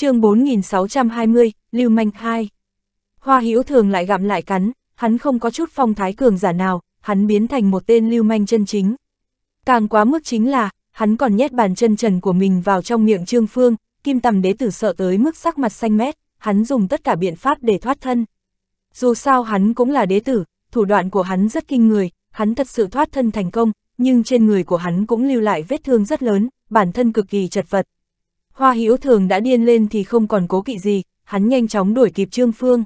chương 4620, Lưu Manh 2. Hoa Hữu thường lại gặm lại cắn, hắn không có chút phong thái cường giả nào, hắn biến thành một tên lưu manh chân chính. Càng quá mức chính là, hắn còn nhét bàn chân trần của mình vào trong miệng Trương Phương, kim tầm đế tử sợ tới mức sắc mặt xanh mét, hắn dùng tất cả biện pháp để thoát thân. Dù sao hắn cũng là đế tử, thủ đoạn của hắn rất kinh người, hắn thật sự thoát thân thành công, nhưng trên người của hắn cũng lưu lại vết thương rất lớn, bản thân cực kỳ chật vật, Hoa Hiếu Thường đã điên lên thì không còn cố kỵ gì, hắn nhanh chóng đuổi kịp Trương Phương.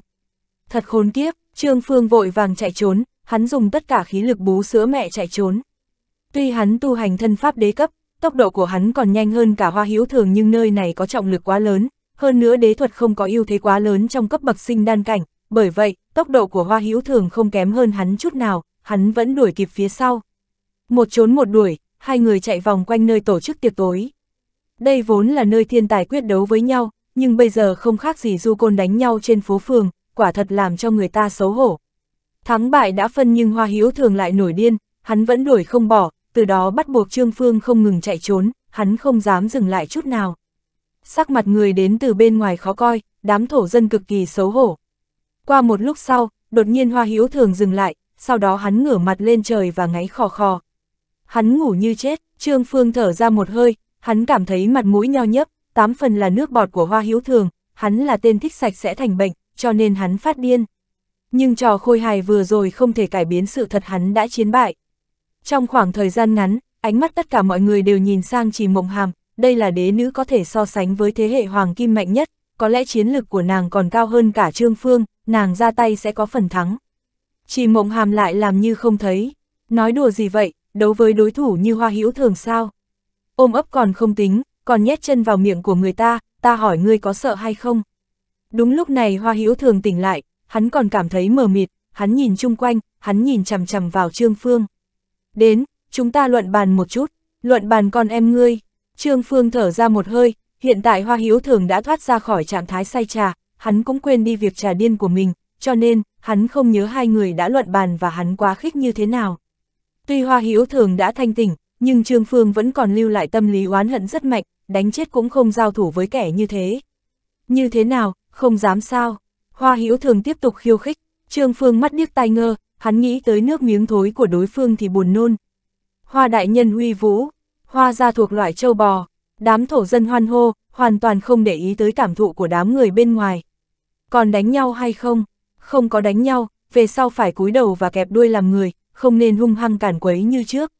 Thật khốn kiếp, Trương Phương vội vàng chạy trốn, hắn dùng tất cả khí lực bú sữa mẹ chạy trốn. Tuy hắn tu hành thân pháp đế cấp, tốc độ của hắn còn nhanh hơn cả Hoa Hiếu Thường nhưng nơi này có trọng lực quá lớn, hơn nữa đế thuật không có ưu thế quá lớn trong cấp bậc sinh đan cảnh, bởi vậy, tốc độ của Hoa Hiếu Thường không kém hơn hắn chút nào, hắn vẫn đuổi kịp phía sau. Một trốn một đuổi, hai người chạy vòng quanh nơi tổ chức tiệc tối. Đây vốn là nơi thiên tài quyết đấu với nhau, nhưng bây giờ không khác gì du côn đánh nhau trên phố phường, quả thật làm cho người ta xấu hổ. Thắng bại đã phân nhưng Hoa Hiếu thường lại nổi điên, hắn vẫn đuổi không bỏ, từ đó bắt buộc Trương Phương không ngừng chạy trốn, hắn không dám dừng lại chút nào. Sắc mặt người đến từ bên ngoài khó coi, đám thổ dân cực kỳ xấu hổ. Qua một lúc sau, đột nhiên Hoa Hiếu thường dừng lại, sau đó hắn ngửa mặt lên trời và ngáy khò khò. Hắn ngủ như chết, Trương Phương thở ra một hơi, Hắn cảm thấy mặt mũi nheo nhấp, tám phần là nước bọt của hoa hiếu thường, hắn là tên thích sạch sẽ thành bệnh, cho nên hắn phát điên. Nhưng trò khôi hài vừa rồi không thể cải biến sự thật hắn đã chiến bại. Trong khoảng thời gian ngắn, ánh mắt tất cả mọi người đều nhìn sang trì mộng hàm, đây là đế nữ có thể so sánh với thế hệ hoàng kim mạnh nhất, có lẽ chiến lực của nàng còn cao hơn cả trương phương, nàng ra tay sẽ có phần thắng. trì mộng hàm lại làm như không thấy, nói đùa gì vậy, đấu với đối thủ như hoa hữu thường sao ôm ấp còn không tính, còn nhét chân vào miệng của người ta, ta hỏi ngươi có sợ hay không? Đúng lúc này Hoa Hữu thường tỉnh lại, hắn còn cảm thấy mờ mịt, hắn nhìn chung quanh, hắn nhìn chằm chằm vào Trương Phương. Đến, chúng ta luận bàn một chút, luận bàn con em ngươi. Trương Phương thở ra một hơi, hiện tại Hoa Hiếu thường đã thoát ra khỏi trạng thái say trà, hắn cũng quên đi việc trà điên của mình, cho nên, hắn không nhớ hai người đã luận bàn và hắn quá khích như thế nào. Tuy Hoa Hiếu thường đã thanh tỉnh, nhưng Trương Phương vẫn còn lưu lại tâm lý oán hận rất mạnh, đánh chết cũng không giao thủ với kẻ như thế. Như thế nào, không dám sao? Hoa Hiếu Thường tiếp tục khiêu khích, Trương Phương mắt điếc tai ngơ, hắn nghĩ tới nước miếng thối của đối phương thì buồn nôn. Hoa đại nhân huy vũ, hoa gia thuộc loại châu bò, đám thổ dân hoan hô, hoàn toàn không để ý tới cảm thụ của đám người bên ngoài. Còn đánh nhau hay không? Không có đánh nhau, về sau phải cúi đầu và kẹp đuôi làm người, không nên hung hăng cản quấy như trước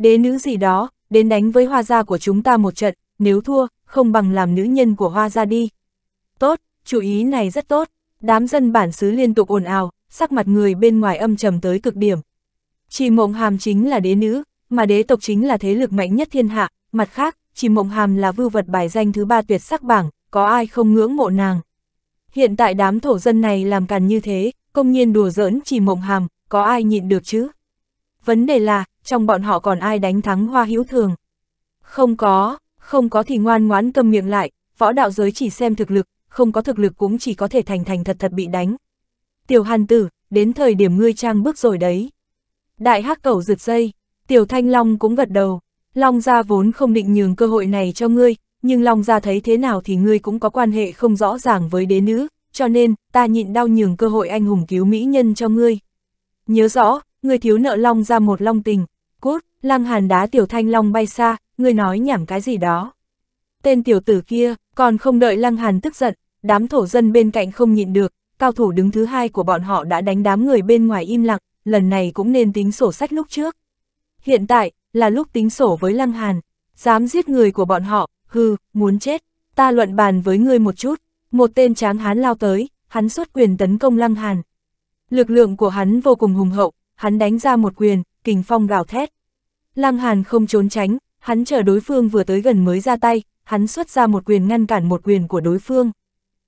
đế nữ gì đó, đến đánh với hoa gia của chúng ta một trận, nếu thua, không bằng làm nữ nhân của hoa gia đi. Tốt, chủ ý này rất tốt, đám dân bản xứ liên tục ồn ào, sắc mặt người bên ngoài âm trầm tới cực điểm. Chỉ mộng hàm chính là đế nữ, mà đế tộc chính là thế lực mạnh nhất thiên hạ, mặt khác, chỉ mộng hàm là vưu vật bài danh thứ ba tuyệt sắc bảng, có ai không ngưỡng mộ nàng. Hiện tại đám thổ dân này làm càn như thế, công nhiên đùa giỡn chỉ mộng hàm, có ai nhịn được chứ? Vấn đề là, trong bọn họ còn ai đánh thắng hoa hữu thường. Không có, không có thì ngoan ngoãn cầm miệng lại, võ đạo giới chỉ xem thực lực, không có thực lực cũng chỉ có thể thành thành thật thật bị đánh. Tiểu hàn tử, đến thời điểm ngươi trang bước rồi đấy. Đại hắc cẩu rượt dây, tiểu thanh long cũng gật đầu, long gia vốn không định nhường cơ hội này cho ngươi, nhưng long gia thấy thế nào thì ngươi cũng có quan hệ không rõ ràng với đế nữ, cho nên ta nhịn đau nhường cơ hội anh hùng cứu mỹ nhân cho ngươi. Nhớ rõ, ngươi thiếu nợ long gia một long tình, cút, lăng hàn đá tiểu thanh long bay xa, người nói nhảm cái gì đó. Tên tiểu tử kia, còn không đợi lăng hàn tức giận, đám thổ dân bên cạnh không nhịn được, cao thủ đứng thứ hai của bọn họ đã đánh đám người bên ngoài im lặng, lần này cũng nên tính sổ sách lúc trước. Hiện tại, là lúc tính sổ với lăng hàn, dám giết người của bọn họ, hư, muốn chết, ta luận bàn với ngươi một chút, một tên tráng hán lao tới, hắn xuất quyền tấn công lăng hàn. Lực lượng của hắn vô cùng hùng hậu, hắn đánh ra một quyền, kình phong gào thét. Lăng Hàn không trốn tránh, hắn chờ đối phương vừa tới gần mới ra tay, hắn xuất ra một quyền ngăn cản một quyền của đối phương.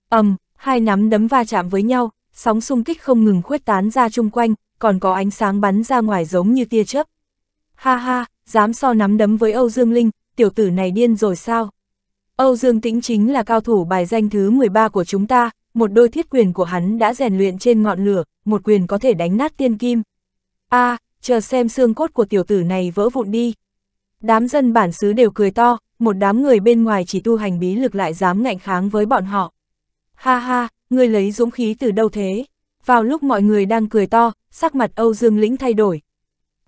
ầm, hai nắm đấm va chạm với nhau, sóng xung kích không ngừng khuếch tán ra chung quanh, còn có ánh sáng bắn ra ngoài giống như tia chớp. Ha ha, dám so nắm đấm với Âu Dương Linh, tiểu tử này điên rồi sao? Âu Dương Tĩnh chính là cao thủ bài danh thứ 13 của chúng ta, một đôi thiết quyền của hắn đã rèn luyện trên ngọn lửa, một quyền có thể đánh nát tiên kim. A, à, chờ xem xương cốt của tiểu tử này vỡ vụn đi. Đám dân bản xứ đều cười to, một đám người bên ngoài chỉ tu hành bí lực lại dám ngạnh kháng với bọn họ. Ha ha, ngươi lấy dũng khí từ đâu thế? Vào lúc mọi người đang cười to, sắc mặt Âu Dương Lĩnh thay đổi.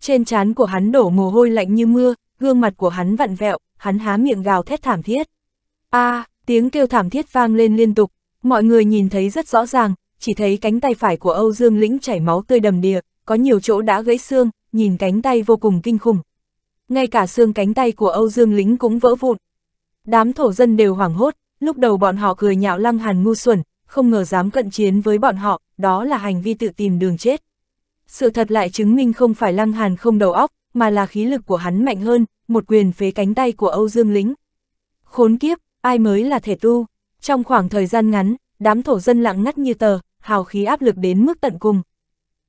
Trên trán của hắn đổ mồ hôi lạnh như mưa, gương mặt của hắn vặn vẹo, hắn há miệng gào thét thảm thiết. A, à, tiếng kêu thảm thiết vang lên liên tục, mọi người nhìn thấy rất rõ ràng, chỉ thấy cánh tay phải của Âu Dương Lĩnh chảy máu tươi đầm đìa, có nhiều chỗ đã gãy xương, nhìn cánh tay vô cùng kinh khủng. Ngay cả xương cánh tay của Âu Dương lính cũng vỡ vụn. Đám thổ dân đều hoảng hốt, lúc đầu bọn họ cười nhạo lăng hàn ngu xuẩn, không ngờ dám cận chiến với bọn họ, đó là hành vi tự tìm đường chết. Sự thật lại chứng minh không phải lăng hàn không đầu óc, mà là khí lực của hắn mạnh hơn, một quyền phế cánh tay của Âu Dương lính. Khốn kiếp, ai mới là thể tu? Trong khoảng thời gian ngắn, đám thổ dân lặng ngắt như tờ, hào khí áp lực đến mức tận cùng.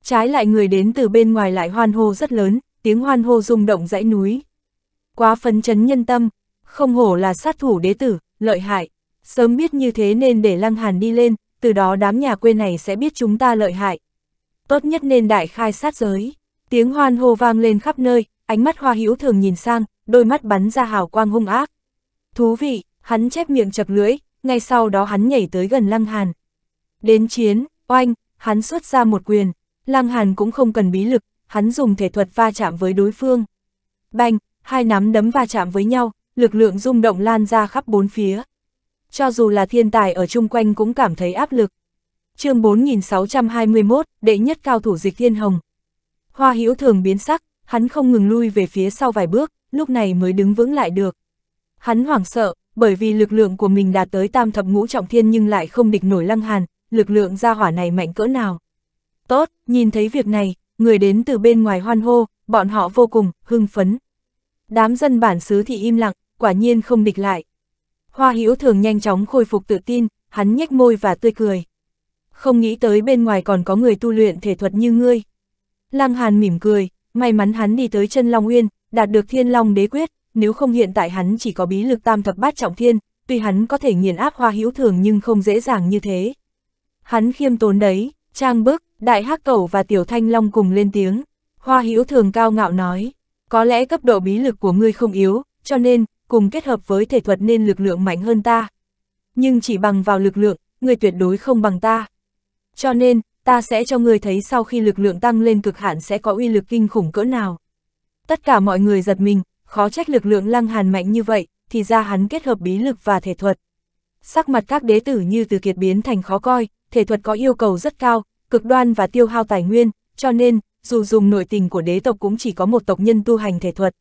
Trái lại người đến từ bên ngoài lại hoan hô rất lớn, tiếng hoan hô rung động dãy núi. Quá phấn chấn nhân tâm, không hổ là sát thủ đế tử, lợi hại. Sớm biết như thế nên để Lăng Hàn đi lên, từ đó đám nhà quê này sẽ biết chúng ta lợi hại. Tốt nhất nên đại khai sát giới. Tiếng hoan hô vang lên khắp nơi, ánh mắt hoa hữu thường nhìn sang, đôi mắt bắn ra hào quang hung ác. Thú vị, hắn chép miệng chập lưỡi, ngay sau đó hắn nhảy tới gần Lăng Hàn. Đến chiến, oanh, hắn xuất ra một quyền, Lăng Hàn cũng không cần bí lực, hắn dùng thể thuật va chạm với đối phương. Bành, hai nắm đấm va chạm với nhau, lực lượng rung động lan ra khắp bốn phía. Cho dù là thiên tài ở chung quanh cũng cảm thấy áp lực. chương 4621, đệ nhất cao thủ dịch thiên hồng. Hoa Hiếu thường biến sắc, hắn không ngừng lui về phía sau vài bước, lúc này mới đứng vững lại được. Hắn hoảng sợ, bởi vì lực lượng của mình đạt tới tam thập ngũ trọng thiên nhưng lại không địch nổi lăng hàn, lực lượng gia hỏa này mạnh cỡ nào. Tốt, nhìn thấy việc này, người đến từ bên ngoài hoan hô, bọn họ vô cùng, hưng phấn. Đám dân bản xứ thì im lặng, quả nhiên không địch lại. Hoa Hiếu thường nhanh chóng khôi phục tự tin, hắn nhếch môi và tươi cười. Không nghĩ tới bên ngoài còn có người tu luyện thể thuật như ngươi. Lăng Hàn mỉm cười, may mắn hắn đi tới chân Long Uyên, đạt được Thiên Long Đế Quyết, nếu không hiện tại hắn chỉ có bí lực tam thập bát trọng thiên, tuy hắn có thể nghiền áp Hoa Hiếu thường nhưng không dễ dàng như thế. Hắn khiêm tốn đấy, trang bức, Đại hắc cẩu và Tiểu Thanh Long cùng lên tiếng. Hoa Hữu thường cao ngạo nói, có lẽ cấp độ bí lực của ngươi không yếu, cho nên, cùng kết hợp với thể thuật nên lực lượng mạnh hơn ta. Nhưng chỉ bằng vào lực lượng, ngươi tuyệt đối không bằng ta. Cho nên, ta sẽ cho ngươi thấy sau khi lực lượng tăng lên cực hạn sẽ có uy lực kinh khủng cỡ nào. Tất cả mọi người giật mình, khó trách lực lượng lăng hàn mạnh như vậy, thì ra hắn kết hợp bí lực và thể thuật. Sắc mặt các đế tử như từ kiệt biến thành khó coi, thể thuật có yêu cầu rất cao, cực đoan và tiêu hao tài nguyên, cho nên, dù dùng nội tình của đế tộc cũng chỉ có một tộc nhân tu hành thể thuật.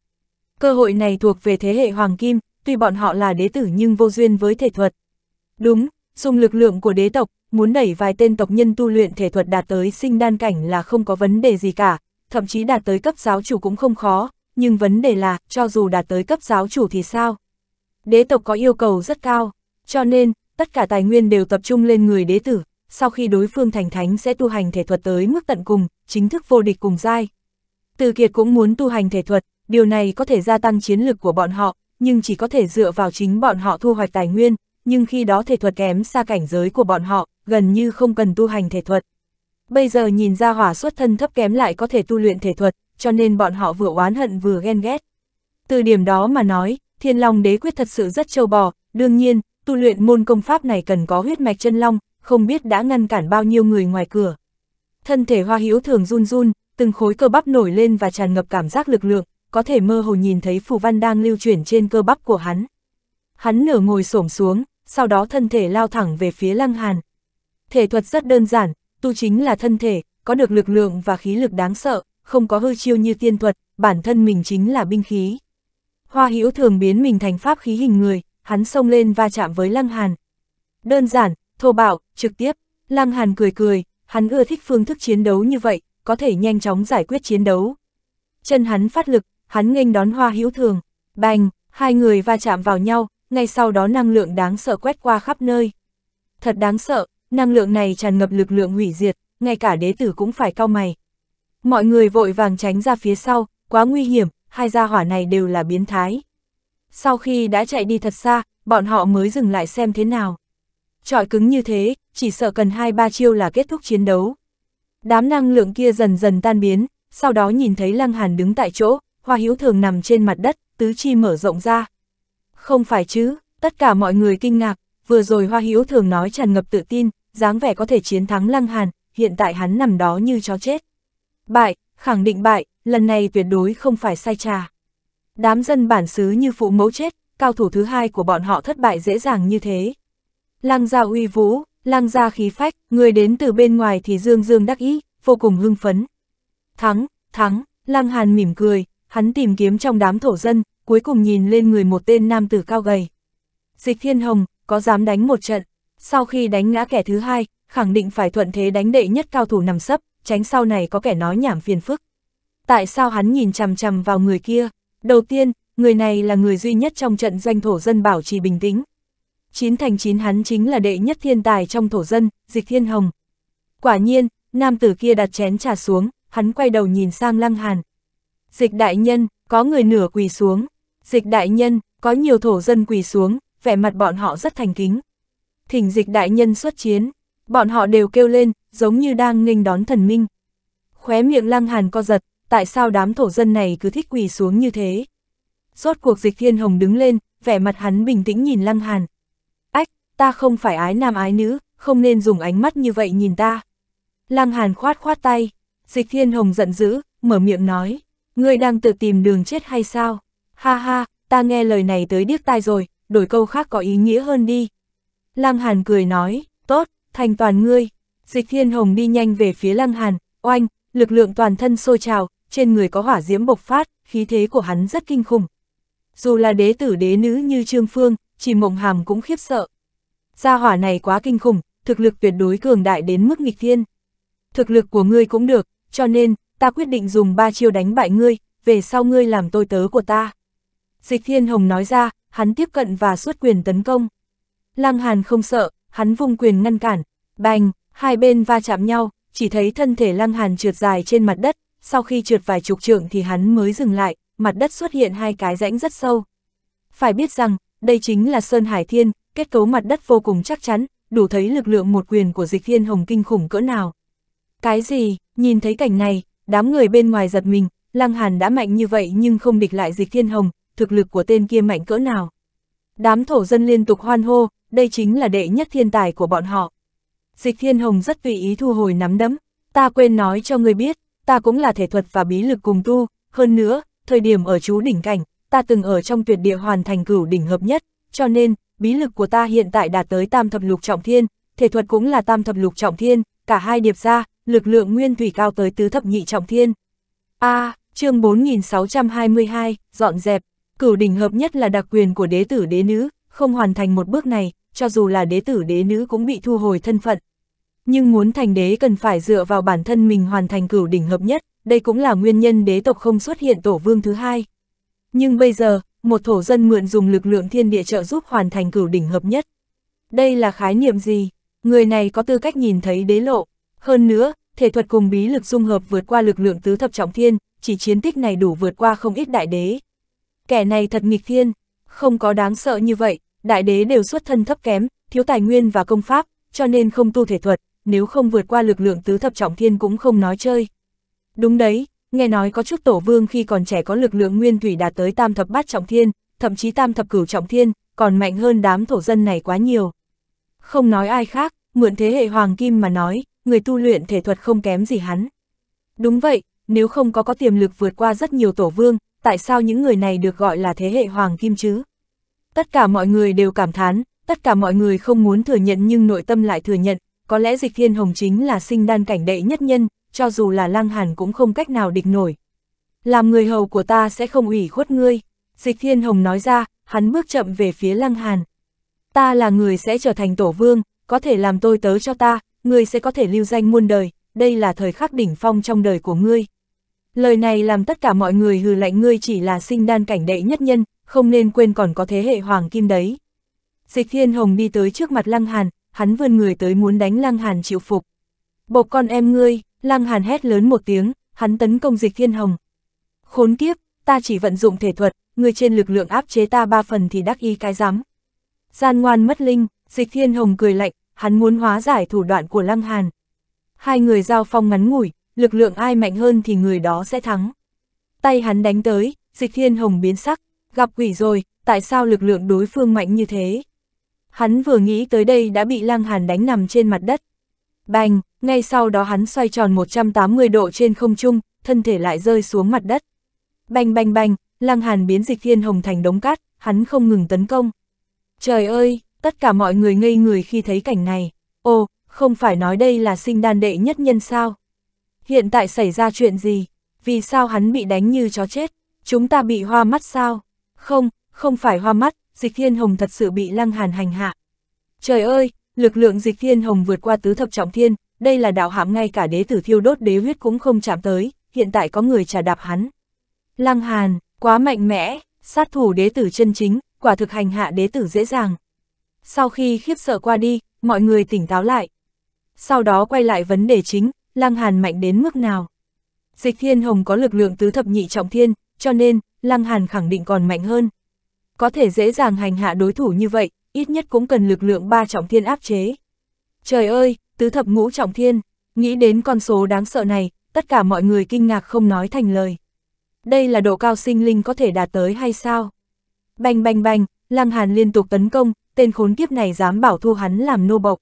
Cơ hội này thuộc về thế hệ Hoàng Kim, tuy bọn họ là đế tử nhưng vô duyên với thể thuật. Đúng, dùng lực lượng của đế tộc, muốn đẩy vài tên tộc nhân tu luyện thể thuật đạt tới sinh đan cảnh là không có vấn đề gì cả, thậm chí đạt tới cấp giáo chủ cũng không khó, nhưng vấn đề là, cho dù đạt tới cấp giáo chủ thì sao? Đế tộc có yêu cầu rất cao, cho nên, tất cả tài nguyên đều tập trung lên người đế tử, sau khi đối phương thành thánh sẽ tu hành thể thuật tới mức tận cùng, chính thức vô địch cùng giai. Từ Kiệt cũng muốn tu hành thể thuật, điều này có thể gia tăng chiến lực của bọn họ, nhưng chỉ có thể dựa vào chính bọn họ thu hoạch tài nguyên, nhưng khi đó thể thuật kém xa cảnh giới của bọn họ, gần như không cần tu hành thể thuật. Bây giờ nhìn ra hỏa xuất thân thấp kém lại có thể tu luyện thể thuật, cho nên bọn họ vừa oán hận vừa ghen ghét. Từ điểm đó mà nói, Thiên Long Đế quyết thật sự rất trâu bò, đương nhiên, tu luyện môn công pháp này cần có huyết mạch chân long, không biết đã ngăn cản bao nhiêu người ngoài cửa. Thân thể hoa hiếu thường run run, từng khối cơ bắp nổi lên và tràn ngập cảm giác lực lượng, có thể mơ hồ nhìn thấy phù văn đang lưu chuyển trên cơ bắp của hắn. Hắn nửa ngồi xổm xuống, sau đó thân thể lao thẳng về phía lăng hàn. Thể thuật rất đơn giản, tu chính là thân thể, có được lực lượng và khí lực đáng sợ, không có hư chiêu như tiên thuật, bản thân mình chính là binh khí. Hoa hiếu thường biến mình thành pháp khí hình người, hắn xông lên va chạm với Lăng Hàn. Đơn giản, thô bạo, trực tiếp. Lăng Hàn cười cười, hắn ưa thích phương thức chiến đấu như vậy, có thể nhanh chóng giải quyết chiến đấu. Chân hắn phát lực, hắn nghênh đón hoa hữu thường, bành, hai người va chạm vào nhau, ngay sau đó năng lượng đáng sợ quét qua khắp nơi. Thật đáng sợ, năng lượng này tràn ngập lực lượng hủy diệt, ngay cả đế tử cũng phải cau mày. Mọi người vội vàng tránh ra phía sau, quá nguy hiểm, hai gia hỏa này đều là biến thái. Sau khi đã chạy đi thật xa, bọn họ mới dừng lại xem thế nào trọi cứng như thế, chỉ sợ cần hai ba chiêu là kết thúc chiến đấu. Đám năng lượng kia dần dần tan biến, sau đó nhìn thấy Lăng Hàn đứng tại chỗ, Hoa Hiếu Thường nằm trên mặt đất, tứ chi mở rộng ra. Không phải chứ, tất cả mọi người kinh ngạc, vừa rồi Hoa Hiếu Thường nói tràn ngập tự tin, dáng vẻ có thể chiến thắng Lăng Hàn, hiện tại hắn nằm đó như chó chết. Bại, khẳng định bại, lần này tuyệt đối không phải sai trà. Đám dân bản xứ như phụ mẫu chết, cao thủ thứ hai của bọn họ thất bại dễ dàng như thế. Lang gia uy vũ, lang gia khí phách, người đến từ bên ngoài thì dương dương đắc ý, vô cùng hưng phấn. Thắng, thắng, lang hàn mỉm cười, hắn tìm kiếm trong đám thổ dân, cuối cùng nhìn lên người một tên nam tử cao gầy. Dịch thiên hồng, có dám đánh một trận, sau khi đánh ngã kẻ thứ hai, khẳng định phải thuận thế đánh đệ nhất cao thủ nằm sấp, tránh sau này có kẻ nói nhảm phiền phức. Tại sao hắn nhìn chằm chằm vào người kia? Đầu tiên, người này là người duy nhất trong trận doanh thổ dân bảo trì bình tĩnh, chín thành chín hắn chính là đệ nhất thiên tài trong thổ dân, dịch thiên hồng. Quả nhiên, nam tử kia đặt chén trà xuống, hắn quay đầu nhìn sang lăng hàn. Dịch đại nhân, có người nửa quỳ xuống. Dịch đại nhân, có nhiều thổ dân quỳ xuống, vẻ mặt bọn họ rất thành kính. Thỉnh dịch đại nhân xuất chiến, bọn họ đều kêu lên, giống như đang nghênh đón thần minh. Khóe miệng lăng hàn co giật, tại sao đám thổ dân này cứ thích quỳ xuống như thế? Rốt cuộc dịch thiên hồng đứng lên, vẻ mặt hắn bình tĩnh nhìn lăng hàn ta không phải ái nam ái nữ, không nên dùng ánh mắt như vậy nhìn ta. Lăng Hàn khoát khoát tay, dịch thiên hồng giận dữ, mở miệng nói, ngươi đang tự tìm đường chết hay sao? Ha ha, ta nghe lời này tới điếc tai rồi, đổi câu khác có ý nghĩa hơn đi. Lăng Hàn cười nói, tốt, thành toàn ngươi. Dịch thiên hồng đi nhanh về phía Lăng Hàn, oanh, lực lượng toàn thân sôi trào, trên người có hỏa diễm bộc phát, khí thế của hắn rất kinh khủng. Dù là đế tử đế nữ như Trương Phương, chỉ mộng hàm cũng khiếp sợ gia hỏa này quá kinh khủng, thực lực tuyệt đối cường đại đến mức nghịch thiên. Thực lực của ngươi cũng được, cho nên, ta quyết định dùng ba chiêu đánh bại ngươi, về sau ngươi làm tôi tớ của ta. Dịch Thiên Hồng nói ra, hắn tiếp cận và xuất quyền tấn công. Lăng Hàn không sợ, hắn vùng quyền ngăn cản, bành, hai bên va chạm nhau, chỉ thấy thân thể Lăng Hàn trượt dài trên mặt đất, sau khi trượt vài chục trượng thì hắn mới dừng lại, mặt đất xuất hiện hai cái rãnh rất sâu. Phải biết rằng, đây chính là Sơn Hải Thiên, kết cấu mặt đất vô cùng chắc chắn, đủ thấy lực lượng một quyền của dịch thiên hồng kinh khủng cỡ nào. Cái gì, nhìn thấy cảnh này, đám người bên ngoài giật mình, Lăng Hàn đã mạnh như vậy nhưng không địch lại dịch thiên hồng, thực lực của tên kia mạnh cỡ nào. Đám thổ dân liên tục hoan hô, đây chính là đệ nhất thiên tài của bọn họ. Dịch thiên hồng rất tùy ý thu hồi nắm đấm, ta quên nói cho người biết, ta cũng là thể thuật và bí lực cùng tu, hơn nữa, thời điểm ở chú đỉnh cảnh, ta từng ở trong tuyệt địa hoàn thành cửu đỉnh hợp nhất, cho nên, bí lực của ta hiện tại đạt tới tam thập lục trọng thiên, thể thuật cũng là tam thập lục trọng thiên, cả hai điệp ra, lực lượng nguyên thủy cao tới tứ thập nhị trọng thiên. A, à, chương 4622, dọn dẹp, cửu đỉnh hợp nhất là đặc quyền của đế tử đế nữ, không hoàn thành một bước này, cho dù là đế tử đế nữ cũng bị thu hồi thân phận. Nhưng muốn thành đế cần phải dựa vào bản thân mình hoàn thành cửu đỉnh hợp nhất, đây cũng là nguyên nhân đế tộc không xuất hiện tổ vương thứ hai. Nhưng bây giờ, một thổ dân mượn dùng lực lượng thiên địa trợ giúp hoàn thành cửu đỉnh hợp nhất. Đây là khái niệm gì? Người này có tư cách nhìn thấy đế lộ. Hơn nữa, thể thuật cùng bí lực dung hợp vượt qua lực lượng tứ thập trọng thiên, chỉ chiến tích này đủ vượt qua không ít đại đế. Kẻ này thật nghịch thiên, không có đáng sợ như vậy, đại đế đều xuất thân thấp kém, thiếu tài nguyên và công pháp, cho nên không tu thể thuật, nếu không vượt qua lực lượng tứ thập trọng thiên cũng không nói chơi. Đúng đấy, Nghe nói có chút tổ vương khi còn trẻ có lực lượng nguyên thủy đạt tới tam thập bát trọng thiên, thậm chí tam thập cửu trọng thiên, còn mạnh hơn đám thổ dân này quá nhiều. Không nói ai khác, mượn thế hệ hoàng kim mà nói, người tu luyện thể thuật không kém gì hắn. Đúng vậy, nếu không có có tiềm lực vượt qua rất nhiều tổ vương, tại sao những người này được gọi là thế hệ hoàng kim chứ? Tất cả mọi người đều cảm thán, tất cả mọi người không muốn thừa nhận nhưng nội tâm lại thừa nhận, có lẽ dịch thiên hồng chính là sinh đan cảnh đệ nhất nhân, cho dù là lăng hàn cũng không cách nào địch nổi. Làm người hầu của ta sẽ không ủy khuất ngươi, dịch thiên hồng nói ra, hắn bước chậm về phía lăng hàn. Ta là người sẽ trở thành tổ vương, có thể làm tôi tớ cho ta, ngươi sẽ có thể lưu danh muôn đời, đây là thời khắc đỉnh phong trong đời của ngươi. Lời này làm tất cả mọi người hừ lạnh ngươi chỉ là sinh đan cảnh đệ nhất nhân, không nên quên còn có thế hệ hoàng kim đấy. Dịch thiên hồng đi tới trước mặt lăng hàn, hắn vươn người tới muốn đánh lăng hàn chịu phục. Bộc con em ngươi, Lăng Hàn hét lớn một tiếng, hắn tấn công Dịch Thiên Hồng. Khốn kiếp, ta chỉ vận dụng thể thuật, người trên lực lượng áp chế ta ba phần thì đắc ý cái rắm. Gian ngoan mất linh, Dịch Thiên Hồng cười lạnh, hắn muốn hóa giải thủ đoạn của Lăng Hàn. Hai người giao phong ngắn ngủi, lực lượng ai mạnh hơn thì người đó sẽ thắng. Tay hắn đánh tới, Dịch Thiên Hồng biến sắc, gặp quỷ rồi, tại sao lực lượng đối phương mạnh như thế? Hắn vừa nghĩ tới đây đã bị Lăng Hàn đánh nằm trên mặt đất. Bành, ngay sau đó hắn xoay tròn 180 độ trên không trung, thân thể lại rơi xuống mặt đất. Bành bành bành, Lăng Hàn biến dịch thiên hồng thành đống cát, hắn không ngừng tấn công. Trời ơi, tất cả mọi người ngây người khi thấy cảnh này. Ồ, không phải nói đây là sinh đan đệ nhất nhân sao? Hiện tại xảy ra chuyện gì? Vì sao hắn bị đánh như chó chết? Chúng ta bị hoa mắt sao? Không, không phải hoa mắt, dịch thiên hồng thật sự bị Lăng Hàn hành hạ. Trời ơi, lực lượng dịch thiên hồng vượt qua tứ thập trọng thiên, đây là đạo hãm ngay cả đế tử thiêu đốt đế huyết cũng không chạm tới, hiện tại có người trả đạp hắn. Lăng Hàn, quá mạnh mẽ, sát thủ đế tử chân chính, quả thực hành hạ đế tử dễ dàng. Sau khi khiếp sợ qua đi, mọi người tỉnh táo lại. Sau đó quay lại vấn đề chính, Lăng Hàn mạnh đến mức nào? Dịch Thiên Hồng có lực lượng tứ thập nhị trọng thiên, cho nên, Lăng Hàn khẳng định còn mạnh hơn. Có thể dễ dàng hành hạ đối thủ như vậy, ít nhất cũng cần lực lượng ba trọng thiên áp chế. Trời ơi, tứ thập ngũ trọng thiên, nghĩ đến con số đáng sợ này, tất cả mọi người kinh ngạc không nói thành lời. Đây là độ cao sinh linh có thể đạt tới hay sao? Bành bành bành, Lăng Hàn liên tục tấn công, tên khốn kiếp này dám bảo thu hắn làm nô bộc.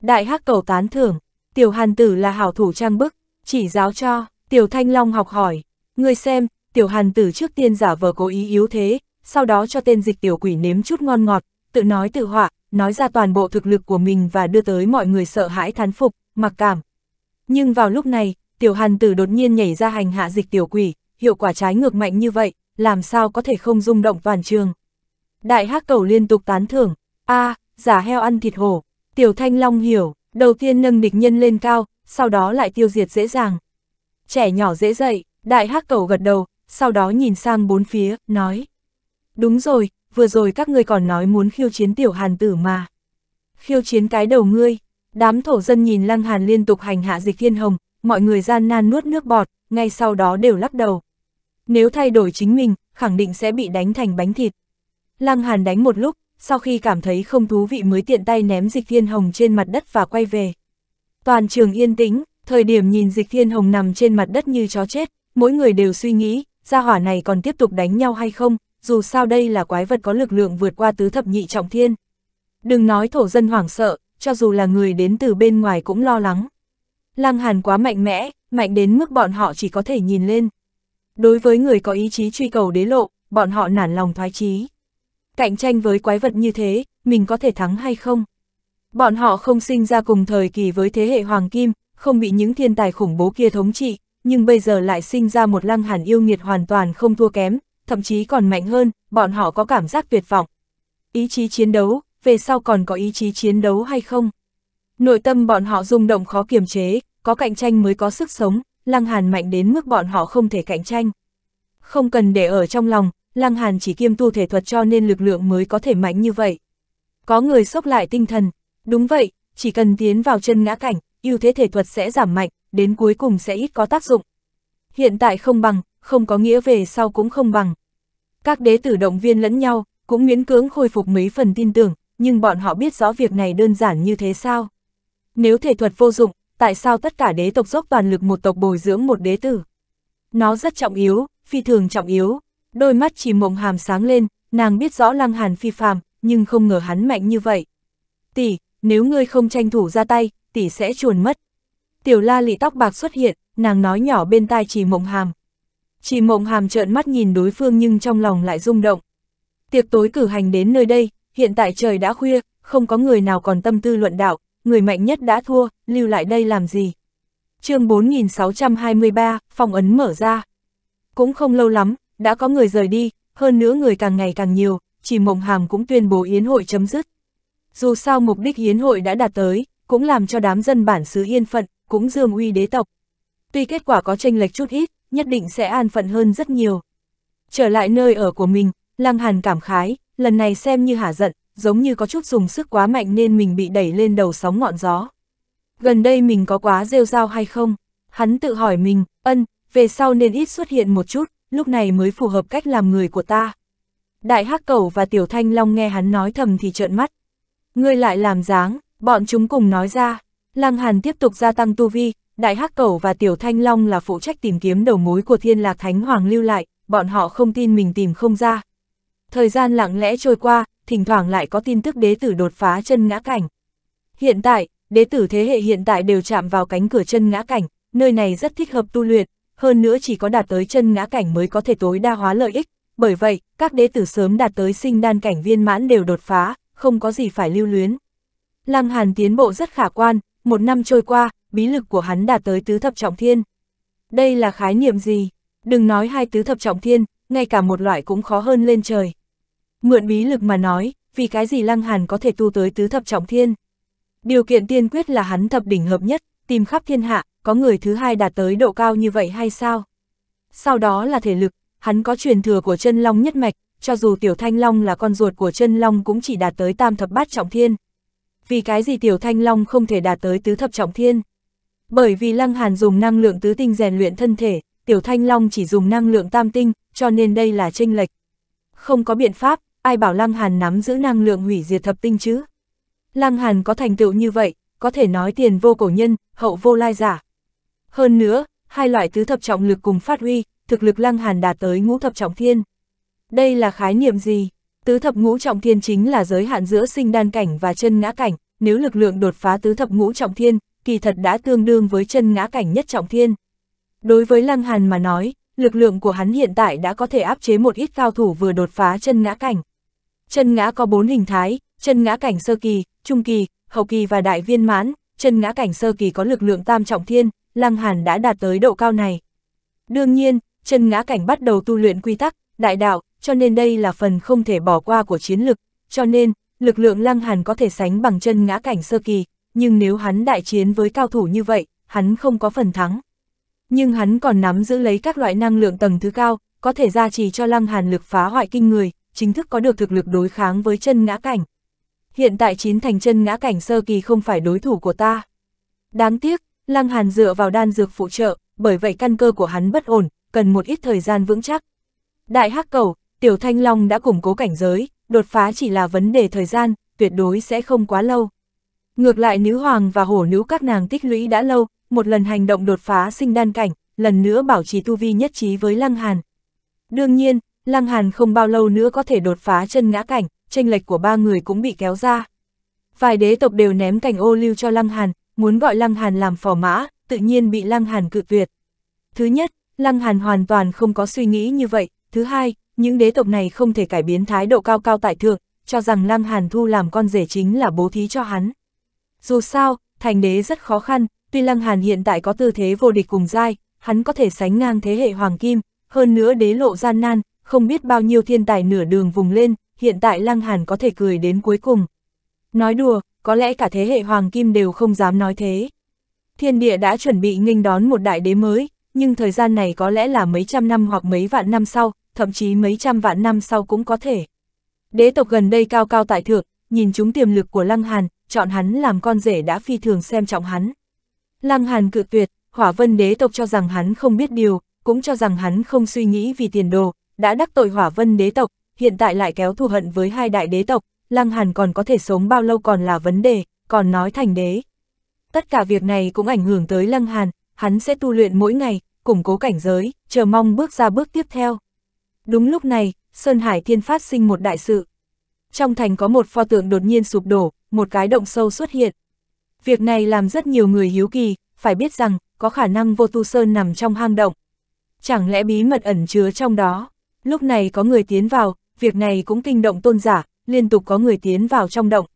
Đại hắc cầu tán thưởng, tiểu hàn tử là hảo thủ trang bức, chỉ giáo cho, tiểu thanh long học hỏi. Người xem, tiểu hàn tử trước tiên giả vờ cố ý yếu thế, sau đó cho tên dịch tiểu quỷ nếm chút ngon ngọt, tự nói tự họa, nói ra toàn bộ thực lực của mình và đưa tới mọi người sợ hãi thán phục, mặc cảm. Nhưng vào lúc này, tiểu hàn tử đột nhiên nhảy ra hành hạ dịch tiểu quỷ, hiệu quả trái ngược mạnh như vậy, làm sao có thể không rung động toàn trường. Đại hắc cầu liên tục tán thưởng, a à, giả heo ăn thịt hổ, tiểu thanh long hiểu, đầu tiên nâng địch nhân lên cao, sau đó lại tiêu diệt dễ dàng. Trẻ nhỏ dễ dậy, đại hắc cầu gật đầu, sau đó nhìn sang bốn phía, nói. Đúng rồi, vừa rồi các ngươi còn nói muốn khiêu chiến tiểu hàn tử mà. Khiêu chiến cái đầu ngươi, đám thổ dân nhìn lăng hàn liên tục hành hạ dịch thiên hồng, mọi người gian nan nuốt nước bọt, ngay sau đó đều lắc đầu. Nếu thay đổi chính mình, khẳng định sẽ bị đánh thành bánh thịt. Lăng hàn đánh một lúc, sau khi cảm thấy không thú vị mới tiện tay ném dịch thiên hồng trên mặt đất và quay về. Toàn trường yên tĩnh, thời điểm nhìn dịch thiên hồng nằm trên mặt đất như chó chết, mỗi người đều suy nghĩ, gia hỏa này còn tiếp tục đánh nhau hay không, dù sao đây là quái vật có lực lượng vượt qua tứ thập nhị trọng thiên. Đừng nói thổ dân hoảng sợ, cho dù là người đến từ bên ngoài cũng lo lắng. Lăng Hàn quá mạnh mẽ, mạnh đến mức bọn họ chỉ có thể nhìn lên. Đối với người có ý chí truy cầu đế lộ, bọn họ nản lòng thoái chí. Cạnh tranh với quái vật như thế, mình có thể thắng hay không? Bọn họ không sinh ra cùng thời kỳ với thế hệ Hoàng Kim, không bị những thiên tài khủng bố kia thống trị, nhưng bây giờ lại sinh ra một lăng hàn yêu nghiệt hoàn toàn không thua kém, thậm chí còn mạnh hơn, bọn họ có cảm giác tuyệt vọng. Ý chí chiến đấu, về sau còn có ý chí chiến đấu hay không? Nội tâm bọn họ rung động khó kiềm chế, có cạnh tranh mới có sức sống, Lăng Hàn mạnh đến mức bọn họ không thể cạnh tranh. Không cần để ở trong lòng, Lăng Hàn chỉ kiêm tu thể thuật cho nên lực lượng mới có thể mạnh như vậy. Có người sốc lại tinh thần, đúng vậy, chỉ cần tiến vào chân ngã cảnh, ưu thế thể thuật sẽ giảm mạnh, đến cuối cùng sẽ ít có tác dụng. Hiện tại không bằng, không có nghĩa về sau cũng không bằng. Các đế tử động viên lẫn nhau, cũng miễn cưỡng khôi phục mấy phần tin tưởng, nhưng bọn họ biết rõ việc này đơn giản như thế sao. Nếu thể thuật vô dụng, tại sao tất cả đế tộc dốc toàn lực một tộc bồi dưỡng một đế tử? Nó rất trọng yếu, phi thường trọng yếu. Đôi mắt chỉ mộng hàm sáng lên, nàng biết rõ lăng hàn phi phàm, nhưng không ngờ hắn mạnh như vậy. Tỷ, nếu ngươi không tranh thủ ra tay, tỷ sẽ chuồn mất. Tiểu la lị tóc bạc xuất hiện, nàng nói nhỏ bên tai chỉ mộng hàm. Chỉ mộng hàm trợn mắt nhìn đối phương nhưng trong lòng lại rung động. Tiệc tối cử hành đến nơi đây, hiện tại trời đã khuya, không có người nào còn tâm tư luận đạo, người mạnh nhất đã thua, lưu lại đây làm gì. chương 4623, phòng ấn mở ra. Cũng không lâu lắm, đã có người rời đi, hơn nữa người càng ngày càng nhiều, chỉ mộng hàm cũng tuyên bố yến hội chấm dứt. Dù sao mục đích yến hội đã đạt tới, cũng làm cho đám dân bản xứ yên phận, cũng dương uy đế tộc. Tuy kết quả có tranh lệch chút ít, nhất định sẽ an phận hơn rất nhiều. Trở lại nơi ở của mình, Lăng Hàn cảm khái, lần này xem như hả giận, giống như có chút dùng sức quá mạnh nên mình bị đẩy lên đầu sóng ngọn gió. Gần đây mình có quá rêu rao hay không? Hắn tự hỏi mình, ân, về sau nên ít xuất hiện một chút, lúc này mới phù hợp cách làm người của ta. Đại Hắc Cẩu và Tiểu Thanh Long nghe hắn nói thầm thì trợn mắt. Ngươi lại làm dáng, bọn chúng cùng nói ra. Lăng Hàn tiếp tục gia tăng tu vi, Đại Hắc Cẩu và Tiểu Thanh Long là phụ trách tìm kiếm đầu mối của Thiên Lạc Thánh Hoàng lưu lại, bọn họ không tin mình tìm không ra. Thời gian lặng lẽ trôi qua, thỉnh thoảng lại có tin tức đế tử đột phá chân ngã cảnh. Hiện tại, đế tử thế hệ hiện tại đều chạm vào cánh cửa chân ngã cảnh, nơi này rất thích hợp tu luyện, hơn nữa chỉ có đạt tới chân ngã cảnh mới có thể tối đa hóa lợi ích, bởi vậy, các đế tử sớm đạt tới sinh đan cảnh viên mãn đều đột phá, không có gì phải lưu luyến. Lăng Hàn tiến bộ rất khả quan, một năm trôi qua, bí lực của hắn đạt tới tứ thập trọng thiên. Đây là khái niệm gì? Đừng nói hai tứ thập trọng thiên, ngay cả một loại cũng khó hơn lên trời. Mượn bí lực mà nói, vì cái gì Lăng Hàn có thể tu tới tứ thập trọng thiên? Điều kiện tiên quyết là hắn thập đỉnh hợp nhất, tìm khắp thiên hạ, có người thứ hai đạt tới độ cao như vậy hay sao? Sau đó là thể lực, hắn có truyền thừa của chân long nhất mạch, cho dù Tiểu Thanh Long là con ruột của chân long cũng chỉ đạt tới tam thập bát trọng thiên. Vì cái gì Tiểu Thanh Long không thể đạt tới tứ thập trọng thiên? Bởi vì Lăng Hàn dùng năng lượng tứ tinh rèn luyện thân thể, Tiểu Thanh Long chỉ dùng năng lượng tam tinh, cho nên đây là chênh lệch. Không có biện pháp, ai bảo Lăng Hàn nắm giữ năng lượng hủy diệt thập tinh chứ? Lăng Hàn có thành tựu như vậy, có thể nói tiền vô cổ nhân, hậu vô lai giả. Hơn nữa, hai loại tứ thập trọng lực cùng phát huy, thực lực Lăng Hàn đạt tới ngũ thập trọng thiên. Đây là khái niệm gì? Tứ thập ngũ trọng thiên chính là giới hạn giữa sinh đan cảnh và chân ngã cảnh, nếu lực lượng đột phá tứ thập ngũ trọng thiên, kỳ thật đã tương đương với chân ngã cảnh nhất trọng thiên. Đối với Lăng Hàn mà nói, lực lượng của hắn hiện tại đã có thể áp chế một ít cao thủ vừa đột phá chân ngã cảnh. Chân ngã có bốn hình thái, chân ngã cảnh sơ kỳ, trung kỳ, hậu kỳ và đại viên mãn, chân ngã cảnh sơ kỳ có lực lượng tam trọng thiên, Lăng Hàn đã đạt tới độ cao này. Đương nhiên, chân ngã cảnh bắt đầu tu luyện quy tắc, đại đạo, cho nên đây là phần không thể bỏ qua của chiến lực, cho nên, lực lượng Lăng Hàn có thể sánh bằng chân ngã cảnh sơ kỳ, nhưng nếu hắn đại chiến với cao thủ như vậy, hắn không có phần thắng. Nhưng hắn còn nắm giữ lấy các loại năng lượng tầng thứ cao, có thể gia trì cho lăng hàn lực phá hoại kinh người, chính thức có được thực lực đối kháng với chân ngã cảnh. Hiện tại chín thành chân ngã cảnh sơ kỳ không phải đối thủ của ta. Đáng tiếc, lăng hàn dựa vào đan dược phụ trợ, bởi vậy căn cơ của hắn bất ổn, cần một ít thời gian vững chắc. Đại hắc cầu, tiểu thanh long đã củng cố cảnh giới, đột phá chỉ là vấn đề thời gian, tuyệt đối sẽ không quá lâu. Ngược lại nữ hoàng và hổ nữ các nàng tích lũy đã lâu, một lần hành động đột phá sinh đan cảnh, lần nữa bảo trì tu vi nhất trí với Lăng Hàn. Đương nhiên, Lăng Hàn không bao lâu nữa có thể đột phá chân ngã cảnh, tranh lệch của ba người cũng bị kéo ra. Vài đế tộc đều ném cảnh ô lưu cho Lăng Hàn, muốn gọi Lăng Hàn làm phò mã, tự nhiên bị Lăng Hàn cự tuyệt. Thứ nhất, Lăng Hàn hoàn toàn không có suy nghĩ như vậy. Thứ hai, những đế tộc này không thể cải biến thái độ cao cao tại thượng, cho rằng Lăng Hàn thu làm con rể chính là bố thí cho hắn. Dù sao, thành đế rất khó khăn, tuy Lăng Hàn hiện tại có tư thế vô địch cùng giai, hắn có thể sánh ngang thế hệ hoàng kim, hơn nữa đế lộ gian nan, không biết bao nhiêu thiên tài nửa đường vùng lên, hiện tại Lăng Hàn có thể cười đến cuối cùng. Nói đùa, có lẽ cả thế hệ hoàng kim đều không dám nói thế. Thiên địa đã chuẩn bị nghênh đón một đại đế mới, nhưng thời gian này có lẽ là mấy trăm năm hoặc mấy vạn năm sau, thậm chí mấy trăm vạn năm sau cũng có thể. Đế tộc gần đây cao cao tại thượng, nhìn chúng tiềm lực của Lăng Hàn, chọn hắn làm con rể đã phi thường xem trọng hắn. Lăng Hàn cự tuyệt, hỏa vân đế tộc cho rằng hắn không biết điều, cũng cho rằng hắn không suy nghĩ vì tiền đồ, đã đắc tội hỏa vân đế tộc, hiện tại lại kéo thù hận với hai đại đế tộc, Lăng Hàn còn có thể sống bao lâu còn là vấn đề, còn nói thành đế. Tất cả việc này cũng ảnh hưởng tới Lăng Hàn, hắn sẽ tu luyện mỗi ngày, củng cố cảnh giới, chờ mong bước ra bước tiếp theo. Đúng lúc này, Sơn Hải Thiên phát sinh một đại sự. Trong thành có một pho tượng đột nhiên sụp đổ, một cái động sâu xuất hiện. Việc này làm rất nhiều người hiếu kỳ, phải biết rằng, có khả năng vô tu sơn nằm trong hang động. Chẳng lẽ bí mật ẩn chứa trong đó? Lúc này có người tiến vào, việc này cũng kinh động tôn giả, liên tục có người tiến vào trong động.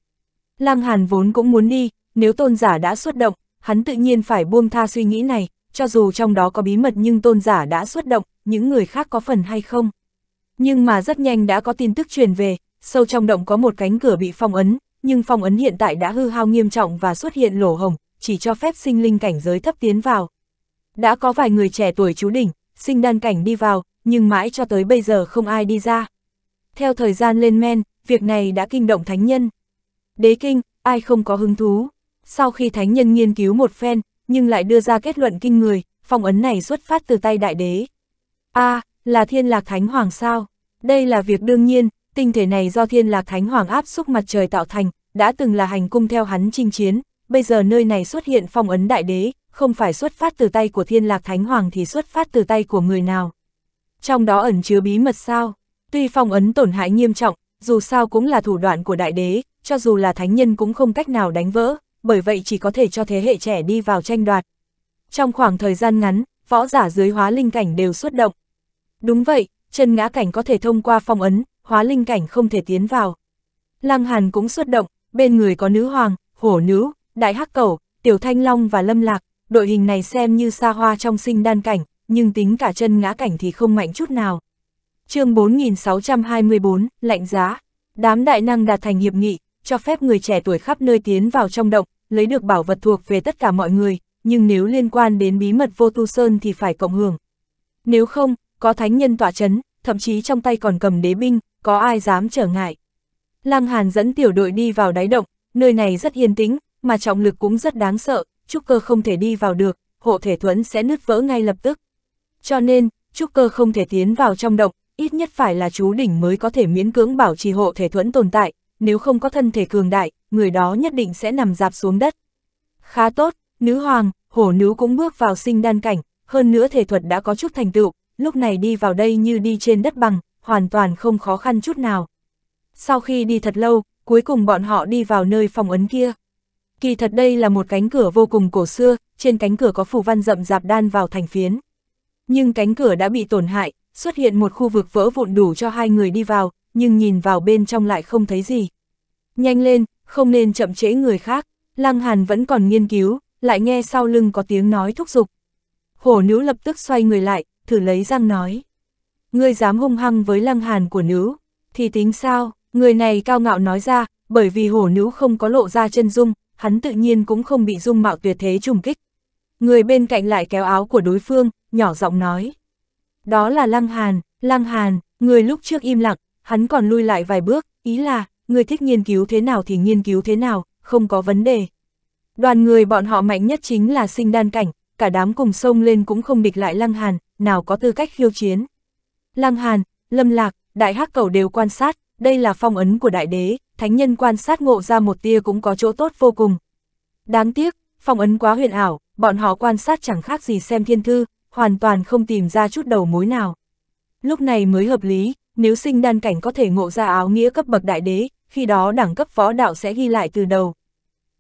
Lăng Hàn vốn cũng muốn đi, nếu tôn giả đã xuất động, hắn tự nhiên phải buông tha suy nghĩ này, cho dù trong đó có bí mật nhưng tôn giả đã xuất động, những người khác có phần hay không. Nhưng mà rất nhanh đã có tin tức truyền về, sâu trong động có một cánh cửa bị phong ấn, nhưng phong ấn hiện tại đã hư hao nghiêm trọng và xuất hiện lổ hồng, chỉ cho phép sinh linh cảnh giới thấp tiến vào. Đã có vài người trẻ tuổi chú đỉnh, sinh đan cảnh đi vào, nhưng mãi cho tới bây giờ không ai đi ra. Theo thời gian lên men, việc này đã kinh động thánh nhân. Đế kinh, ai không có hứng thú. Sau khi thánh nhân nghiên cứu một phen, nhưng lại đưa ra kết luận kinh người, phong ấn này xuất phát từ tay đại đế. a à, là thiên lạc thánh hoàng sao? Đây là việc đương nhiên, tinh thể này do thiên lạc thánh hoàng áp xúc mặt trời tạo thành, đã từng là hành cung theo hắn chinh chiến, bây giờ nơi này xuất hiện phong ấn đại đế, không phải xuất phát từ tay của thiên lạc thánh hoàng thì xuất phát từ tay của người nào. Trong đó ẩn chứa bí mật sao, tuy phong ấn tổn hại nghiêm trọng, dù sao cũng là thủ đoạn của đại đế, cho dù là thánh nhân cũng không cách nào đánh vỡ, bởi vậy chỉ có thể cho thế hệ trẻ đi vào tranh đoạt. Trong khoảng thời gian ngắn, võ giả dưới hóa linh cảnh đều xuất động. Đúng vậy, chân ngã cảnh có thể thông qua phong ấn, hóa linh cảnh không thể tiến vào. Lăng Hàn cũng xuất động, bên người có nữ hoàng, hổ nữ, đại hắc cẩu, tiểu thanh long và lâm lạc, đội hình này xem như xa hoa trong sinh đan cảnh, nhưng tính cả chân ngã cảnh thì không mạnh chút nào. chương 4624, lạnh giá, đám đại năng đạt thành hiệp nghị, cho phép người trẻ tuổi khắp nơi tiến vào trong động, lấy được bảo vật thuộc về tất cả mọi người, nhưng nếu liên quan đến bí mật vô tu sơn thì phải cộng hưởng. Nếu không, có thánh nhân tỏa chấn, thậm chí trong tay còn cầm đế binh, có ai dám trở ngại. Lăng Hàn dẫn tiểu đội đi vào đáy động, nơi này rất yên tĩnh, mà trọng lực cũng rất đáng sợ, trúc cơ không thể đi vào được, hộ thể thuẫn sẽ nứt vỡ ngay lập tức. Cho nên, trúc cơ không thể tiến vào trong động, ít nhất phải là chú đỉnh mới có thể miễn cưỡng bảo trì hộ thể thuẫn tồn tại, nếu không có thân thể cường đại, người đó nhất định sẽ nằm dạp xuống đất. Khá tốt, nữ hoàng, hổ nữ cũng bước vào sinh đan cảnh, hơn nữa thể thuật đã có chút thành tựu, lúc này đi vào đây như đi trên đất bằng, hoàn toàn không khó khăn chút nào. Sau khi đi thật lâu, cuối cùng bọn họ đi vào nơi phòng ấn kia. Kỳ thật đây là một cánh cửa vô cùng cổ xưa, trên cánh cửa có phù văn rậm rạp đan vào thành phiến. Nhưng cánh cửa đã bị tổn hại, xuất hiện một khu vực vỡ vụn đủ cho hai người đi vào, nhưng nhìn vào bên trong lại không thấy gì. Nhanh lên, không nên chậm trễ người khác, Lăng Hàn vẫn còn nghiên cứu, lại nghe sau lưng có tiếng nói thúc giục. Hổ nữ lập tức xoay người lại, thử lấy răng nói ngươi dám hung hăng với lăng hàn của nữ, thì tính sao, người này cao ngạo nói ra, bởi vì hổ nữ không có lộ ra chân dung, hắn tự nhiên cũng không bị dung mạo tuyệt thế trùng kích. Người bên cạnh lại kéo áo của đối phương, nhỏ giọng nói. Đó là lăng hàn, lăng hàn, người lúc trước im lặng, hắn còn lui lại vài bước, ý là, người thích nghiên cứu thế nào thì nghiên cứu thế nào, không có vấn đề. Đoàn người bọn họ mạnh nhất chính là sinh đan cảnh, cả đám cùng sông lên cũng không địch lại lăng hàn, nào có tư cách khiêu chiến. Lăng Hàn, Lâm Lạc, Đại Hắc Cẩu đều quan sát, đây là phong ấn của đại đế, thánh nhân quan sát ngộ ra một tia cũng có chỗ tốt vô cùng. Đáng tiếc, phong ấn quá huyền ảo, bọn họ quan sát chẳng khác gì xem thiên thư, hoàn toàn không tìm ra chút đầu mối nào. Lúc này mới hợp lý, nếu sinh đan cảnh có thể ngộ ra áo nghĩa cấp bậc đại đế, khi đó đẳng cấp võ đạo sẽ ghi lại từ đầu.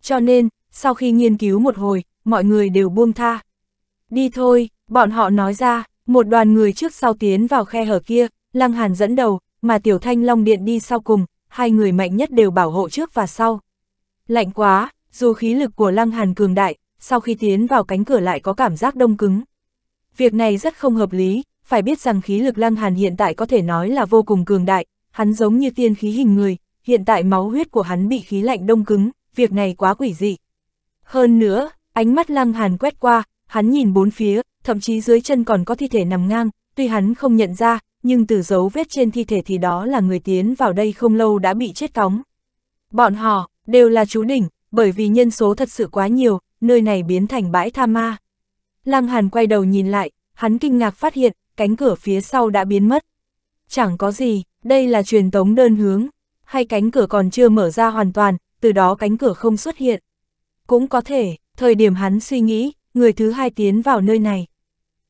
Cho nên, sau khi nghiên cứu một hồi, mọi người đều buông tha. Đi thôi, bọn họ nói ra, một đoàn người trước sau tiến vào khe hở kia, Lăng Hàn dẫn đầu, mà Tiểu Thanh Long Điện đi sau cùng, hai người mạnh nhất đều bảo hộ trước và sau. Lạnh quá, dù khí lực của Lăng Hàn cường đại, sau khi tiến vào cánh cửa lại có cảm giác đông cứng. Việc này rất không hợp lý, phải biết rằng khí lực Lăng Hàn hiện tại có thể nói là vô cùng cường đại, hắn giống như tiên khí hình người, hiện tại máu huyết của hắn bị khí lạnh đông cứng, việc này quá quỷ dị. Hơn nữa, ánh mắt Lăng Hàn quét qua, hắn nhìn bốn phía, thậm chí dưới chân còn có thi thể nằm ngang, tuy hắn không nhận ra, nhưng từ dấu vết trên thi thể thì đó là người tiến vào đây không lâu đã bị chết cóng. Bọn họ, đều là chú đỉnh, bởi vì nhân số thật sự quá nhiều, nơi này biến thành bãi tha ma. Lăng Hàn quay đầu nhìn lại, hắn kinh ngạc phát hiện, cánh cửa phía sau đã biến mất. Chẳng có gì, đây là truyền tống đơn hướng, hay cánh cửa còn chưa mở ra hoàn toàn, từ đó cánh cửa không xuất hiện. Cũng có thể, thời điểm hắn suy nghĩ, người thứ hai tiến vào nơi này.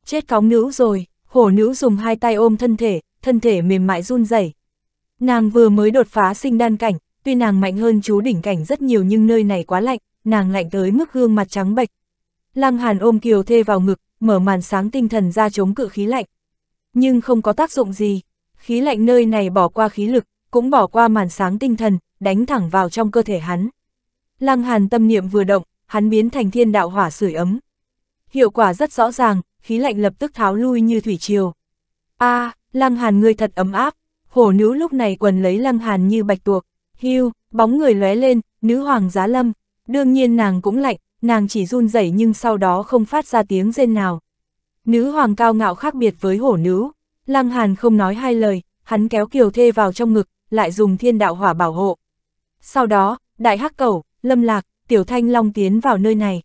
Chết cóng nữ rồi, hổ nữ dùng hai tay ôm thân thể, thân thể mềm mại run rẩy. Nàng vừa mới đột phá sinh đan cảnh, tuy nàng mạnh hơn chú đỉnh cảnh rất nhiều nhưng nơi này quá lạnh, nàng lạnh tới mức gương mặt trắng bệch. Lăng Hàn ôm Kiều Thê vào ngực, mở màn sáng tinh thần ra chống cự khí lạnh. Nhưng không có tác dụng gì, khí lạnh nơi này bỏ qua khí lực, cũng bỏ qua màn sáng tinh thần, đánh thẳng vào trong cơ thể hắn. Lăng Hàn tâm niệm vừa động, hắn biến thành thiên đạo hỏa sưởi ấm. Hiệu quả rất rõ ràng, khí lạnh lập tức tháo lui như thủy triều. a à, Lăng Hàn ngươi thật ấm áp, hổ nữ lúc này quần lấy Lăng Hàn như bạch tuộc, hưu, bóng người lóe lên, nữ hoàng giá lâm, đương nhiên nàng cũng lạnh, nàng chỉ run rẩy nhưng sau đó không phát ra tiếng rên nào. Nữ hoàng cao ngạo khác biệt với hổ nữ, Lăng Hàn không nói hai lời, hắn kéo kiều thê vào trong ngực, lại dùng thiên đạo hỏa bảo hộ. Sau đó, đại hắc cẩu, lâm lạc, tiểu thanh long tiến vào nơi này.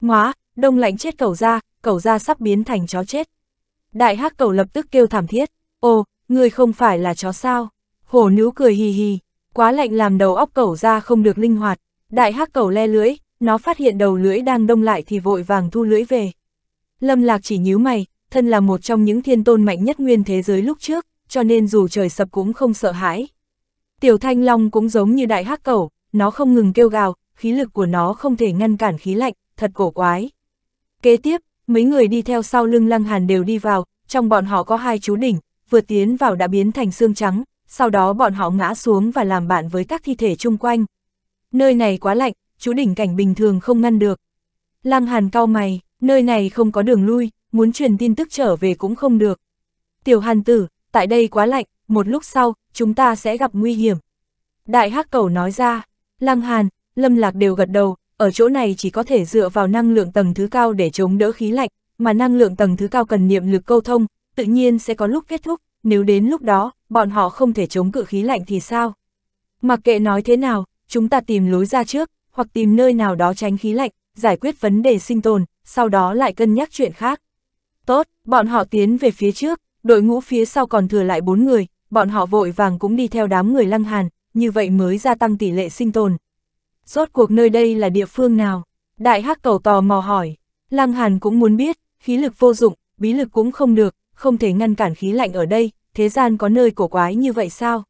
Ngoá, đông lạnh chết cẩu ra, cẩu ra sắp biến thành chó chết. Đại hắc cậu lập tức kêu thảm thiết, ô, người không phải là chó sao? Hổ nữ cười hì hì, quá lạnh làm đầu óc cậu ra không được linh hoạt. Đại hắc cậu le lưỡi, nó phát hiện đầu lưỡi đang đông lại thì vội vàng thu lưỡi về. Lâm lạc chỉ nhíu mày, thân là một trong những thiên tôn mạnh nhất nguyên thế giới lúc trước, cho nên dù trời sập cũng không sợ hãi. Tiểu thanh long cũng giống như đại hắc cẩu, nó không ngừng kêu gào, khí lực của nó không thể ngăn cản khí lạnh, thật cổ quái. Kế tiếp, mấy người đi theo sau lưng Lăng Hàn đều đi vào, trong bọn họ có hai chú đỉnh, vừa tiến vào đã biến thành xương trắng, sau đó bọn họ ngã xuống và làm bạn với các thi thể chung quanh. Nơi này quá lạnh, chú đỉnh cảnh bình thường không ngăn được. Lăng Hàn cau mày, nơi này không có đường lui, muốn truyền tin tức trở về cũng không được. Tiểu Hàn tử, tại đây quá lạnh, một lúc sau, chúng ta sẽ gặp nguy hiểm. Đại Hắc Cầu nói ra, Lăng Hàn, Lâm Lạc đều gật đầu, ở chỗ này chỉ có thể dựa vào năng lượng tầng thứ cao để chống đỡ khí lạnh, mà năng lượng tầng thứ cao cần niệm lực câu thông, tự nhiên sẽ có lúc kết thúc, nếu đến lúc đó, bọn họ không thể chống cự khí lạnh thì sao? Mặc kệ nói thế nào, chúng ta tìm lối ra trước, hoặc tìm nơi nào đó tránh khí lạnh, giải quyết vấn đề sinh tồn, sau đó lại cân nhắc chuyện khác. Tốt, bọn họ tiến về phía trước, đội ngũ phía sau còn thừa lại bốn người, bọn họ vội vàng cũng đi theo đám người lăng hàn, như vậy mới gia tăng tỷ lệ sinh tồn. Rốt cuộc nơi đây là địa phương nào? Đại hắc cầu tò mò hỏi. Lăng Hàn cũng muốn biết, khí lực vô dụng, bí lực cũng không được, không thể ngăn cản khí lạnh ở đây, thế gian có nơi cổ quái như vậy sao?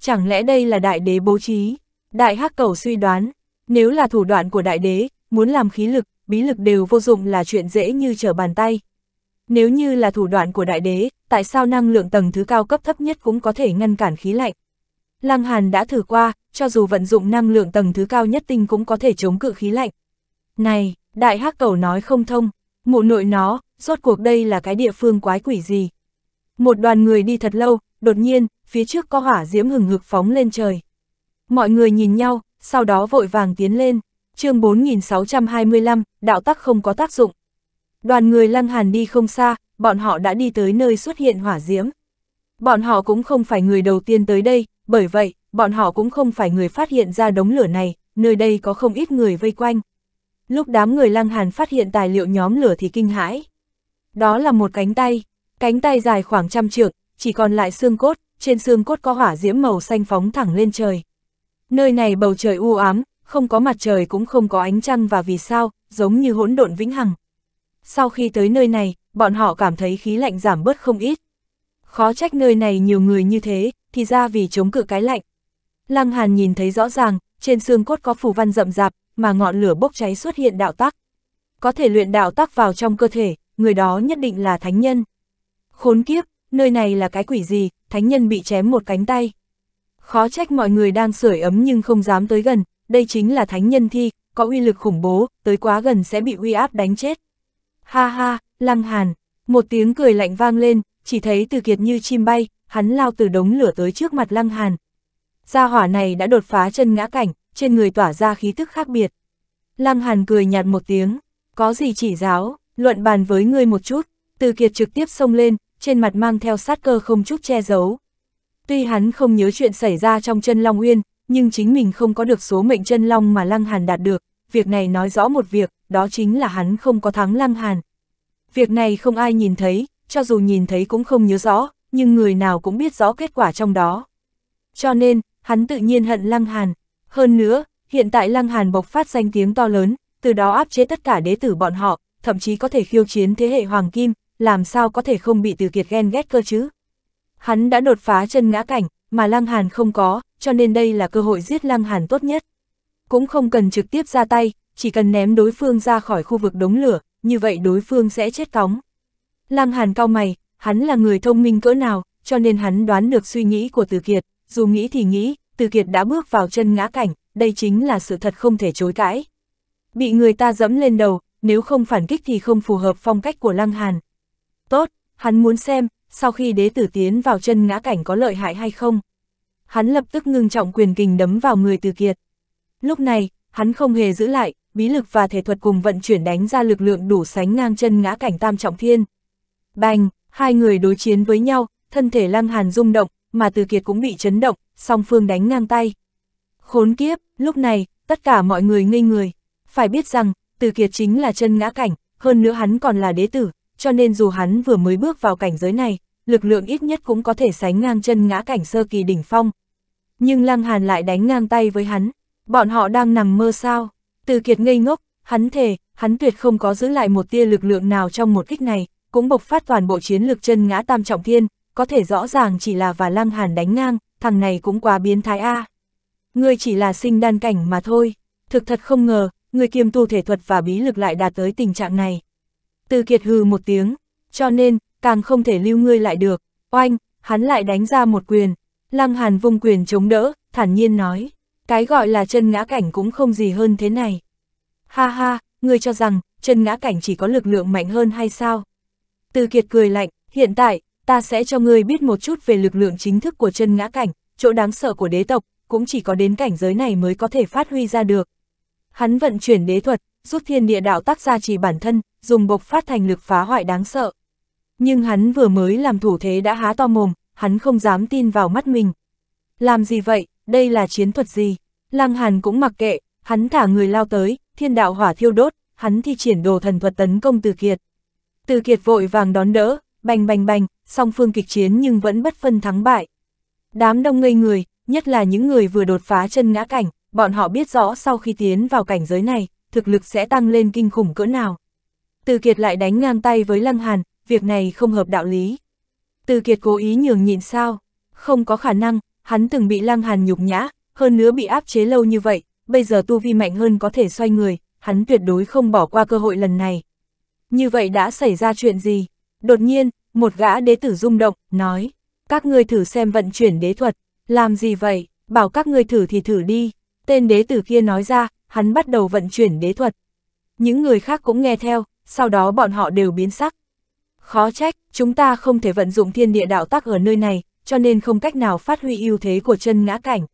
Chẳng lẽ đây là đại đế bố trí? Đại hắc cầu suy đoán, nếu là thủ đoạn của đại đế, muốn làm khí lực, bí lực đều vô dụng là chuyện dễ như trở bàn tay. Nếu như là thủ đoạn của đại đế, tại sao năng lượng tầng thứ cao cấp thấp nhất cũng có thể ngăn cản khí lạnh? Lăng Hàn đã thử qua, cho dù vận dụng năng lượng tầng thứ cao nhất tinh cũng có thể chống cự khí lạnh. Này, đại hắc cầu nói không thông, mụ nội nó, rốt cuộc đây là cái địa phương quái quỷ gì. Một đoàn người đi thật lâu, đột nhiên, phía trước có hỏa diễm hừng hực phóng lên trời. Mọi người nhìn nhau, sau đó vội vàng tiến lên, chương 4625, đạo tắc không có tác dụng. Đoàn người lăng hàn đi không xa, bọn họ đã đi tới nơi xuất hiện hỏa diễm. Bọn họ cũng không phải người đầu tiên tới đây, bởi vậy, bọn họ cũng không phải người phát hiện ra đống lửa này, nơi đây có không ít người vây quanh. Lúc đám người Lăng Hàn phát hiện tài liệu nhóm lửa thì kinh hãi. Đó là một cánh tay, cánh tay dài khoảng trăm trượng, chỉ còn lại xương cốt, trên xương cốt có hỏa diễm màu xanh phóng thẳng lên trời. Nơi này bầu trời u ám, không có mặt trời cũng không có ánh trăng và vì sao, giống như hỗn độn vĩnh hằng. Sau khi tới nơi này, bọn họ cảm thấy khí lạnh giảm bớt không ít. Khó trách nơi này nhiều người như thế, thì ra vì chống cự cái lạnh, Lăng Hàn nhìn thấy rõ ràng, trên xương cốt có phủ văn rậm rạp, mà ngọn lửa bốc cháy xuất hiện đạo tắc. Có thể luyện đạo tắc vào trong cơ thể, người đó nhất định là thánh nhân. Khốn kiếp, nơi này là cái quỷ gì, thánh nhân bị chém một cánh tay. Khó trách mọi người đang sưởi ấm nhưng không dám tới gần, đây chính là thánh nhân thi, có uy lực khủng bố, tới quá gần sẽ bị uy áp đánh chết. Ha ha, Lăng Hàn, một tiếng cười lạnh vang lên, chỉ thấy từ kiệt như chim bay, hắn lao từ đống lửa tới trước mặt Lăng Hàn, gia hỏa này đã đột phá chân ngã cảnh, trên người tỏa ra khí tức khác biệt. Lăng Hàn cười nhạt một tiếng, có gì chỉ giáo, luận bàn với ngươi một chút, từ kiệt trực tiếp xông lên, trên mặt mang theo sát cơ không chút che giấu. Tuy hắn không nhớ chuyện xảy ra trong chân Long Uyên, nhưng chính mình không có được số mệnh chân Long mà Lăng Hàn đạt được, việc này nói rõ một việc, đó chính là hắn không có thắng Lăng Hàn. Việc này không ai nhìn thấy, cho dù nhìn thấy cũng không nhớ rõ, nhưng người nào cũng biết rõ kết quả trong đó. Cho nên, hắn tự nhiên hận Lăng Hàn. Hơn nữa, hiện tại Lăng Hàn bộc phát danh tiếng to lớn, từ đó áp chế tất cả đế tử bọn họ, thậm chí có thể khiêu chiến thế hệ Hoàng Kim, làm sao có thể không bị Từ Kiệt ghen ghét cơ chứ. Hắn đã đột phá chân ngã cảnh, mà Lăng Hàn không có, cho nên đây là cơ hội giết Lăng Hàn tốt nhất. Cũng không cần trực tiếp ra tay, chỉ cần ném đối phương ra khỏi khu vực đống lửa, như vậy đối phương sẽ chết cóng. Lăng Hàn cao mày, hắn là người thông minh cỡ nào, cho nên hắn đoán được suy nghĩ của Từ Kiệt, dù nghĩ thì nghĩ, Từ Kiệt đã bước vào chân ngã cảnh, đây chính là sự thật không thể chối cãi. Bị người ta dẫm lên đầu, nếu không phản kích thì không phù hợp phong cách của Lăng Hàn. Tốt, hắn muốn xem, sau khi đế tử tiến vào chân ngã cảnh có lợi hại hay không. Hắn lập tức ngưng trọng quyền kình đấm vào người Từ Kiệt. Lúc này, hắn không hề giữ lại, bí lực và thể thuật cùng vận chuyển đánh ra lực lượng đủ sánh ngang chân ngã cảnh tam trọng thiên. Bành, hai người đối chiến với nhau, thân thể Lăng Hàn rung động, mà Từ Kiệt cũng bị chấn động, song phương đánh ngang tay. Khốn kiếp, lúc này, tất cả mọi người ngây người. Phải biết rằng, Từ Kiệt chính là chân ngã cảnh, hơn nữa hắn còn là đế tử, cho nên dù hắn vừa mới bước vào cảnh giới này, lực lượng ít nhất cũng có thể sánh ngang chân ngã cảnh sơ kỳ đỉnh phong. Nhưng Lăng Hàn lại đánh ngang tay với hắn, bọn họ đang nằm mơ sao? Từ Kiệt ngây ngốc, hắn thề, hắn tuyệt không có giữ lại một tia lực lượng nào trong một kích này, cũng bộc phát toàn bộ chiến lực chân ngã tam trọng thiên, có thể rõ ràng chỉ là và lăng hàn đánh ngang, thằng này cũng quá biến thái A. Ngươi chỉ là sinh đan cảnh mà thôi, thực thật không ngờ, người kiêm tu thể thuật và bí lực lại đạt tới tình trạng này. Từ kiệt hừ một tiếng, cho nên, càng không thể lưu ngươi lại được, oanh, hắn lại đánh ra một quyền, lăng hàn vung quyền chống đỡ, thản nhiên nói, cái gọi là chân ngã cảnh cũng không gì hơn thế này. Ha ha, ngươi cho rằng, chân ngã cảnh chỉ có lực lượng mạnh hơn hay sao? Từ kiệt cười lạnh, hiện tại, ta sẽ cho ngươi biết một chút về lực lượng chính thức của chân ngã cảnh, chỗ đáng sợ của đế tộc, cũng chỉ có đến cảnh giới này mới có thể phát huy ra được. Hắn vận chuyển đế thuật, rút thiên địa đạo tác ra chỉ bản thân, dùng bộc phát thành lực phá hoại đáng sợ. Nhưng hắn vừa mới làm thủ thế đã há to mồm, hắn không dám tin vào mắt mình. Làm gì vậy, đây là chiến thuật gì? Lăng Hàn cũng mặc kệ, hắn thả người lao tới, thiên đạo hỏa thiêu đốt, hắn thi triển đồ thần thuật tấn công Từ Kiệt. Từ Kiệt vội vàng đón đỡ, bành bành bành, song phương kịch chiến nhưng vẫn bất phân thắng bại. Đám đông ngây người, nhất là những người vừa đột phá chân ngã cảnh, bọn họ biết rõ sau khi tiến vào cảnh giới này, thực lực sẽ tăng lên kinh khủng cỡ nào. Từ Kiệt lại đánh ngang tay với Lăng Hàn, việc này không hợp đạo lý. Từ Kiệt cố ý nhường nhịn sao? Không có khả năng, hắn từng bị Lăng Hàn nhục nhã, hơn nữa bị áp chế lâu như vậy, bây giờ tu vi mạnh hơn có thể xoay người, hắn tuyệt đối không bỏ qua cơ hội lần này. Như vậy đã xảy ra chuyện gì? Đột nhiên, một gã đế tử rung động, nói, các ngươi thử xem vận chuyển đế thuật, làm gì vậy, bảo các ngươi thử thì thử đi. Tên đế tử kia nói ra, hắn bắt đầu vận chuyển đế thuật. Những người khác cũng nghe theo, sau đó bọn họ đều biến sắc. Khó trách, chúng ta không thể vận dụng thiên địa đạo tắc ở nơi này, cho nên không cách nào phát huy ưu thế của chân ngã cảnh.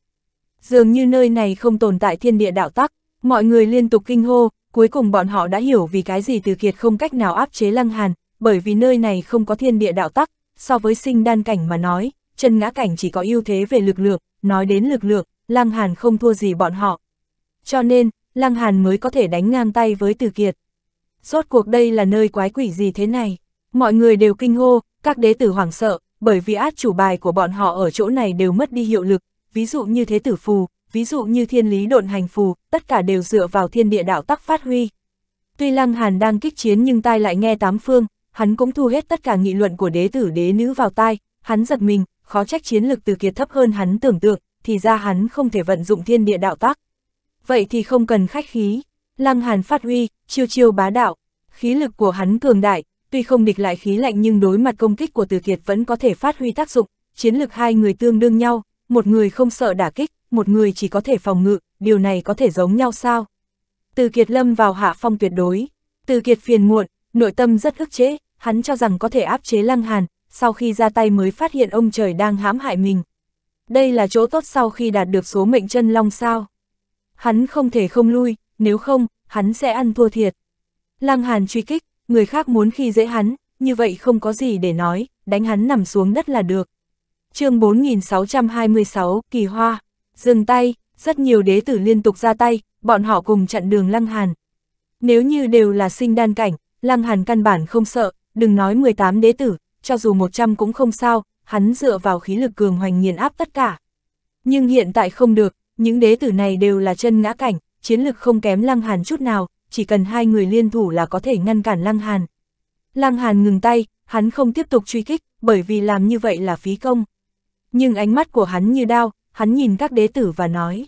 Dường như nơi này không tồn tại thiên địa đạo tắc, mọi người liên tục kinh hô, cuối cùng bọn họ đã hiểu vì cái gì từ kiệt không cách nào áp chế lăng hàn, bởi vì nơi này không có thiên địa đạo tắc, so với sinh đan cảnh mà nói, chân ngã cảnh chỉ có ưu thế về lực lượng, nói đến lực lượng, Lăng Hàn không thua gì bọn họ. Cho nên, Lăng Hàn mới có thể đánh ngang tay với Từ Kiệt. Rốt cuộc đây là nơi quái quỷ gì thế này? Mọi người đều kinh hô, các đế tử hoảng sợ, bởi vì át chủ bài của bọn họ ở chỗ này đều mất đi hiệu lực, ví dụ như thế tử phù, ví dụ như thiên lý độn hành phù, tất cả đều dựa vào thiên địa đạo tắc phát huy. Tuy Lăng Hàn đang kích chiến nhưng tai lại nghe tám phương, hắn cũng thu hết tất cả nghị luận của đế tử đế nữ vào tai, hắn giật mình, khó trách chiến lực từ kiệt thấp hơn hắn tưởng tượng, thì ra hắn không thể vận dụng thiên địa đạo tác. Vậy thì không cần khách khí, lăng hàn phát huy, chiêu chiêu bá đạo, khí lực của hắn cường đại, tuy không địch lại khí lạnh nhưng đối mặt công kích của từ kiệt vẫn có thể phát huy tác dụng, chiến lực hai người tương đương nhau, một người không sợ đả kích, một người chỉ có thể phòng ngự, điều này có thể giống nhau sao? Từ kiệt lâm vào hạ phong tuyệt đối, từ kiệt phiền muộn, nội tâm rất ức chế, hắn cho rằng có thể áp chế Lăng Hàn, sau khi ra tay mới phát hiện ông trời đang hãm hại mình. Đây là chỗ tốt sau khi đạt được số mệnh chân long sao. Hắn không thể không lui, nếu không, hắn sẽ ăn thua thiệt. Lăng Hàn truy kích, người khác muốn khi dễ hắn, như vậy không có gì để nói, đánh hắn nằm xuống đất là được. chương 4626, Kỳ Hoa, dừng tay, rất nhiều đế tử liên tục ra tay, bọn họ cùng chặn đường Lăng Hàn. Nếu như đều là sinh đan cảnh, Lăng Hàn căn bản không sợ, đừng nói 18 đế tử, cho dù 100 cũng không sao, hắn dựa vào khí lực cường hoành nghiền áp tất cả. Nhưng hiện tại không được, những đế tử này đều là chân ngã cảnh, chiến lực không kém Lăng Hàn chút nào, chỉ cần hai người liên thủ là có thể ngăn cản Lăng Hàn. Lăng Hàn ngừng tay, hắn không tiếp tục truy kích, bởi vì làm như vậy là phí công. Nhưng ánh mắt của hắn như đao, hắn nhìn các đế tử và nói.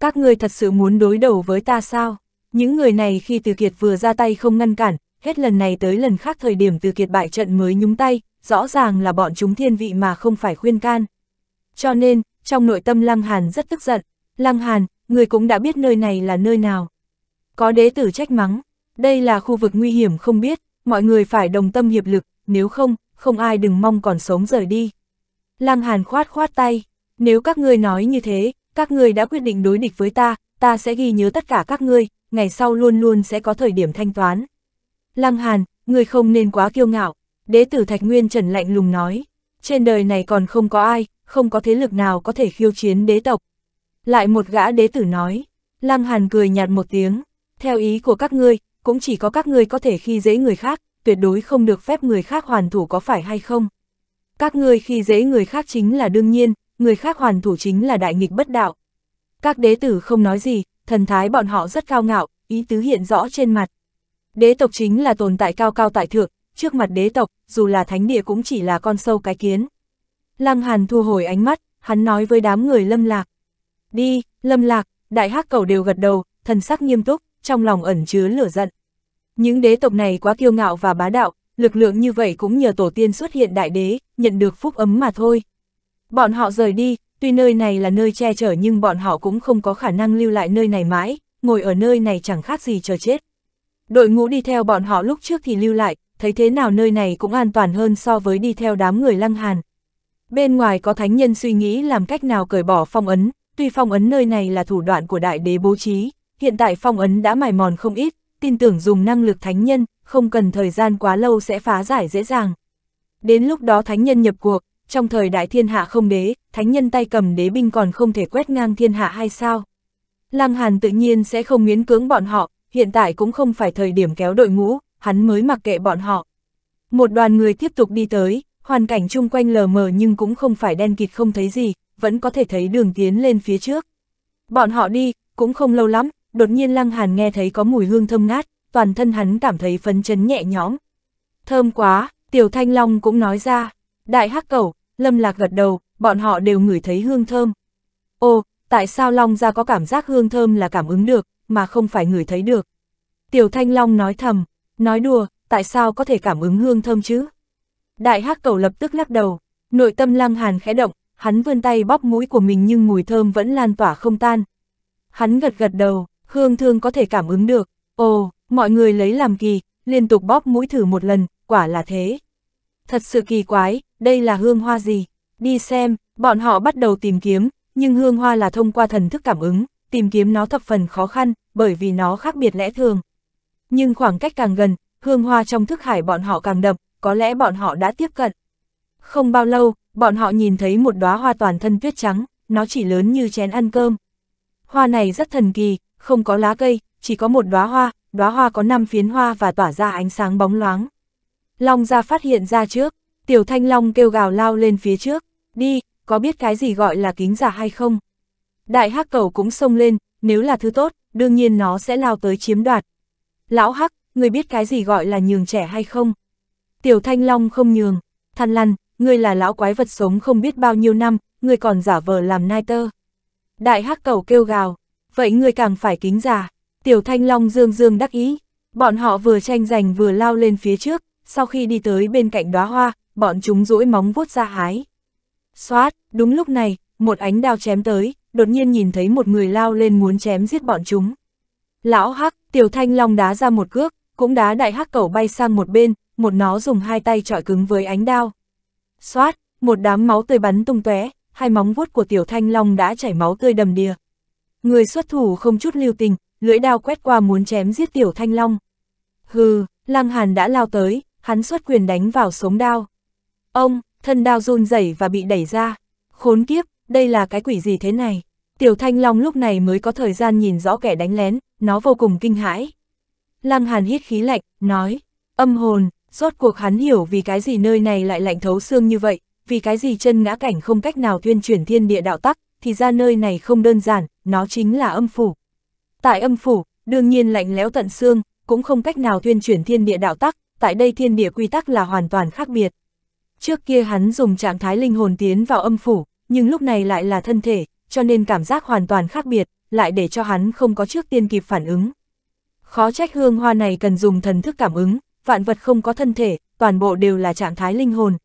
Các người thật sự muốn đối đầu với ta sao? Những người này khi từ kiệt vừa ra tay không ngăn cản, hết lần này tới lần khác thời điểm từ kiệt bại trận mới nhúng tay, rõ ràng là bọn chúng thiên vị mà không phải khuyên can. Cho nên, trong nội tâm Lăng Hàn rất tức giận, Lăng Hàn, người cũng đã biết nơi này là nơi nào. Có đế tử trách mắng, đây là khu vực nguy hiểm không biết, mọi người phải đồng tâm hiệp lực, nếu không, không ai đừng mong còn sống rời đi. Lăng Hàn khoát khoát tay, nếu các ngươi nói như thế, các ngươi đã quyết định đối địch với ta, ta sẽ ghi nhớ tất cả các ngươi, ngày sau luôn luôn sẽ có thời điểm thanh toán. Lăng Hàn, người không nên quá kiêu ngạo, đế tử Thạch Nguyên Trần lạnh lùng nói, trên đời này còn không có ai, không có thế lực nào có thể khiêu chiến đế tộc. Lại một gã đế tử nói, Lăng Hàn cười nhạt một tiếng, theo ý của các ngươi, cũng chỉ có các ngươi có thể khi dễ người khác, tuyệt đối không được phép người khác hoàn thủ có phải hay không. Các ngươi khi dễ người khác chính là đương nhiên, người khác hoàn thủ chính là đại nghịch bất đạo. Các đế tử không nói gì, thần thái bọn họ rất cao ngạo, ý tứ hiện rõ trên mặt. Đế tộc chính là tồn tại cao cao tại thượng, trước mặt đế tộc, dù là thánh địa cũng chỉ là con sâu cái kiến. Lăng Hàn thu hồi ánh mắt, hắn nói với đám người lâm lạc. Đi, lâm lạc, đại hắc cầu đều gật đầu, thần sắc nghiêm túc, trong lòng ẩn chứa lửa giận. Những đế tộc này quá kiêu ngạo và bá đạo, lực lượng như vậy cũng nhờ tổ tiên xuất hiện đại đế, nhận được phúc ấm mà thôi. Bọn họ rời đi, tuy nơi này là nơi che chở nhưng bọn họ cũng không có khả năng lưu lại nơi này mãi, ngồi ở nơi này chẳng khác gì chờ chết. Đội ngũ đi theo bọn họ lúc trước thì lưu lại, thấy thế nào nơi này cũng an toàn hơn so với đi theo đám người lăng hàn. Bên ngoài có thánh nhân suy nghĩ làm cách nào cởi bỏ phong ấn, tuy phong ấn nơi này là thủ đoạn của đại đế bố trí, hiện tại phong ấn đã mài mòn không ít, tin tưởng dùng năng lực thánh nhân, không cần thời gian quá lâu sẽ phá giải dễ dàng. Đến lúc đó thánh nhân nhập cuộc, trong thời đại thiên hạ không đế, thánh nhân tay cầm đế binh còn không thể quét ngang thiên hạ hay sao? Lăng Hàn tự nhiên sẽ không miễn cưỡng bọn họ, hiện tại cũng không phải thời điểm kéo đội ngũ, hắn mới mặc kệ bọn họ. Một đoàn người tiếp tục đi tới, hoàn cảnh chung quanh lờ mờ nhưng cũng không phải đen kịt không thấy gì, vẫn có thể thấy đường tiến lên phía trước. Bọn họ đi, cũng không lâu lắm, đột nhiên Lăng Hàn nghe thấy có mùi hương thơm ngát, toàn thân hắn cảm thấy phấn chấn nhẹ nhõm. Thơm quá, Tiểu Thanh Long cũng nói ra, đại hắc cẩu, lâm lạc gật đầu, bọn họ đều ngửi thấy hương thơm. Ồ, tại sao Long ra có cảm giác hương thơm là cảm ứng được, mà không phải người thấy được. Tiểu Thanh Long nói thầm, nói đùa, tại sao có thể cảm ứng hương thơm chứ? Đại hắc cầu lập tức lắc đầu, nội tâm lăng hàn khẽ động, hắn vươn tay bóp mũi của mình nhưng mùi thơm vẫn lan tỏa không tan. Hắn gật gật đầu, hương thương có thể cảm ứng được, ồ, mọi người lấy làm kỳ, liên tục bóp mũi thử một lần, quả là thế. Thật sự kỳ quái, đây là hương hoa gì? Đi xem, bọn họ bắt đầu tìm kiếm, nhưng hương hoa là thông qua thần thức cảm ứng, tìm kiếm nó thập phần khó khăn, bởi vì nó khác biệt lẽ thường. Nhưng khoảng cách càng gần, hương hoa trong thức hải bọn họ càng đậm, có lẽ bọn họ đã tiếp cận. Không bao lâu, bọn họ nhìn thấy một đóa hoa toàn thân tuyết trắng, nó chỉ lớn như chén ăn cơm. Hoa này rất thần kỳ, không có lá cây, chỉ có một đóa hoa, đóa hoa có 5 phiến hoa và tỏa ra ánh sáng bóng loáng. Long ra phát hiện ra trước, tiểu thanh long kêu gào lao lên phía trước, đi, có biết cái gì gọi là kính giả hay không? đại hắc cầu cũng xông lên, nếu là thứ tốt, đương nhiên nó sẽ lao tới chiếm đoạt. Lão hắc, ngươi biết cái gì gọi là nhường trẻ hay không? Tiểu thanh long không nhường, than lăn, ngươi là lão quái vật sống không biết bao nhiêu năm, ngươi còn giả vờ làm nai tơ. Đại hắc cầu kêu gào, vậy ngươi càng phải kính giả. Tiểu thanh long dương dương đắc ý, bọn họ vừa tranh giành vừa lao lên phía trước, sau khi đi tới bên cạnh đóa hoa, bọn chúng duỗi móng vuốt ra hái. Xoát, đúng lúc này, một ánh đao chém tới, đột nhiên nhìn thấy một người lao lên muốn chém giết bọn chúng. Lão hắc, tiểu thanh long đá ra một cước, cũng đá đại hắc cẩu bay sang một bên, một nó dùng hai tay trọi cứng với ánh đao. Xoát, một đám máu tươi bắn tung tóe, hai móng vuốt của tiểu thanh long đã chảy máu tươi đầm đìa. Người xuất thủ không chút lưu tình, lưỡi đao quét qua muốn chém giết tiểu thanh long. Hừ, lăng hàn đã lao tới, hắn xuất quyền đánh vào sống đao. Ông, thân đao run rẩy và bị đẩy ra. Khốn kiếp, đây là cái quỷ gì thế này? Tiểu Thanh Long lúc này mới có thời gian nhìn rõ kẻ đánh lén, nó vô cùng kinh hãi. Lăng Hàn hít khí lạnh, nói, âm hồn, rốt cuộc hắn hiểu vì cái gì nơi này lại lạnh thấu xương như vậy, vì cái gì chân ngã cảnh không cách nào tuyên truyền thiên địa đạo tắc, thì ra nơi này không đơn giản, nó chính là âm phủ. Tại âm phủ, đương nhiên lạnh lẽo tận xương, cũng không cách nào tuyên truyền thiên địa đạo tắc, tại đây thiên địa quy tắc là hoàn toàn khác biệt. Trước kia hắn dùng trạng thái linh hồn tiến vào âm phủ, nhưng lúc này lại là thân thể, cho nên cảm giác hoàn toàn khác biệt, lại để cho hắn không có trước tiên kịp phản ứng. Khó trách hương hoa này cần dùng thần thức cảm ứng, vạn vật không có thân thể, toàn bộ đều là trạng thái linh hồn.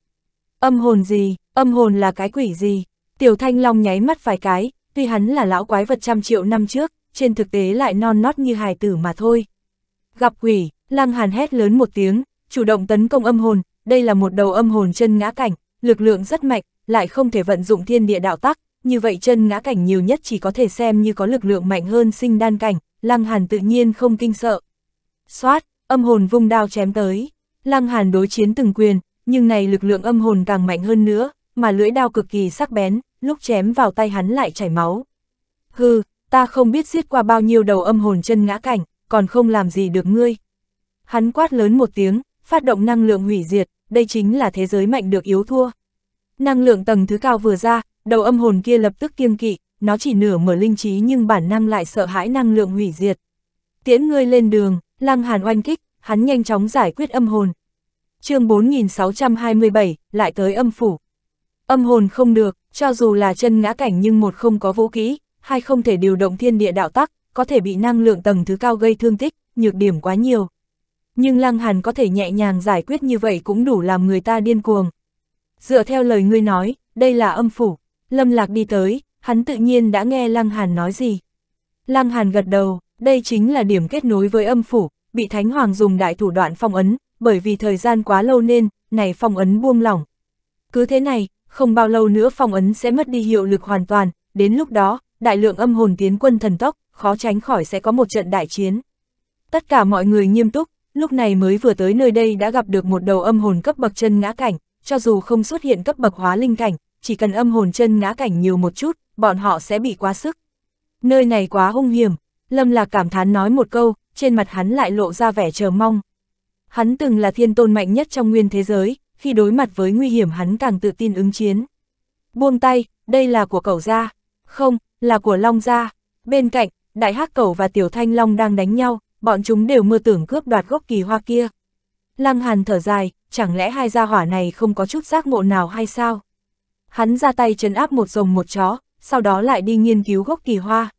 Âm hồn gì, âm hồn là cái quỷ gì? Tiểu Thanh Long nháy mắt vài cái, tuy hắn là lão quái vật trăm triệu năm trước, trên thực tế lại non nót như hài tử mà thôi. Gặp quỷ, Lăng Hàn hét lớn một tiếng, chủ động tấn công âm hồn, đây là một đầu âm hồn chân ngã cảnh, lực lượng rất mạnh, lại không thể vận dụng thiên địa đạo tắc, như vậy chân ngã cảnh nhiều nhất chỉ có thể xem như có lực lượng mạnh hơn sinh đan cảnh, Lăng Hàn tự nhiên không kinh sợ. Xoát, âm hồn vung đao chém tới, Lăng Hàn đối chiến từng quyền, nhưng này lực lượng âm hồn càng mạnh hơn nữa, mà lưỡi đao cực kỳ sắc bén, lúc chém vào tay hắn lại chảy máu. Hừ, ta không biết giết qua bao nhiêu đầu âm hồn chân ngã cảnh, còn không làm gì được ngươi. Hắn quát lớn một tiếng, phát động năng lượng hủy diệt, đây chính là thế giới mạnh được yếu thua. Năng lượng tầng thứ cao vừa ra, Đầu âm hồn kia lập tức kiêng kỵ, nó chỉ nửa mở linh trí nhưng bản năng lại sợ hãi năng lượng hủy diệt. Tiễn ngươi lên đường, Lăng Hàn oanh kích, hắn nhanh chóng giải quyết âm hồn. chương 4627, lại tới âm phủ. Âm hồn không được, cho dù là chân ngã cảnh nhưng một không có vũ khí, hai không thể điều động thiên địa đạo tắc, có thể bị năng lượng tầng thứ cao gây thương tích, nhược điểm quá nhiều. Nhưng Lăng Hàn có thể nhẹ nhàng giải quyết như vậy cũng đủ làm người ta điên cuồng. Dựa theo lời ngươi nói, đây là âm phủ. Lâm Lạc đi tới, hắn tự nhiên đã nghe Lăng Hàn nói gì. Lăng Hàn gật đầu, đây chính là điểm kết nối với âm phủ, bị Thánh Hoàng dùng đại thủ đoạn phong ấn, bởi vì thời gian quá lâu nên, này phong ấn buông lỏng. Cứ thế này, không bao lâu nữa phong ấn sẽ mất đi hiệu lực hoàn toàn, đến lúc đó, đại lượng âm hồn tiến quân thần tốc, khó tránh khỏi sẽ có một trận đại chiến. Tất cả mọi người nghiêm túc, lúc này mới vừa tới nơi đây đã gặp được một đầu âm hồn cấp bậc chân ngã cảnh, cho dù không xuất hiện cấp bậc hóa linh cảnh, chỉ cần âm hồn chân ngã cảnh nhiều một chút, bọn họ sẽ bị quá sức. Nơi này quá hung hiểm, Lâm Lạc cảm thán nói một câu, trên mặt hắn lại lộ ra vẻ chờ mong. Hắn từng là thiên tôn mạnh nhất trong nguyên thế giới, khi đối mặt với nguy hiểm hắn càng tự tin ứng chiến. Buông tay, đây là của cậu gia, không, là của Long gia. Bên cạnh, Đại Hắc Cẩu và Tiểu Thanh Long đang đánh nhau, bọn chúng đều mơ tưởng cướp đoạt gốc kỳ hoa kia. Lăng Hàn thở dài, chẳng lẽ hai gia hỏa này không có chút giác ngộ nào hay sao? hắn ra tay chấn áp một rồng một chó, sau đó lại đi nghiên cứu gốc kỳ hoa.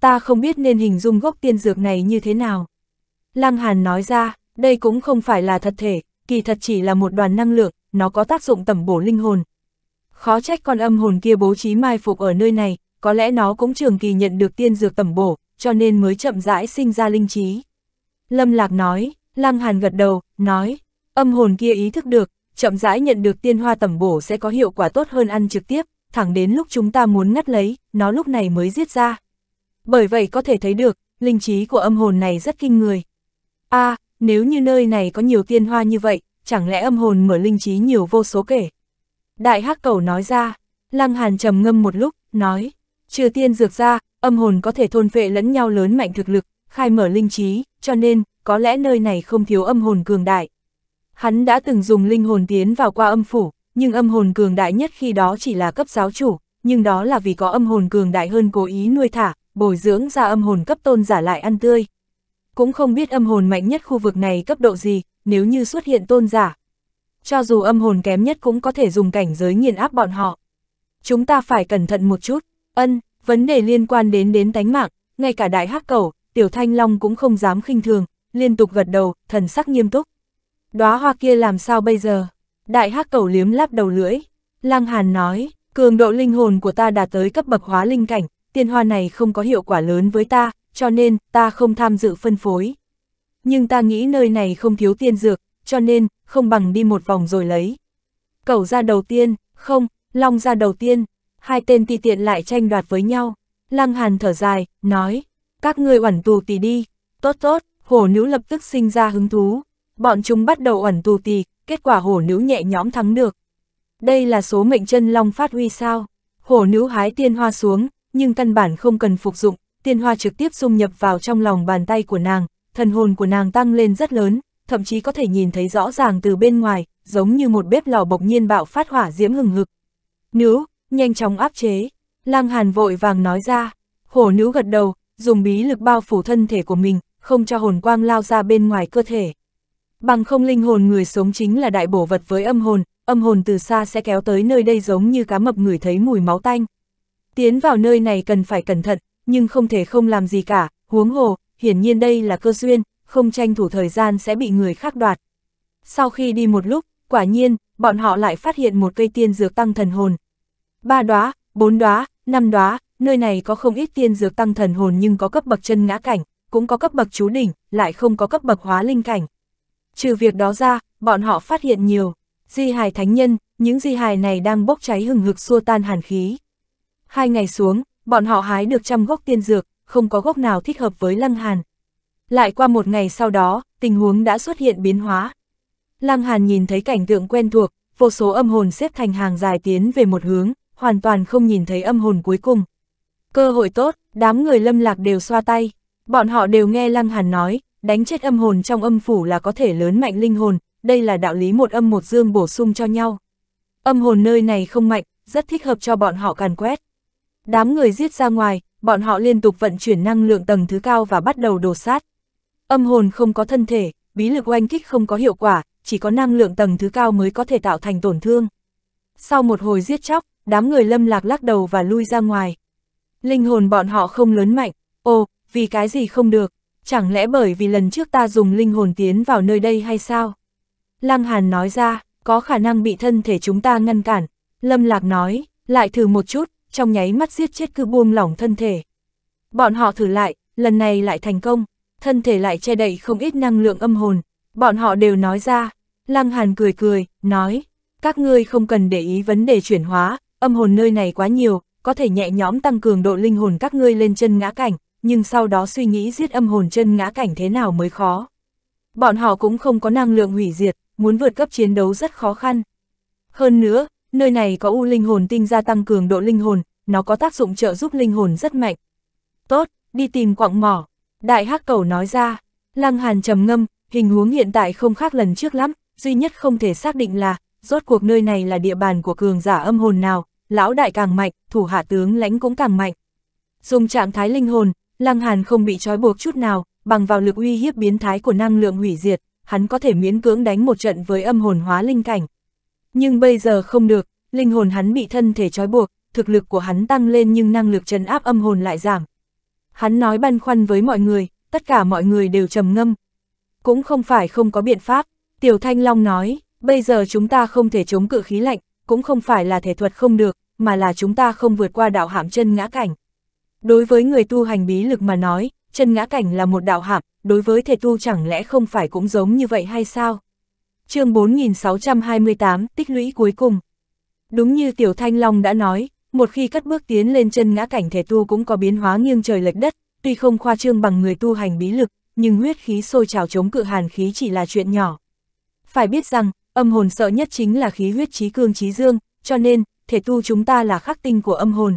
Ta không biết nên hình dung gốc tiên dược này như thế nào. Lăng Hàn nói ra, đây cũng không phải là thật thể, kỳ thật chỉ là một đoàn năng lượng, nó có tác dụng tẩm bổ linh hồn. Khó trách con âm hồn kia bố trí mai phục ở nơi này, có lẽ nó cũng trường kỳ nhận được tiên dược tẩm bổ, cho nên mới chậm rãi sinh ra linh trí. Lâm Lạc nói, Lăng Hàn gật đầu, nói, âm hồn kia ý thức được, chậm rãi nhận được tiên hoa tẩm bổ sẽ có hiệu quả tốt hơn ăn trực tiếp, thẳng đến lúc chúng ta muốn ngắt lấy, nó lúc này mới giết ra. Bởi vậy có thể thấy được, linh trí của âm hồn này rất kinh người. a à, nếu như nơi này có nhiều tiên hoa như vậy, chẳng lẽ âm hồn mở linh trí nhiều vô số kể? Đại hắc cầu nói ra, lăng hàn trầm ngâm một lúc, nói, trừ tiên dược ra, âm hồn có thể thôn vệ lẫn nhau lớn mạnh thực lực, khai mở linh trí, cho nên, có lẽ nơi này không thiếu âm hồn cường đại. Hắn đã từng dùng linh hồn tiến vào qua âm phủ, nhưng âm hồn cường đại nhất khi đó chỉ là cấp giáo chủ, nhưng đó là vì có âm hồn cường đại hơn cố ý nuôi thả, bồi dưỡng ra âm hồn cấp tôn giả lại ăn tươi. Cũng không biết âm hồn mạnh nhất khu vực này cấp độ gì, nếu như xuất hiện tôn giả. Cho dù âm hồn kém nhất cũng có thể dùng cảnh giới nghiền áp bọn họ. Chúng ta phải cẩn thận một chút, ân, vấn đề liên quan đến đến tánh mạng, ngay cả đại hắc cầu, tiểu thanh long cũng không dám khinh thường, liên tục gật đầu, thần sắc nghiêm túc đóa hoa kia làm sao bây giờ? Đại hắc cầu liếm láp đầu lưỡi. Lăng Hàn nói, cường độ linh hồn của ta đạt tới cấp bậc hóa linh cảnh, tiên hoa này không có hiệu quả lớn với ta, cho nên ta không tham dự phân phối. Nhưng ta nghĩ nơi này không thiếu tiên dược, cho nên không bằng đi một vòng rồi lấy. cầu ra đầu tiên, không, long ra đầu tiên, hai tên ti tiện lại tranh đoạt với nhau. Lăng Hàn thở dài, nói, các ngươi oản tù tỷ đi, tốt tốt, hổ nữ lập tức sinh ra hứng thú, Bọn chúng bắt đầu ẩn tù tì, kết quả hổ nữ nhẹ nhóm thắng được. Đây là số mệnh chân long phát huy sao. Hổ nữ hái tiên hoa xuống, nhưng căn bản không cần phục dụng, tiên hoa trực tiếp dung nhập vào trong lòng bàn tay của nàng, thần hồn của nàng tăng lên rất lớn, thậm chí có thể nhìn thấy rõ ràng từ bên ngoài, giống như một bếp lò bộc nhiên bạo phát hỏa diễm hừng hực. Nữ, nhanh chóng áp chế, lang hàn vội vàng nói ra, hổ nữ gật đầu, dùng bí lực bao phủ thân thể của mình, không cho hồn quang lao ra bên ngoài cơ thể. Bằng không linh hồn người sống chính là đại bổ vật với âm hồn, âm hồn từ xa sẽ kéo tới nơi đây giống như cá mập người thấy mùi máu tanh. Tiến vào nơi này cần phải cẩn thận, nhưng không thể không làm gì cả, huống hồ, hiển nhiên đây là cơ duyên, không tranh thủ thời gian sẽ bị người khác đoạt. Sau khi đi một lúc, quả nhiên, bọn họ lại phát hiện một cây tiên dược tăng thần hồn. Ba đóa, bốn đóa, năm đóa, nơi này có không ít tiên dược tăng thần hồn nhưng có cấp bậc chân ngã cảnh, cũng có cấp bậc chú đỉnh, lại không có cấp bậc hóa linh cảnh. Trừ việc đó ra, bọn họ phát hiện nhiều di hài thánh nhân, những di hài này đang bốc cháy hừng hực xua tan hàn khí. Hai ngày xuống, bọn họ hái được trăm gốc tiên dược, không có gốc nào thích hợp với Lăng Hàn. Lại qua một ngày sau đó, tình huống đã xuất hiện biến hóa. Lăng Hàn nhìn thấy cảnh tượng quen thuộc, vô số âm hồn xếp thành hàng dài tiến về một hướng, hoàn toàn không nhìn thấy âm hồn cuối cùng. Cơ hội tốt, đám người lâm lạc đều xoa tay. Bọn họ đều nghe Lăng Hàn nói, đánh chết âm hồn trong âm phủ là có thể lớn mạnh linh hồn, đây là đạo lý một âm một dương bổ sung cho nhau. Âm hồn nơi này không mạnh, rất thích hợp cho bọn họ càn quét. Đám người giết ra ngoài, bọn họ liên tục vận chuyển năng lượng tầng thứ cao và bắt đầu đồ sát. Âm hồn không có thân thể, bí lực oanh kích không có hiệu quả, chỉ có năng lượng tầng thứ cao mới có thể tạo thành tổn thương. Sau một hồi giết chóc, đám người lâm lạc lắc đầu và lui ra ngoài. Linh hồn bọn họ không lớn mạnh, ô, vì cái gì không được, chẳng lẽ bởi vì lần trước ta dùng linh hồn tiến vào nơi đây hay sao? Lăng Hàn nói ra, có khả năng bị thân thể chúng ta ngăn cản. Lâm Lạc nói, lại thử một chút, trong nháy mắt giết chết cứ buông lỏng thân thể. Bọn họ thử lại, lần này lại thành công, thân thể lại che đậy không ít năng lượng âm hồn. Bọn họ đều nói ra, Lăng Hàn cười cười, nói, các ngươi không cần để ý vấn đề chuyển hóa, âm hồn nơi này quá nhiều, có thể nhẹ nhõm tăng cường độ linh hồn các ngươi lên chân ngã cảnh, nhưng sau đó suy nghĩ giết âm hồn chân ngã cảnh thế nào mới khó. Bọn họ cũng không có năng lượng hủy diệt, muốn vượt cấp chiến đấu rất khó khăn. Hơn nữa, nơi này có u linh hồn tinh gia tăng cường độ linh hồn, nó có tác dụng trợ giúp linh hồn rất mạnh. Tốt, đi tìm quặng mỏ. Đại hắc cầu nói ra, lăng hàn trầm ngâm, hình huống hiện tại không khác lần trước lắm, duy nhất không thể xác định là, rốt cuộc nơi này là địa bàn của cường giả âm hồn nào, lão đại càng mạnh, thủ hạ tướng lãnh cũng càng mạnh. Dùng trạng thái linh hồn, Lăng Hàn không bị trói buộc chút nào, bằng vào lực uy hiếp biến thái của năng lượng hủy diệt, hắn có thể miễn cưỡng đánh một trận với âm hồn hóa linh cảnh. Nhưng bây giờ không được, linh hồn hắn bị thân thể trói buộc, thực lực của hắn tăng lên nhưng năng lực trấn áp âm hồn lại giảm. Hắn nói băn khoăn với mọi người, tất cả mọi người đều trầm ngâm. Cũng không phải không có biện pháp, Tiểu Thanh Long nói, bây giờ chúng ta không thể chống cự khí lạnh, cũng không phải là thể thuật không được, mà là chúng ta không vượt qua đạo hãm chân ngã cảnh. Đối với người tu hành bí lực mà nói, chân ngã cảnh là một đạo hạm, đối với thể tu chẳng lẽ không phải cũng giống như vậy hay sao? chương 4628, tích lũy cuối cùng. Đúng như Tiểu Thanh Long đã nói, một khi cất bước tiến lên chân ngã cảnh thể tu cũng có biến hóa nghiêng trời lệch đất, tuy không khoa trương bằng người tu hành bí lực, nhưng huyết khí sôi trào chống cự hàn khí chỉ là chuyện nhỏ. Phải biết rằng, âm hồn sợ nhất chính là khí huyết trí cương trí dương, cho nên, thể tu chúng ta là khắc tinh của âm hồn,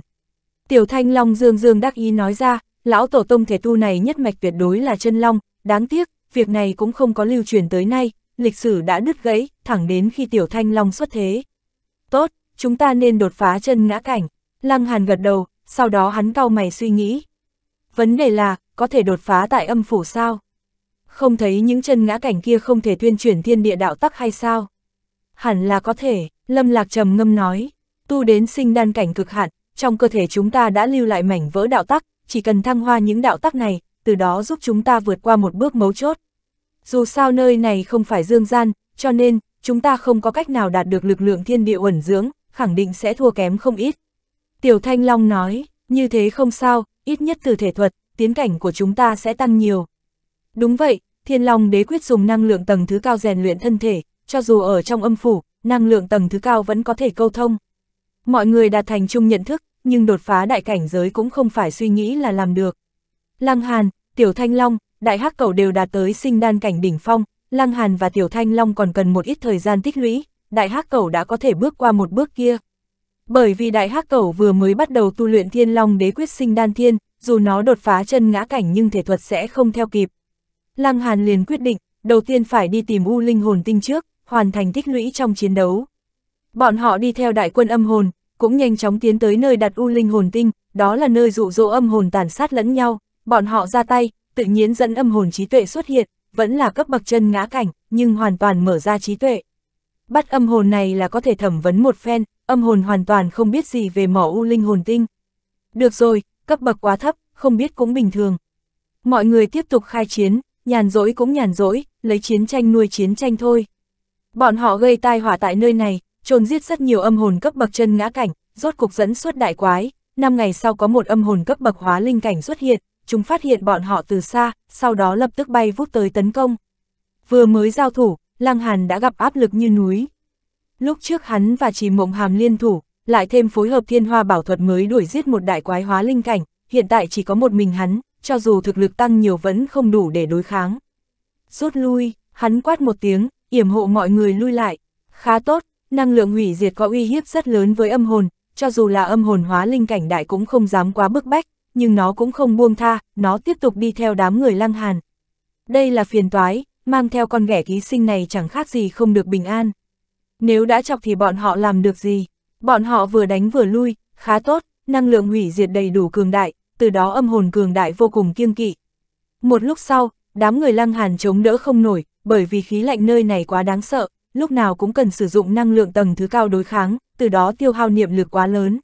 Tiểu Thanh Long dương dương đắc ý nói ra, lão tổ tông thể tu này nhất mạch tuyệt đối là chân long, đáng tiếc, việc này cũng không có lưu truyền tới nay, lịch sử đã đứt gãy, thẳng đến khi Tiểu Thanh Long xuất thế. Tốt, chúng ta nên đột phá chân ngã cảnh. Lăng Hàn gật đầu, sau đó hắn cau mày suy nghĩ. Vấn đề là, có thể đột phá tại âm phủ sao? Không thấy những chân ngã cảnh kia không thể tuyên truyền thiên địa đạo tắc hay sao? Hẳn là có thể, Lâm Lạc trầm ngâm nói, tu đến sinh đan cảnh cực hạn, trong cơ thể chúng ta đã lưu lại mảnh vỡ đạo tắc, chỉ cần thăng hoa những đạo tắc này, từ đó giúp chúng ta vượt qua một bước mấu chốt. Dù sao nơi này không phải dương gian, cho nên, chúng ta không có cách nào đạt được lực lượng thiên địa ẩn dưỡng, khẳng định sẽ thua kém không ít. Tiểu Thanh Long nói, như thế không sao, ít nhất từ thể thuật, tiến cảnh của chúng ta sẽ tăng nhiều. Đúng vậy, Thiên Long đế quyết dùng năng lượng tầng thứ cao rèn luyện thân thể, cho dù ở trong âm phủ, năng lượng tầng thứ cao vẫn có thể câu thông. Mọi người đạt thành chung nhận thức, nhưng đột phá đại cảnh giới cũng không phải suy nghĩ là làm được. Lăng Hàn, Tiểu Thanh Long, Đại Hắc Cầu đều đạt tới sinh đan cảnh đỉnh phong, Lăng Hàn và Tiểu Thanh Long còn cần một ít thời gian tích lũy, Đại Hắc Cầu đã có thể bước qua một bước kia. Bởi vì Đại Hắc Cầu vừa mới bắt đầu tu luyện Thiên Long Đế quyết sinh đan thiên, dù nó đột phá chân ngã cảnh nhưng thể thuật sẽ không theo kịp. Lăng Hàn liền quyết định, đầu tiên phải đi tìm U Linh Hồn Tinh trước, hoàn thành tích lũy trong chiến đấu. Bọn họ đi theo đại quân âm hồn, cũng nhanh chóng tiến tới nơi đặt u linh hồn tinh, đó là nơi dụ dỗ âm hồn tàn sát lẫn nhau, bọn họ ra tay, tự nhiên dẫn âm hồn trí tuệ xuất hiện, vẫn là cấp bậc chân ngã cảnh, nhưng hoàn toàn mở ra trí tuệ. Bắt âm hồn này là có thể thẩm vấn một phen, âm hồn hoàn toàn không biết gì về mỏ u linh hồn tinh. Được rồi, cấp bậc quá thấp, không biết cũng bình thường. Mọi người tiếp tục khai chiến, nhàn rỗi cũng nhàn rỗi, lấy chiến tranh nuôi chiến tranh thôi. Bọn họ gây tai họa tại nơi này, trồn giết rất nhiều âm hồn cấp bậc chân ngã cảnh, rốt cục dẫn suốt đại quái, năm ngày sau có một âm hồn cấp bậc hóa linh cảnh xuất hiện, chúng phát hiện bọn họ từ xa, sau đó lập tức bay vút tới tấn công. Vừa mới giao thủ, Lăng Hàn đã gặp áp lực như núi. Lúc trước hắn và Trì Mộng Hàm liên thủ, lại thêm phối hợp thiên hoa bảo thuật mới đuổi giết một đại quái hóa linh cảnh, hiện tại chỉ có một mình hắn, cho dù thực lực tăng nhiều vẫn không đủ để đối kháng. Rút lui, hắn quát một tiếng, yểm hộ mọi người lui lại. Khá tốt, năng lượng hủy diệt có uy hiếp rất lớn với âm hồn, cho dù là âm hồn hóa linh cảnh đại cũng không dám quá bức bách, nhưng nó cũng không buông tha, nó tiếp tục đi theo đám người lăng hàn. Đây là phiền toái, mang theo con ghẻ ký sinh này chẳng khác gì không được bình an. Nếu đã chọc thì bọn họ làm được gì? Bọn họ vừa đánh vừa lui, khá tốt, năng lượng hủy diệt đầy đủ cường đại, từ đó âm hồn cường đại vô cùng kiêng kỵ. Một lúc sau, đám người lăng hàn chống đỡ không nổi, bởi vì khí lạnh nơi này quá đáng sợ, lúc nào cũng cần sử dụng năng lượng tầng thứ cao đối kháng, từ đó tiêu hao niệm lực quá lớn.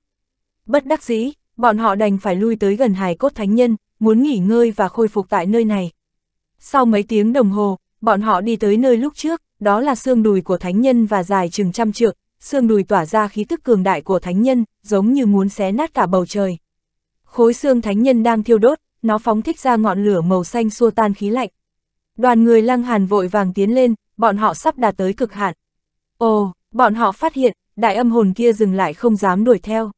Bất đắc dĩ, bọn họ đành phải lui tới gần hài cốt thánh nhân, muốn nghỉ ngơi và khôi phục tại nơi này. Sau mấy tiếng đồng hồ, bọn họ đi tới nơi lúc trước, đó là xương đùi của thánh nhân và dài chừng trăm trượng, xương đùi tỏa ra khí tức cường đại của thánh nhân, giống như muốn xé nát cả bầu trời. Khối xương thánh nhân đang thiêu đốt, nó phóng thích ra ngọn lửa màu xanh xua tan khí lạnh. Đoàn người lăng hàn vội vàng tiến lên, bọn họ sắp đạt tới cực hạn. Ồ, bọn họ phát hiện, đại âm hồn kia dừng lại không dám đuổi theo.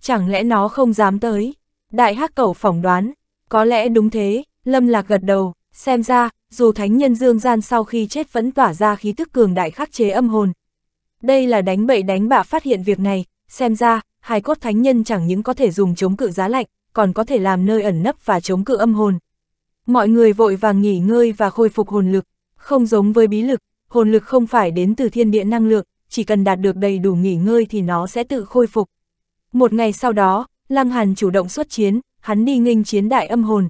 Chẳng lẽ nó không dám tới? Đại hắc cẩu phỏng đoán, có lẽ đúng thế, lâm lạc gật đầu, xem ra, dù thánh nhân dương gian sau khi chết vẫn tỏa ra khí tức cường đại khắc chế âm hồn. Đây là đánh bậy đánh bạ phát hiện việc này, xem ra, hai cốt thánh nhân chẳng những có thể dùng chống cự giá lạnh, còn có thể làm nơi ẩn nấp và chống cự âm hồn. Mọi người vội vàng nghỉ ngơi và khôi phục hồn lực, không giống với bí lực, hồn lực không phải đến từ thiên địa năng lượng, chỉ cần đạt được đầy đủ nghỉ ngơi thì nó sẽ tự khôi phục. Một ngày sau đó, Lăng Hàn chủ động xuất chiến, hắn đi nghênh chiến đại âm hồn.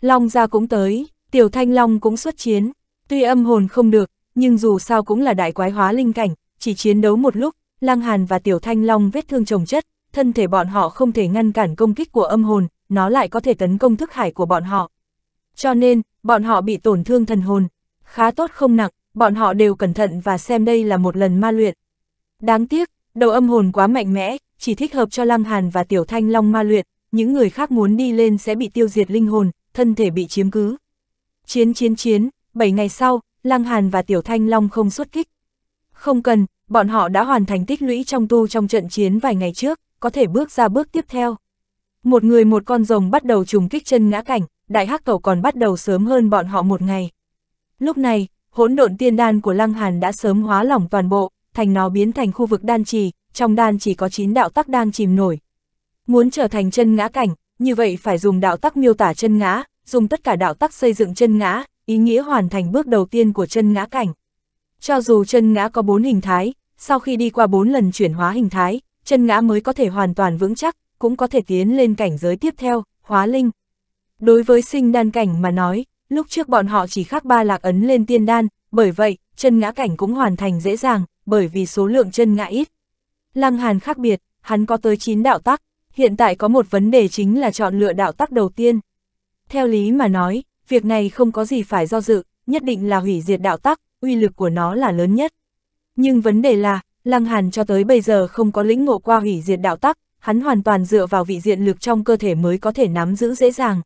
Long gia cũng tới, Tiểu Thanh Long cũng xuất chiến, tuy âm hồn không được, nhưng dù sao cũng là đại quái hóa linh cảnh, chỉ chiến đấu một lúc, Lăng Hàn và Tiểu Thanh Long vết thương chồng chất, thân thể bọn họ không thể ngăn cản công kích của âm hồn, nó lại có thể tấn công thức hải của bọn họ. Cho nên, bọn họ bị tổn thương thần hồn khá tốt không nặng, bọn họ đều cẩn thận và xem đây là một lần ma luyện. Đáng tiếc, đầu âm hồn quá mạnh mẽ, chỉ thích hợp cho Lăng Hàn và Tiểu Thanh Long ma luyện, những người khác muốn đi lên sẽ bị tiêu diệt linh hồn, thân thể bị chiếm cứ. Chiến chiến chiến, 7 ngày sau, Lăng Hàn và Tiểu Thanh Long không xuất kích. Không cần, bọn họ đã hoàn thành tích lũy trong tu trong trận chiến vài ngày trước, có thể bước ra bước tiếp theo. Một người một con rồng bắt đầu trùng kích chân ngã cảnh, đại hắc cầu còn bắt đầu sớm hơn bọn họ một ngày. Lúc này, hỗn độn tiên đan của Lăng Hàn đã sớm hóa lỏng toàn bộ, thành nó biến thành khu vực đan trì, trong đan chỉ có 9 đạo tắc đang chìm nổi. Muốn trở thành chân ngã cảnh, như vậy phải dùng đạo tắc miêu tả chân ngã, dùng tất cả đạo tắc xây dựng chân ngã, ý nghĩa hoàn thành bước đầu tiên của chân ngã cảnh. Cho dù chân ngã có 4 hình thái, sau khi đi qua 4 lần chuyển hóa hình thái, chân ngã mới có thể hoàn toàn vững chắc, cũng có thể tiến lên cảnh giới tiếp theo, hóa linh. Đối với sinh đan cảnh mà nói, lúc trước bọn họ chỉ khắc ba lạc ấn lên tiên đan, bởi vậy, chân ngã cảnh cũng hoàn thành dễ dàng, bởi vì số lượng chân ngã ít. Lăng Hàn khác biệt, hắn có tới 9 đạo tắc, hiện tại có một vấn đề chính là chọn lựa đạo tắc đầu tiên. Theo lý mà nói, việc này không có gì phải do dự, nhất định là hủy diệt đạo tắc, uy lực của nó là lớn nhất. Nhưng vấn đề là, Lăng Hàn cho tới bây giờ không có lĩnh ngộ qua hủy diệt đạo tắc, hắn hoàn toàn dựa vào vị diện lực trong cơ thể mới có thể nắm giữ dễ dàng.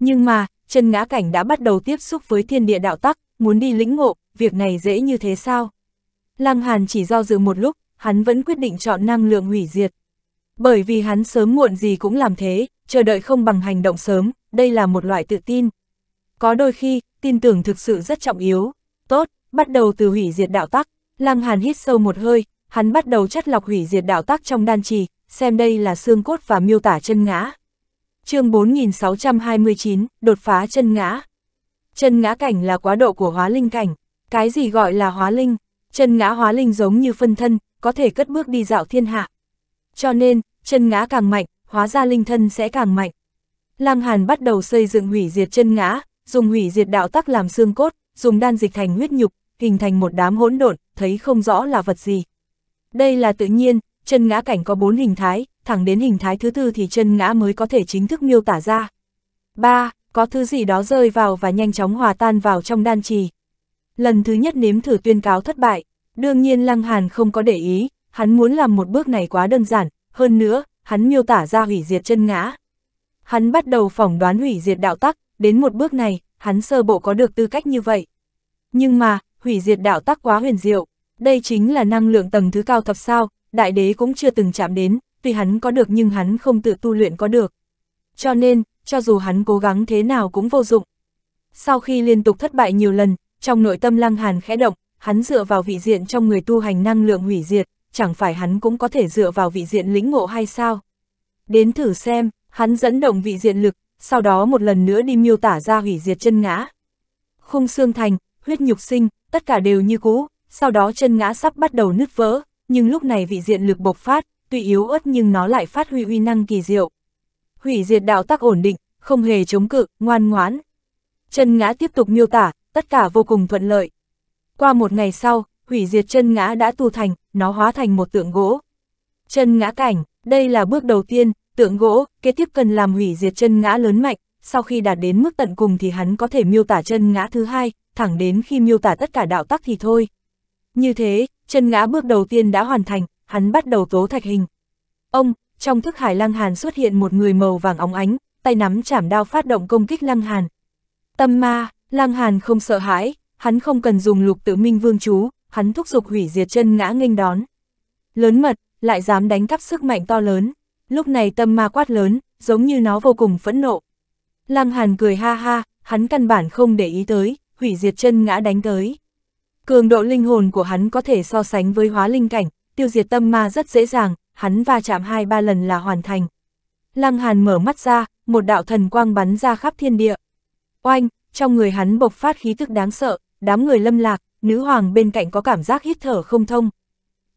Nhưng mà, chân ngã cảnh đã bắt đầu tiếp xúc với thiên địa đạo tắc, muốn đi lĩnh ngộ, việc này dễ như thế sao? Lăng Hàn chỉ do dự một lúc, hắn vẫn quyết định chọn năng lượng hủy diệt. Bởi vì hắn sớm muộn gì cũng làm thế, chờ đợi không bằng hành động sớm, đây là một loại tự tin. Có đôi khi, tin tưởng thực sự rất trọng yếu. Tốt, bắt đầu từ hủy diệt đạo tắc, Lăng Hàn hít sâu một hơi, hắn bắt đầu chất lọc hủy diệt đạo tắc trong đan trì, xem đây là xương cốt và miêu tả chân ngã chương 4629, đột phá chân ngã. Chân ngã cảnh là quá độ của hóa linh cảnh, cái gì gọi là hóa linh? Chân ngã hóa linh giống như phân thân, có thể cất bước đi dạo thiên hạ. Cho nên, chân ngã càng mạnh, hóa ra linh thân sẽ càng mạnh. Lăng Hàn bắt đầu xây dựng hủy diệt chân ngã, dùng hủy diệt đạo tắc làm xương cốt, dùng đan dịch thành huyết nhục, hình thành một đám hỗn độn, thấy không rõ là vật gì. Đây là tự nhiên, chân ngã cảnh có bốn hình thái, thẳng đến hình thái thứ tư thì chân ngã mới có thể chính thức miêu tả ra. 3. Có thứ gì đó rơi vào và nhanh chóng hòa tan vào trong đan trì. Lần thứ nhất nếm thử tuyên cáo thất bại, đương nhiên Lăng Hàn không có để ý, hắn muốn làm một bước này quá đơn giản, hơn nữa, hắn miêu tả ra hủy diệt chân ngã. Hắn bắt đầu phỏng đoán hủy diệt đạo tắc, đến một bước này, hắn sơ bộ có được tư cách như vậy. Nhưng mà, hủy diệt đạo tắc quá huyền diệu, đây chính là năng lượng tầng thứ cao thập sao, đại đế cũng chưa từng chạm đến, tuy hắn có được nhưng hắn không tự tu luyện có được. Cho nên, cho dù hắn cố gắng thế nào cũng vô dụng. Sau khi liên tục thất bại nhiều lần, trong nội tâm lăng hàn khẽ động, hắn dựa vào vị diện trong người tu hành năng lượng hủy diệt, chẳng phải hắn cũng có thể dựa vào vị diện lĩnh ngộ hay sao? Đến thử xem, hắn dẫn động vị diện lực, sau đó một lần nữa đi miêu tả ra hủy diệt chân ngã. Khung xương thành, huyết nhục sinh, tất cả đều như cũ, sau đó chân ngã sắp bắt đầu nứt vỡ, nhưng lúc này vị diện lực bộc phát, tuy yếu ớt nhưng nó lại phát huy uy năng kỳ diệu. Hủy diệt đạo tắc ổn định, không hề chống cự, ngoan ngoãn. Chân ngã tiếp tục miêu tả, tất cả vô cùng thuận lợi. Qua một ngày sau, hủy diệt chân ngã đã tu thành, nó hóa thành một tượng gỗ. Chân ngã cảnh, đây là bước đầu tiên, tượng gỗ, kế tiếp cần làm hủy diệt chân ngã lớn mạnh, sau khi đạt đến mức tận cùng thì hắn có thể miêu tả chân ngã thứ hai, thẳng đến khi miêu tả tất cả đạo tắc thì thôi. Như thế, chân ngã bước đầu tiên đã hoàn thành, hắn bắt đầu tố thạch hình. Ông, trong thức hải lăng hàn xuất hiện một người màu vàng óng ánh, tay nắm chảm đao phát động công kích lăng hàn. Tâm ma, lăng hàn không sợ hãi, hắn không cần dùng lục tự minh vương chú, hắn thúc giục hủy diệt chân ngã nghênh đón. Lớn mật, lại dám đánh cắp sức mạnh to lớn. Lúc này tâm ma quát lớn, giống như nó vô cùng phẫn nộ. Lăng Hàn cười ha ha, hắn căn bản không để ý tới, hủy diệt chân ngã đánh tới. Cường độ linh hồn của hắn có thể so sánh với hóa linh cảnh, tiêu diệt tâm ma rất dễ dàng, hắn va chạm hai ba lần là hoàn thành. Lăng Hàn mở mắt ra, một đạo thần quang bắn ra khắp thiên địa. Oanh, trong người hắn bộc phát khí tức đáng sợ, đám người lâm lạc, nữ hoàng bên cạnh có cảm giác hít thở không thông.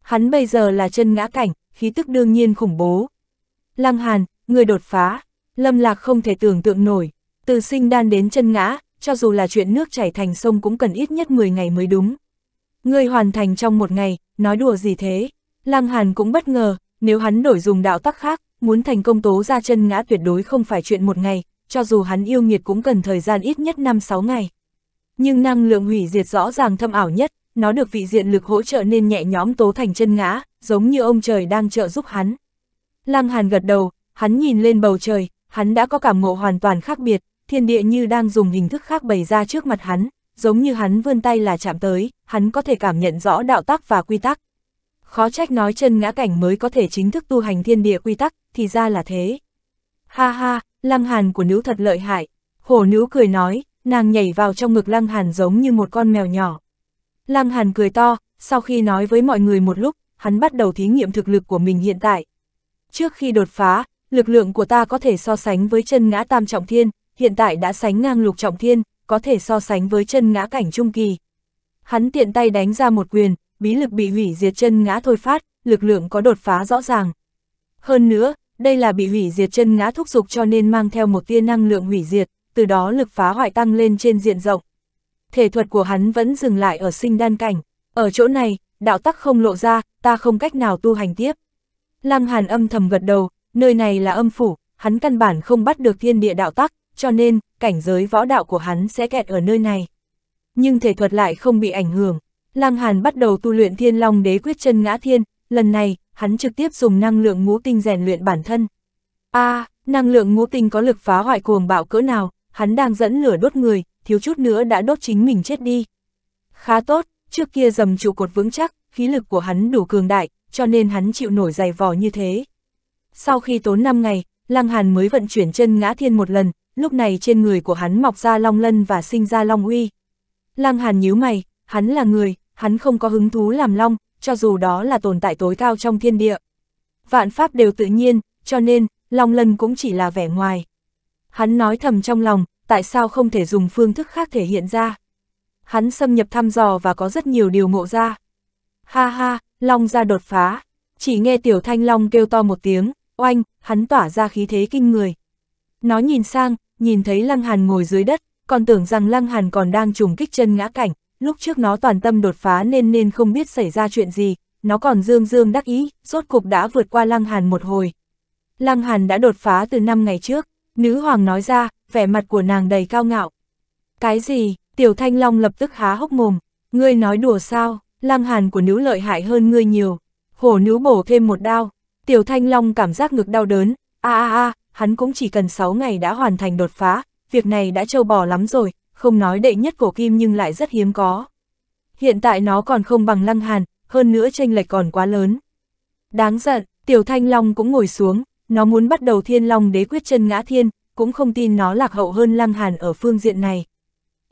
Hắn bây giờ là chân ngã cảnh, khí tức đương nhiên khủng bố. Lăng Hàn, người đột phá, lâm lạc không thể tưởng tượng nổi, từ sinh đan đến chân ngã, cho dù là chuyện nước chảy thành sông cũng cần ít nhất 10 ngày mới đúng ngươi hoàn thành trong một ngày, nói đùa gì thế? Lăng Hàn cũng bất ngờ, nếu hắn đổi dùng đạo tắc khác, muốn thành công tố ra chân ngã tuyệt đối không phải chuyện một ngày, cho dù hắn yêu nghiệt cũng cần thời gian ít nhất 5-6 ngày. Nhưng năng lượng hủy diệt rõ ràng thâm ảo nhất, nó được vị diện lực hỗ trợ nên nhẹ nhóm tố thành chân ngã, giống như ông trời đang trợ giúp hắn. Lăng Hàn gật đầu, hắn nhìn lên bầu trời, hắn đã có cảm ngộ hoàn toàn khác biệt, thiên địa như đang dùng hình thức khác bày ra trước mặt hắn, giống như hắn vươn tay là chạm tới, hắn có thể cảm nhận rõ đạo tắc và quy tắc. Khó trách nói chân ngã cảnh mới có thể chính thức tu hành thiên địa quy tắc, thì ra là thế. Ha ha, lăng hàn của nữ thật lợi hại. Hổ nữ cười nói, nàng nhảy vào trong ngực lăng hàn giống như một con mèo nhỏ. Lăng hàn cười to, sau khi nói với mọi người một lúc, hắn bắt đầu thí nghiệm thực lực của mình hiện tại. Trước khi đột phá, lực lượng của ta có thể so sánh với chân ngã tam trọng thiên, hiện tại đã sánh ngang lục trọng thiên, có thể so sánh với chân ngã cảnh trung kỳ. Hắn tiện tay đánh ra một quyền, bí lực bị hủy diệt chân ngã thôi phát, lực lượng có đột phá rõ ràng. Hơn nữa, đây là bị hủy diệt chân ngã thúc dục cho nên mang theo một tia năng lượng hủy diệt, từ đó lực phá hoại tăng lên trên diện rộng. Thể thuật của hắn vẫn dừng lại ở sinh đan cảnh, ở chỗ này, đạo tắc không lộ ra, ta không cách nào tu hành tiếp. Lăng Hàn âm thầm gật đầu, nơi này là âm phủ, hắn căn bản không bắt được thiên địa đạo tắc, cho nên, cảnh giới võ đạo của hắn sẽ kẹt ở nơi này. Nhưng thể thuật lại không bị ảnh hưởng. Lăng Hàn bắt đầu tu luyện thiên long đế quyết chân ngã thiên, lần này, hắn trực tiếp dùng năng lượng ngũ tinh rèn luyện bản thân. a à, năng lượng ngũ tinh có lực phá hoại cuồng bạo cỡ nào, hắn đang dẫn lửa đốt người, thiếu chút nữa đã đốt chính mình chết đi. Khá tốt, trước kia dầm trụ cột vững chắc, khí lực của hắn đủ cường đại, cho nên hắn chịu nổi dày vò như thế. Sau khi tốn 5 ngày, Lăng Hàn mới vận chuyển chân ngã thiên một lần, lúc này trên người của hắn mọc ra long lân và sinh ra long uy. Lăng Hàn nhíu mày, hắn là người, hắn không có hứng thú làm long, cho dù đó là tồn tại tối cao trong thiên địa. Vạn pháp đều tự nhiên, cho nên, long lân cũng chỉ là vẻ ngoài. Hắn nói thầm trong lòng, tại sao không thể dùng phương thức khác thể hiện ra. Hắn xâm nhập thăm dò và có rất nhiều điều ngộ ra. Ha ha, long ra đột phá. Chỉ nghe tiểu thanh long kêu to một tiếng, oanh, hắn tỏa ra khí thế kinh người, nó nhìn sang, nhìn thấy Lăng Hàn ngồi dưới đất, còn tưởng rằng Lăng Hàn còn đang trùng kích chân ngã cảnh, lúc trước nó toàn tâm đột phá nên nên không biết xảy ra chuyện gì, nó còn dương dương đắc ý, rốt cục đã vượt qua Lăng Hàn một hồi. Lăng Hàn đã đột phá từ năm ngày trước, nữ hoàng nói ra, vẻ mặt của nàng đầy cao ngạo. Cái gì, tiểu thanh long lập tức há hốc mồm, ngươi nói đùa sao, Lăng Hàn của nữ lợi hại hơn ngươi nhiều, hổ nữ bổ thêm một đao, tiểu thanh long cảm giác ngực đau đớn, a a a, hắn cũng chỉ cần 6 ngày đã hoàn thành đột phá, việc này đã trâu bò lắm rồi, không nói đệ nhất cổ kim nhưng lại rất hiếm có. Hiện tại nó còn không bằng lăng hàn, hơn nữa tranh lệch còn quá lớn. Đáng giận, Tiểu Thanh Long cũng ngồi xuống, nó muốn bắt đầu thiên long đế quyết chân ngã thiên, cũng không tin nó lạc hậu hơn lăng hàn ở phương diện này.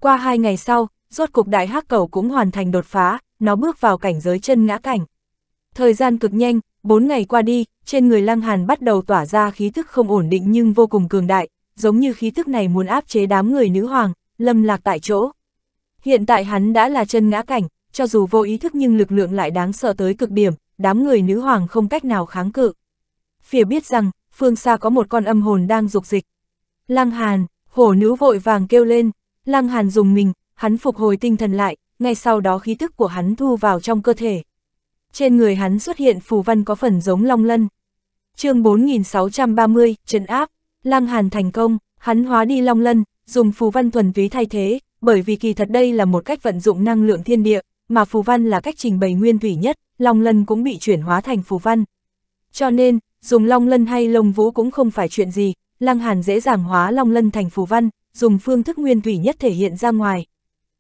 Qua hai ngày sau, rốt cục đại hắc cầu cũng hoàn thành đột phá, nó bước vào cảnh giới chân ngã cảnh. Thời gian cực nhanh, Bốn ngày qua đi, trên người Lăng Hàn bắt đầu tỏa ra khí thức không ổn định nhưng vô cùng cường đại, giống như khí thức này muốn áp chế đám người nữ hoàng, lâm lạc tại chỗ. Hiện tại hắn đã là chân ngã cảnh, cho dù vô ý thức nhưng lực lượng lại đáng sợ tới cực điểm, đám người nữ hoàng không cách nào kháng cự. Phía biết rằng, phương xa có một con âm hồn đang dục dịch. Lăng Hàn, hổ nữ vội vàng kêu lên, Lăng Hàn dùng mình, hắn phục hồi tinh thần lại, ngay sau đó khí tức của hắn thu vào trong cơ thể trên người hắn xuất hiện phù văn có phần giống long lân. chương 4630, trấn áp, lang hàn thành công, hắn hóa đi long lân, dùng phù văn thuần túy thay thế, bởi vì kỳ thật đây là một cách vận dụng năng lượng thiên địa, mà phù văn là cách trình bày nguyên thủy nhất, long lân cũng bị chuyển hóa thành phù văn. Cho nên, dùng long lân hay lông vũ cũng không phải chuyện gì, Lăng Hàn dễ dàng hóa long lân thành phù văn, dùng phương thức nguyên thủy nhất thể hiện ra ngoài.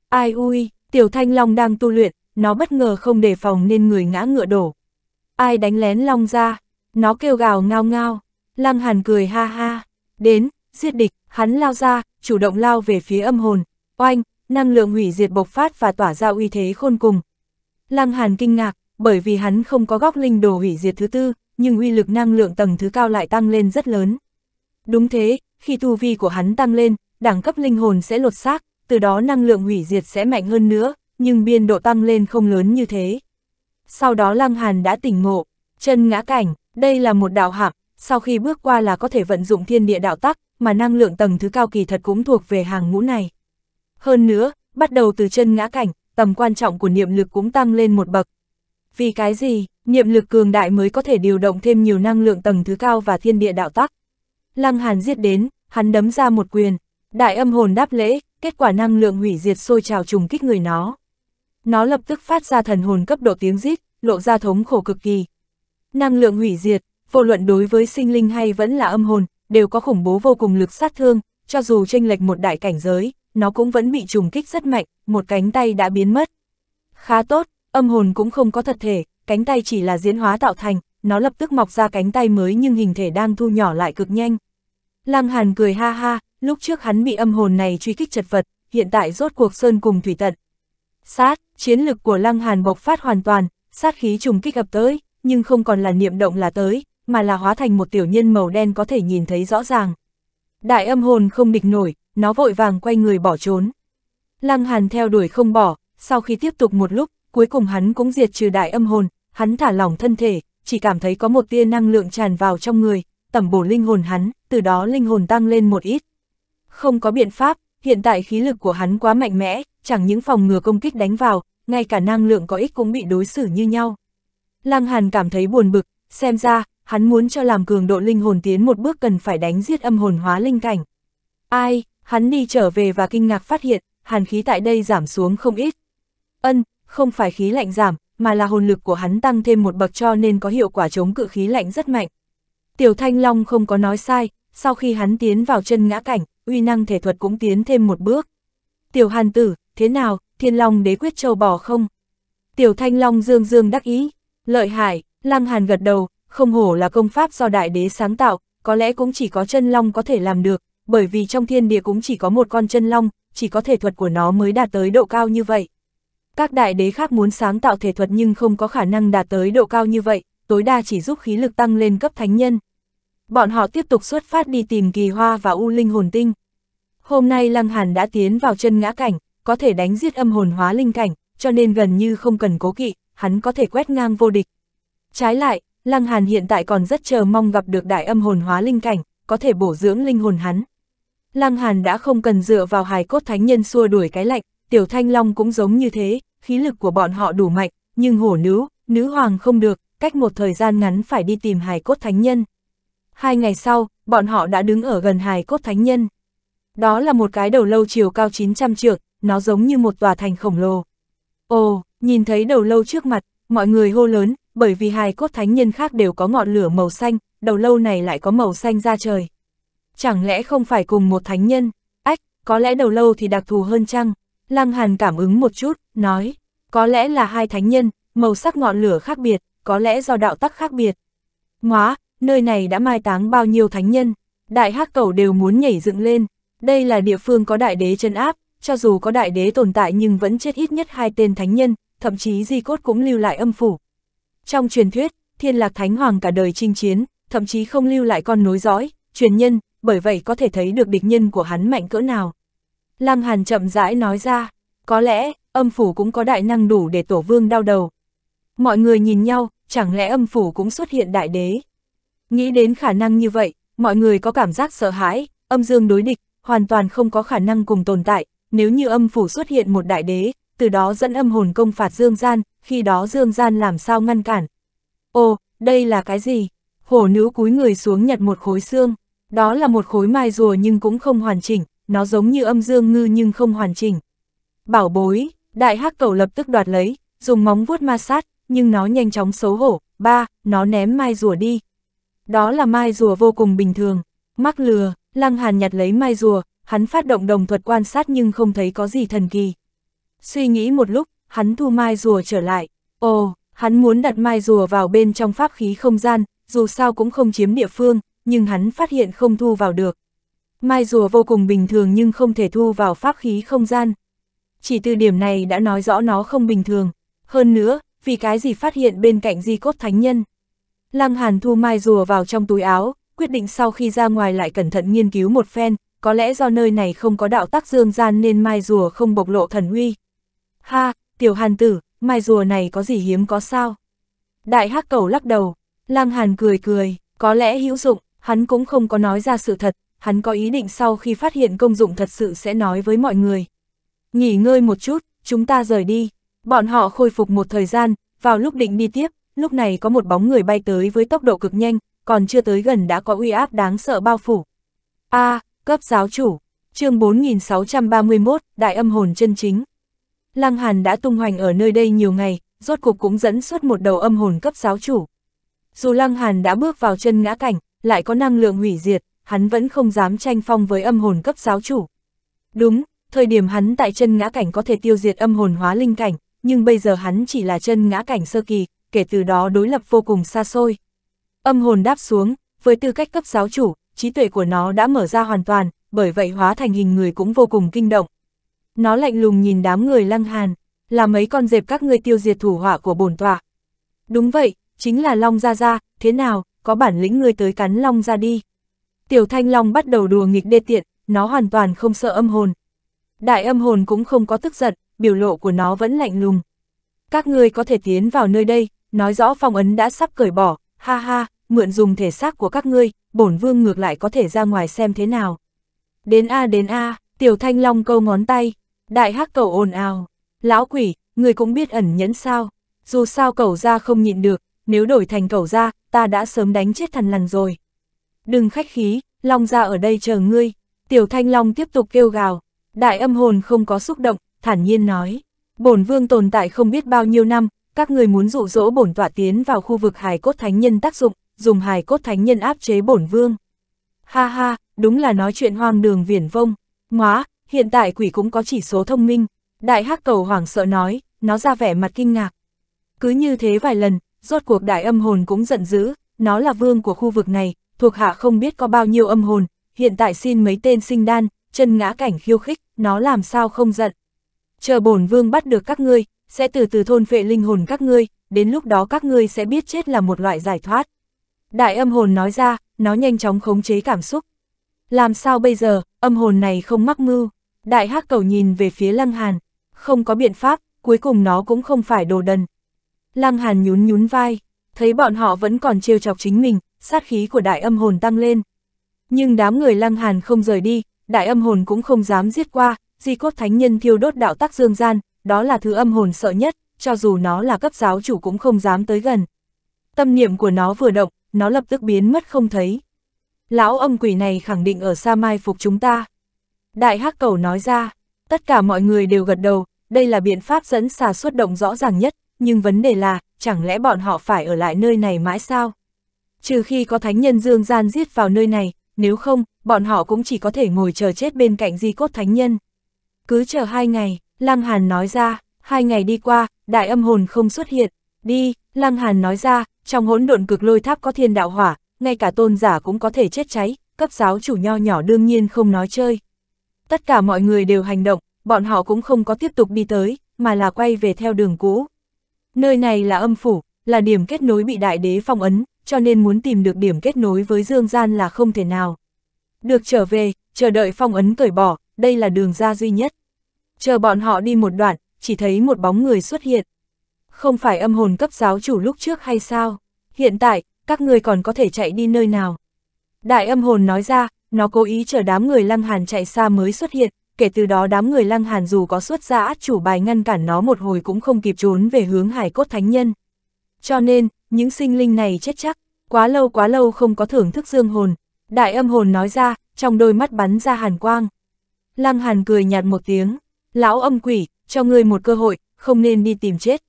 Ai ui, Tiểu Thanh Long đang tu luyện, nó bất ngờ không đề phòng nên người ngã ngựa đổ. Ai đánh lén long ra, nó kêu gào ngao ngao, lăng hàn cười ha ha, đến, giết địch, hắn lao ra, chủ động lao về phía âm hồn, oanh, năng lượng hủy diệt bộc phát và tỏa ra uy thế khôn cùng. Lăng hàn kinh ngạc, bởi vì hắn không có góc linh đồ hủy diệt thứ tư, nhưng uy lực năng lượng tầng thứ cao lại tăng lên rất lớn. Đúng thế, khi tu vi của hắn tăng lên, đẳng cấp linh hồn sẽ lột xác, từ đó năng lượng hủy diệt sẽ mạnh hơn nữa, nhưng biên độ tăng lên không lớn như thế. Sau đó Lăng Hàn đã tỉnh ngộ, chân ngã cảnh, đây là một đạo hạng, sau khi bước qua là có thể vận dụng thiên địa đạo tắc, mà năng lượng tầng thứ cao kỳ thật cũng thuộc về hàng ngũ này. Hơn nữa, bắt đầu từ chân ngã cảnh, tầm quan trọng của niệm lực cũng tăng lên một bậc. Vì cái gì, niệm lực cường đại mới có thể điều động thêm nhiều năng lượng tầng thứ cao và thiên địa đạo tắc. Lăng Hàn giết đến, hắn đấm ra một quyền, đại âm hồn đáp lễ, kết quả năng lượng hủy diệt sôi trào trùng kích người nó. Nó lập tức phát ra thần hồn cấp độ tiếng rít, lộ ra thống khổ cực kỳ. Năng lượng hủy diệt, vô luận đối với sinh linh hay vẫn là âm hồn, đều có khủng bố vô cùng lực sát thương, cho dù chênh lệch một đại cảnh giới, nó cũng vẫn bị trùng kích rất mạnh, một cánh tay đã biến mất. Khá tốt, âm hồn cũng không có thật thể, cánh tay chỉ là diễn hóa tạo thành, nó lập tức mọc ra cánh tay mới nhưng hình thể đang thu nhỏ lại cực nhanh. Lăng Hàn cười ha ha, lúc trước hắn bị âm hồn này truy kích chật vật, hiện tại rốt cuộc sơn cùng thủy tận, sát, chiến lực của Lăng Hàn bộc phát hoàn toàn, sát khí trùng kích ập tới, nhưng không còn là niệm động là tới, mà là hóa thành một tiểu nhân màu đen có thể nhìn thấy rõ ràng. Đại âm hồn không địch nổi, nó vội vàng quay người bỏ trốn. Lăng Hàn theo đuổi không bỏ, sau khi tiếp tục một lúc, cuối cùng hắn cũng diệt trừ đại âm hồn, hắn thả lỏng thân thể, chỉ cảm thấy có một tia năng lượng tràn vào trong người, tẩm bổ linh hồn hắn, từ đó linh hồn tăng lên một ít. Không có biện pháp, hiện tại khí lực của hắn quá mạnh mẽ, chẳng những phòng ngừa công kích đánh vào, ngay cả năng lượng có ích cũng bị đối xử như nhau. Lăng Hàn cảm thấy buồn bực, xem ra, hắn muốn cho làm cường độ linh hồn tiến một bước cần phải đánh giết âm hồn hóa linh cảnh. Ai, hắn đi trở về và kinh ngạc phát hiện, hàn khí tại đây giảm xuống không ít. Ân, không phải khí lạnh giảm, mà là hồn lực của hắn tăng thêm một bậc cho nên có hiệu quả chống cự khí lạnh rất mạnh. Tiểu Thanh Long không có nói sai, sau khi hắn tiến vào chân ngã cảnh, uy năng thể thuật cũng tiến thêm một bước. Tiểu hàn tử, thế nào, thiên long đế quyết châu bò không? Tiểu thanh long dương dương đắc ý, lợi hại, lăng hàn gật đầu, không hổ là công pháp do đại đế sáng tạo, có lẽ cũng chỉ có chân long có thể làm được, bởi vì trong thiên địa cũng chỉ có một con chân long, chỉ có thể thuật của nó mới đạt tới độ cao như vậy. Các đại đế khác muốn sáng tạo thể thuật nhưng không có khả năng đạt tới độ cao như vậy, tối đa chỉ giúp khí lực tăng lên cấp thánh nhân bọn họ tiếp tục xuất phát đi tìm kỳ hoa và u linh hồn tinh. Hôm nay Lăng Hàn đã tiến vào chân ngã cảnh, có thể đánh giết âm hồn hóa linh cảnh, cho nên gần như không cần cố kỵ, hắn có thể quét ngang vô địch. Trái lại, Lăng Hàn hiện tại còn rất chờ mong gặp được đại âm hồn hóa linh cảnh, có thể bổ dưỡng linh hồn hắn. Lăng Hàn đã không cần dựa vào hài cốt thánh nhân xua đuổi cái lạnh, Tiểu Thanh Long cũng giống như thế, khí lực của bọn họ đủ mạnh, nhưng hổ nữ, nữ hoàng không được, cách một thời gian ngắn phải đi tìm hài cốt thánh nhân. Hai ngày sau, bọn họ đã đứng ở gần hài cốt thánh nhân. Đó là một cái đầu lâu chiều cao 900 trượng, nó giống như một tòa thành khổng lồ. Ồ, nhìn thấy đầu lâu trước mặt, mọi người hô lớn, bởi vì hài cốt thánh nhân khác đều có ngọn lửa màu xanh, đầu lâu này lại có màu xanh ra trời. Chẳng lẽ không phải cùng một thánh nhân? Ách, có lẽ đầu lâu thì đặc thù hơn chăng? Lăng Hàn cảm ứng một chút, nói, có lẽ là hai thánh nhân, màu sắc ngọn lửa khác biệt, có lẽ do đạo tắc khác biệt. Ngoá, nơi này đã mai táng bao nhiêu thánh nhân, đại hắc cầu đều muốn nhảy dựng lên, đây là địa phương có đại đế chân áp, cho dù có đại đế tồn tại nhưng vẫn chết ít nhất hai tên thánh nhân, thậm chí di cốt cũng lưu lại âm phủ. Trong truyền thuyết, thiên lạc thánh hoàng cả đời chinh chiến, thậm chí không lưu lại con nối dõi, truyền nhân, bởi vậy có thể thấy được địch nhân của hắn mạnh cỡ nào. Lăng Hàn chậm rãi nói ra, có lẽ, âm phủ cũng có đại năng đủ để tổ vương đau đầu. Mọi người nhìn nhau, chẳng lẽ âm phủ cũng xuất hiện đại đế. Nghĩ đến khả năng như vậy, mọi người có cảm giác sợ hãi, âm dương đối địch, hoàn toàn không có khả năng cùng tồn tại, nếu như âm phủ xuất hiện một đại đế, từ đó dẫn âm hồn công phạt dương gian, khi đó dương gian làm sao ngăn cản. Ô, đây là cái gì? Hổ nữ cúi người xuống nhặt một khối xương, đó là một khối mai rùa nhưng cũng không hoàn chỉnh, nó giống như âm dương ngư nhưng không hoàn chỉnh. Bảo bối, đại hắc cầu lập tức đoạt lấy, dùng móng vuốt ma sát, nhưng nó nhanh chóng xấu hổ, ba, nó ném mai rùa đi, đó là mai rùa vô cùng bình thường. Mắc lừa, Lăng Hàn nhặt lấy mai rùa, hắn phát động đồng thuật quan sát nhưng không thấy có gì thần kỳ. Suy nghĩ một lúc, hắn thu mai rùa trở lại. Ồ, hắn muốn đặt mai rùa vào bên trong pháp khí không gian, dù sao cũng không chiếm địa phương, nhưng hắn phát hiện không thu vào được. Mai rùa vô cùng bình thường nhưng không thể thu vào pháp khí không gian. Chỉ từ điểm này đã nói rõ nó không bình thường. Hơn nữa, vì cái gì phát hiện bên cạnh di cốt thánh nhân. Lăng Hàn thu mai rùa vào trong túi áo, quyết định sau khi ra ngoài lại cẩn thận nghiên cứu một phen, có lẽ do nơi này không có đạo tắc dương gian nên mai rùa không bộc lộ thần uy. Ha, tiểu hàn tử, mai rùa này có gì hiếm có sao? Đại hắc cầu lắc đầu, Lăng Hàn cười cười, có lẽ hữu dụng, hắn cũng không có nói ra sự thật, hắn có ý định sau khi phát hiện công dụng thật sự sẽ nói với mọi người. Nghỉ ngơi một chút, chúng ta rời đi. Bọn họ khôi phục một thời gian, vào lúc định đi tiếp, lúc này có một bóng người bay tới với tốc độ cực nhanh, còn chưa tới gần đã có uy áp đáng sợ bao phủ. A, à, cấp giáo chủ, chương 4631, đại âm hồn chân chính. Lăng Hàn đã tung hoành ở nơi đây nhiều ngày, rốt cục cũng dẫn xuất một đầu âm hồn cấp giáo chủ. Dù Lăng Hàn đã bước vào chân ngã cảnh, lại có năng lượng hủy diệt, hắn vẫn không dám tranh phong với âm hồn cấp giáo chủ. Đúng, thời điểm hắn tại chân ngã cảnh có thể tiêu diệt âm hồn hóa linh cảnh, nhưng bây giờ hắn chỉ là chân ngã cảnh sơ kỳ, kể từ đó đối lập vô cùng xa xôi. Âm hồn đáp xuống, với tư cách cấp giáo chủ, trí tuệ của nó đã mở ra hoàn toàn, bởi vậy hóa thành hình người cũng vô cùng kinh động. Nó lạnh lùng nhìn đám người lăng hàn, là mấy con dẹp các ngươi tiêu diệt thủ họa của bổn tọa. Đúng vậy, chính là Long Gia Gia, thế nào, có bản lĩnh ngươi tới cắn Long Gia đi. Tiểu Thanh Long bắt đầu đùa nghịch đê tiện, nó hoàn toàn không sợ âm hồn. Đại âm hồn cũng không có tức giận, biểu lộ của nó vẫn lạnh lùng. Các ngươi có thể tiến vào nơi đây, nói rõ phong ấn đã sắp cởi bỏ, ha ha, mượn dùng thể xác của các ngươi, bổn vương ngược lại có thể ra ngoài xem thế nào. Đến a đến a, tiểu thanh long câu ngón tay, đại hắc cầu ồn ào, lão quỷ, người cũng biết ẩn nhẫn sao, dù sao cầu ra không nhịn được, nếu đổi thành cầu ra, ta đã sớm đánh chết thần lằn rồi. Đừng khách khí, long ra ở đây chờ ngươi, tiểu thanh long tiếp tục kêu gào, đại âm hồn không có xúc động, thản nhiên nói, bổn vương tồn tại không biết bao nhiêu năm, các người muốn dụ dỗ bổn tọa tiến vào khu vực hài cốt thánh nhân tác dụng, dùng hài cốt thánh nhân áp chế bổn vương. Ha ha, đúng là nói chuyện hoang đường viển vông. ngoá hiện tại quỷ cũng có chỉ số thông minh. Đại hắc cầu hoảng sợ nói, nó ra vẻ mặt kinh ngạc. Cứ như thế vài lần, rốt cuộc đại âm hồn cũng giận dữ, nó là vương của khu vực này, thuộc hạ không biết có bao nhiêu âm hồn, hiện tại xin mấy tên sinh đan, chân ngã cảnh khiêu khích, nó làm sao không giận. Chờ bổn vương bắt được các ngươi, sẽ từ từ thôn phệ linh hồn các ngươi, đến lúc đó các ngươi sẽ biết chết là một loại giải thoát. Đại âm hồn nói ra, nó nhanh chóng khống chế cảm xúc. Làm sao bây giờ, âm hồn này không mắc mưu. Đại hắc cầu nhìn về phía Lăng Hàn, không có biện pháp, cuối cùng nó cũng không phải đồ đần. Lăng Hàn nhún nhún vai, thấy bọn họ vẫn còn trêu chọc chính mình, sát khí của đại âm hồn tăng lên. Nhưng đám người Lăng Hàn không rời đi, đại âm hồn cũng không dám giết qua, di cốt thánh nhân thiêu đốt đạo tắc dương gian, đó là thứ âm hồn sợ nhất, cho dù nó là cấp giáo chủ cũng không dám tới gần. Tâm niệm của nó vừa động, nó lập tức biến mất không thấy. Lão âm quỷ này khẳng định ở xa mai phục chúng ta. Đại hắc cầu nói ra, tất cả mọi người đều gật đầu, đây là biện pháp dẫn xà xuất động rõ ràng nhất, nhưng vấn đề là, chẳng lẽ bọn họ phải ở lại nơi này mãi sao? Trừ khi có thánh nhân dương gian giết vào nơi này, nếu không, bọn họ cũng chỉ có thể ngồi chờ chết bên cạnh di cốt thánh nhân. Cứ chờ hai ngày, Lăng Hàn nói ra, hai ngày đi qua, đại âm hồn không xuất hiện, đi, Lăng Hàn nói ra, trong hỗn độn cực lôi tháp có thiên đạo hỏa, ngay cả tôn giả cũng có thể chết cháy, cấp giáo chủ nho nhỏ đương nhiên không nói chơi. Tất cả mọi người đều hành động, bọn họ cũng không có tiếp tục đi tới, mà là quay về theo đường cũ. Nơi này là âm phủ, là điểm kết nối bị đại đế phong ấn, cho nên muốn tìm được điểm kết nối với dương gian là không thể nào. Được trở về, chờ đợi phong ấn cởi bỏ, đây là đường ra duy nhất. Chờ bọn họ đi một đoạn, chỉ thấy một bóng người xuất hiện. Không phải âm hồn cấp giáo chủ lúc trước hay sao? Hiện tại, các người còn có thể chạy đi nơi nào? Đại âm hồn nói ra, nó cố ý chờ đám người lăng hàn chạy xa mới xuất hiện, kể từ đó đám người lăng hàn dù có xuất ra át chủ bài ngăn cản nó một hồi cũng không kịp trốn về hướng hải cốt thánh nhân. Cho nên, những sinh linh này chết chắc, quá lâu quá lâu không có thưởng thức dương hồn. Đại âm hồn nói ra, trong đôi mắt bắn ra hàn quang. Lăng hàn cười nhạt một tiếng, Lão âm quỷ, cho ngươi một cơ hội, không nên đi tìm chết.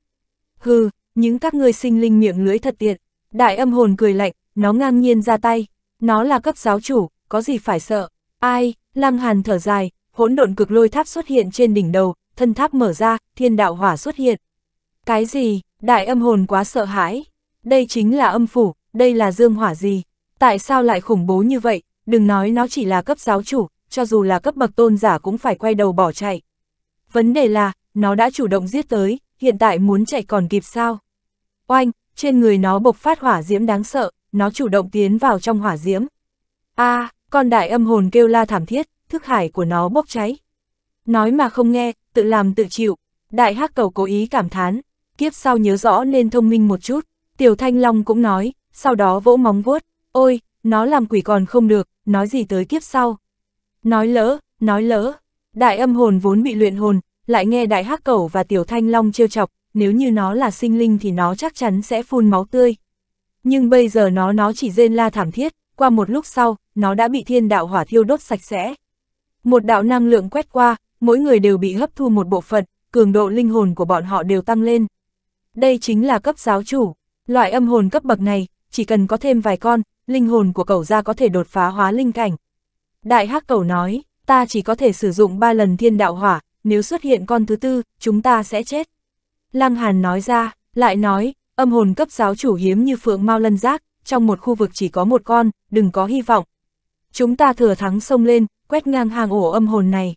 Hừ, những các ngươi sinh linh miệng lưới thật tiện. Đại âm hồn cười lạnh, nó ngang nhiên ra tay. Nó là cấp giáo chủ, có gì phải sợ. Ai, lăng hàn thở dài, hỗn độn cực lôi tháp xuất hiện trên đỉnh đầu, thân tháp mở ra, thiên đạo hỏa xuất hiện. Cái gì, đại âm hồn quá sợ hãi. Đây chính là âm phủ, đây là dương hỏa gì. Tại sao lại khủng bố như vậy, đừng nói nó chỉ là cấp giáo chủ, cho dù là cấp bậc tôn giả cũng phải quay đầu bỏ chạy. Vấn đề là, nó đã chủ động giết tới, hiện tại muốn chạy còn kịp sao? Oanh, trên người nó bộc phát hỏa diễm đáng sợ, nó chủ động tiến vào trong hỏa diễm. a à, con đại âm hồn kêu la thảm thiết, thức hải của nó bốc cháy. Nói mà không nghe, tự làm tự chịu, đại hắc cầu cố ý cảm thán, kiếp sau nhớ rõ nên thông minh một chút, tiểu thanh long cũng nói, sau đó vỗ móng vuốt, ôi, nó làm quỷ còn không được, nói gì tới kiếp sau. Nói lỡ, nói lỡ. Đại âm hồn vốn bị luyện hồn, lại nghe đại hắc cẩu và tiểu thanh long trêu chọc, nếu như nó là sinh linh thì nó chắc chắn sẽ phun máu tươi. Nhưng bây giờ nó nó chỉ rên la thảm thiết, qua một lúc sau, nó đã bị thiên đạo hỏa thiêu đốt sạch sẽ. Một đạo năng lượng quét qua, mỗi người đều bị hấp thu một bộ phận, cường độ linh hồn của bọn họ đều tăng lên. Đây chính là cấp giáo chủ, loại âm hồn cấp bậc này, chỉ cần có thêm vài con, linh hồn của cẩu gia có thể đột phá hóa linh cảnh. Đại hắc cẩu nói, ta chỉ có thể sử dụng ba lần thiên đạo hỏa, nếu xuất hiện con thứ tư, chúng ta sẽ chết. Lăng Hàn nói ra, lại nói, âm hồn cấp giáo chủ hiếm như phượng mau lân giác, trong một khu vực chỉ có một con, đừng có hy vọng. Chúng ta thừa thắng sông lên, quét ngang hàng ổ âm hồn này.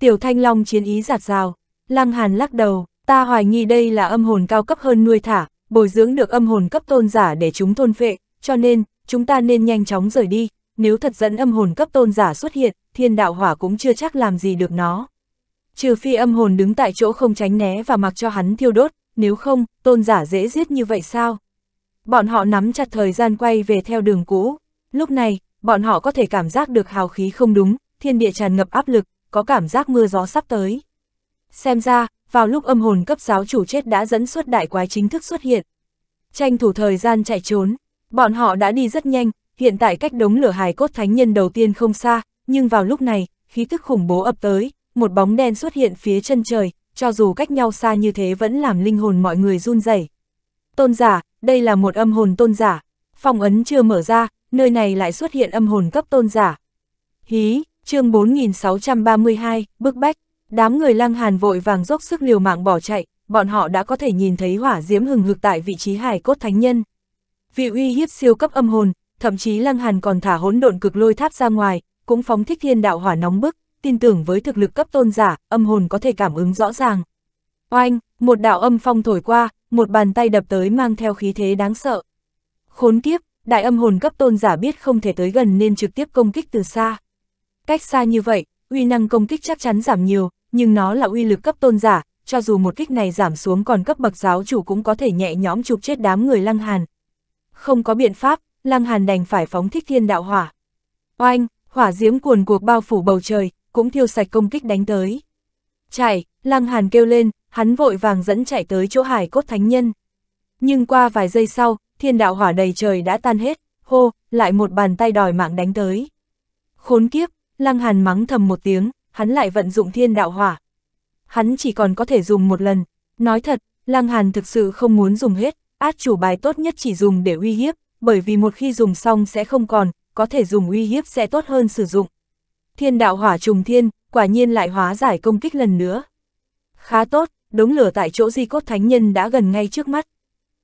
Tiểu Thanh Long chiến ý giạt rào, Lăng Hàn lắc đầu, ta hoài nghi đây là âm hồn cao cấp hơn nuôi thả, bồi dưỡng được âm hồn cấp tôn giả để chúng thôn phệ, cho nên, chúng ta nên nhanh chóng rời đi, nếu thật dẫn âm hồn cấp tôn giả xuất hiện, thiên đạo hỏa cũng chưa chắc làm gì được nó. Trừ phi âm hồn đứng tại chỗ không tránh né và mặc cho hắn thiêu đốt, nếu không, tôn giả dễ giết như vậy sao? Bọn họ nắm chặt thời gian quay về theo đường cũ. Lúc này, bọn họ có thể cảm giác được hào khí không đúng, thiên địa tràn ngập áp lực, có cảm giác mưa gió sắp tới. Xem ra, vào lúc âm hồn cấp giáo chủ chết đã dẫn xuất đại quái chính thức xuất hiện. Tranh thủ thời gian chạy trốn, bọn họ đã đi rất nhanh, hiện tại cách đống lửa hài cốt thánh nhân đầu tiên không xa, nhưng vào lúc này, khí tức khủng bố ập tới, một bóng đen xuất hiện phía chân trời, cho dù cách nhau xa như thế vẫn làm linh hồn mọi người run rẩy. Tôn giả, đây là một âm hồn tôn giả, phong ấn chưa mở ra, nơi này lại xuất hiện âm hồn cấp tôn giả. Hí, chương 4632, bức bách, đám người lăng hàn vội vàng dốc sức liều mạng bỏ chạy, bọn họ đã có thể nhìn thấy hỏa diễm hừng hực tại vị trí hải cốt thánh nhân. Vị uy hiếp siêu cấp âm hồn, thậm chí lăng hàn còn thả hỗn độn cực lôi tháp ra ngoài, cũng phóng thích thiên đạo hỏa nóng bức, tin tưởng với thực lực cấp tôn giả, âm hồn có thể cảm ứng rõ ràng. Oanh, một đạo âm phong thổi qua, một bàn tay đập tới mang theo khí thế đáng sợ. Khốn kiếp, đại âm hồn cấp tôn giả biết không thể tới gần nên trực tiếp công kích từ xa. Cách xa như vậy, uy năng công kích chắc chắn giảm nhiều, nhưng nó là uy lực cấp tôn giả, cho dù một kích này giảm xuống còn cấp bậc giáo chủ cũng có thể nhẹ nhõm chụp chết đám người Lăng Hàn. Không có biện pháp, Lăng Hàn đành phải phóng thích thiên đạo hỏa. Oanh, hỏa diễm cuồn cuộc bao phủ bầu trời, cũng thiêu sạch công kích đánh tới. Chạy, Lăng Hàn kêu lên, hắn vội vàng dẫn chạy tới chỗ hải cốt thánh nhân. Nhưng qua vài giây sau, thiên đạo hỏa đầy trời đã tan hết, hô, lại một bàn tay đòi mạng đánh tới. Khốn kiếp, Lăng Hàn mắng thầm một tiếng, hắn lại vận dụng thiên đạo hỏa. Hắn chỉ còn có thể dùng một lần. Nói thật, Lăng Hàn thực sự không muốn dùng hết, át chủ bài tốt nhất chỉ dùng để uy hiếp, bởi vì một khi dùng xong sẽ không còn, có thể dùng uy hiếp sẽ tốt hơn sử dụng. Thiên đạo hỏa trùng thiên, quả nhiên lại hóa giải công kích lần nữa. Khá tốt, đống lửa tại chỗ di cốt thánh nhân đã gần ngay trước mắt.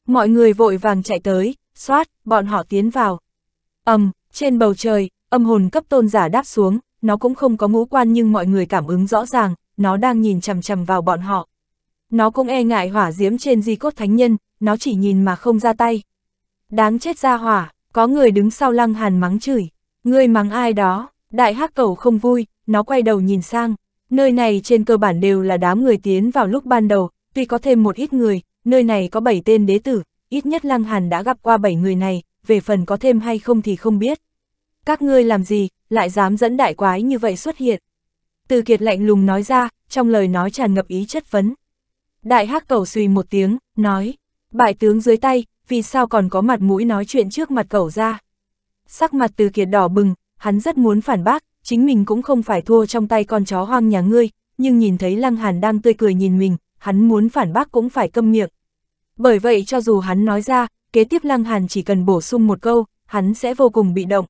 Mọi người vội vàng chạy tới, xoát, bọn họ tiến vào. ầm, trên bầu trời, âm hồn cấp tôn giả đáp xuống, nó cũng không có ngũ quan nhưng mọi người cảm ứng rõ ràng, nó đang nhìn chằm chằm vào bọn họ. Nó cũng e ngại hỏa diễm trên di cốt thánh nhân, nó chỉ nhìn mà không ra tay. Đáng chết ra hỏa. Có người đứng sau lăng hàn mắng chửi, ngươi mắng ai đó, đại hắc cầu không vui, nó quay đầu nhìn sang, nơi này trên cơ bản đều là đám người tiến vào lúc ban đầu, tuy có thêm một ít người, nơi này có bảy tên đế tử, ít nhất lăng hàn đã gặp qua bảy người này, về phần có thêm hay không thì không biết. Các ngươi làm gì, lại dám dẫn đại quái như vậy xuất hiện. Từ kiệt lạnh lùng nói ra, trong lời nói tràn ngập ý chất vấn. Đại hắc cầu suy một tiếng, nói, bại tướng dưới tay, vì sao còn có mặt mũi nói chuyện trước mặt cậu ra. Sắc mặt từ kiệt đỏ bừng, hắn rất muốn phản bác, chính mình cũng không phải thua trong tay con chó hoang nhà ngươi, nhưng nhìn thấy Lăng Hàn đang tươi cười nhìn mình, hắn muốn phản bác cũng phải câm miệng. Bởi vậy cho dù hắn nói ra, kế tiếp Lăng Hàn chỉ cần bổ sung một câu, hắn sẽ vô cùng bị động.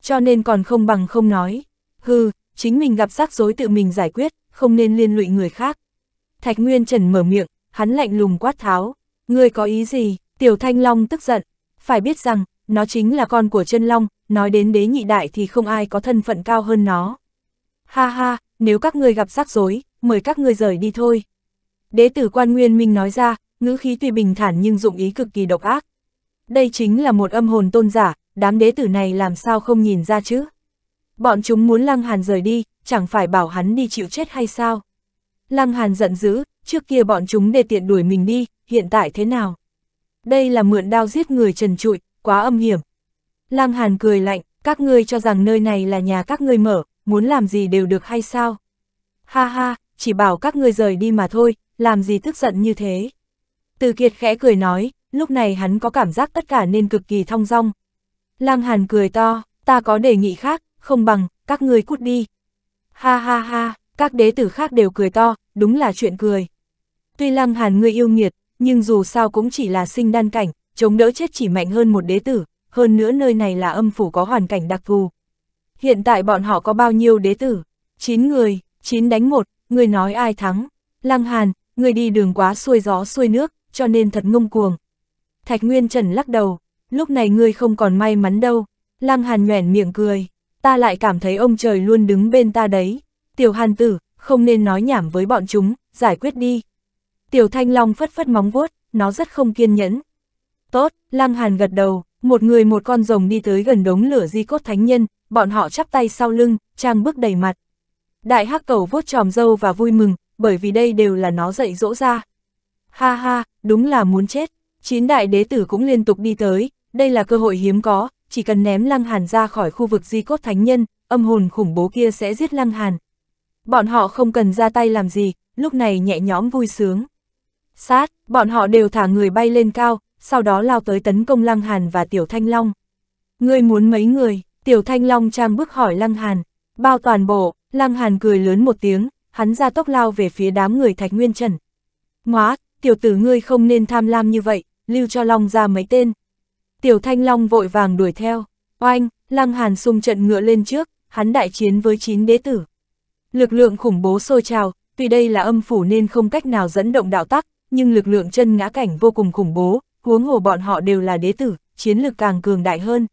Cho nên còn không bằng không nói. Hừ, chính mình gặp rắc rối tự mình giải quyết, không nên liên lụy người khác. Thạch Nguyên Trần mở miệng, hắn lạnh lùng quát tháo. Ngươi có ý gì? Tiểu Thanh Long tức giận, phải biết rằng, nó chính là con của chân Long, nói đến đế nhị đại thì không ai có thân phận cao hơn nó. Ha ha, nếu các người gặp rắc rối, mời các người rời đi thôi. Đế tử quan nguyên minh nói ra, ngữ khí tuy bình thản nhưng dụng ý cực kỳ độc ác. Đây chính là một âm hồn tôn giả, đám đế tử này làm sao không nhìn ra chứ? Bọn chúng muốn Lăng Hàn rời đi, chẳng phải bảo hắn đi chịu chết hay sao? Lăng Hàn giận dữ, trước kia bọn chúng đề tiện đuổi mình đi, hiện tại thế nào? Đây là mượn đao giết người trần trụi, quá âm hiểm. Lăng Hàn cười lạnh, các ngươi cho rằng nơi này là nhà các ngươi mở, muốn làm gì đều được hay sao? Ha ha, chỉ bảo các ngươi rời đi mà thôi, làm gì tức giận như thế? Từ Kiệt khẽ cười nói, lúc này hắn có cảm giác tất cả nên cực kỳ thong dong. Lăng Hàn cười to, ta có đề nghị khác, không bằng, các ngươi cút đi. Ha ha ha, các đế tử khác đều cười to, đúng là chuyện cười. Tuy Lăng Hàn người yêu nghiệt, nhưng dù sao cũng chỉ là sinh đan cảnh, chống đỡ chết chỉ mạnh hơn một đế tử, hơn nữa nơi này là âm phủ có hoàn cảnh đặc thù. Hiện tại bọn họ có bao nhiêu đế tử? 9 người, 9 đánh một người nói ai thắng? Lăng Hàn, người đi đường quá xuôi gió xuôi nước, cho nên thật ngông cuồng. Thạch Nguyên Trần lắc đầu, lúc này ngươi không còn may mắn đâu. Lăng Hàn nhoẻn miệng cười, ta lại cảm thấy ông trời luôn đứng bên ta đấy. Tiểu Hàn tử, không nên nói nhảm với bọn chúng, giải quyết đi. Tiểu Thanh Long phất phất móng vuốt, nó rất không kiên nhẫn. Tốt, Lăng Hàn gật đầu, một người một con rồng đi tới gần đống lửa di cốt thánh nhân, bọn họ chắp tay sau lưng, trang bước đầy mặt. Đại hắc cầu vuốt tròm dâu và vui mừng, bởi vì đây đều là nó dạy dỗ ra. Ha ha, đúng là muốn chết. Chín đại đế tử cũng liên tục đi tới, đây là cơ hội hiếm có, chỉ cần ném Lăng Hàn ra khỏi khu vực di cốt thánh nhân, âm hồn khủng bố kia sẽ giết Lăng Hàn. Bọn họ không cần ra tay làm gì, lúc này nhẹ nhõm vui sướng sát, bọn họ đều thả người bay lên cao, sau đó lao tới tấn công Lăng Hàn và Tiểu Thanh Long. Ngươi muốn mấy người, Tiểu Thanh Long trang bước hỏi Lăng Hàn, bao toàn bộ, Lăng Hàn cười lớn một tiếng, hắn ra tốc lao về phía đám người Thạch Nguyên Trần. Móa, tiểu tử ngươi không nên tham lam như vậy, lưu cho Long ra mấy tên. Tiểu Thanh Long vội vàng đuổi theo, oanh, Lăng Hàn xung trận ngựa lên trước, hắn đại chiến với chín đế tử. Lực lượng khủng bố sôi trào, tuy đây là âm phủ nên không cách nào dẫn động đạo tắc, nhưng lực lượng chân ngã cảnh vô cùng khủng bố, huống hồ bọn họ đều là đế tử, chiến lực càng cường đại hơn.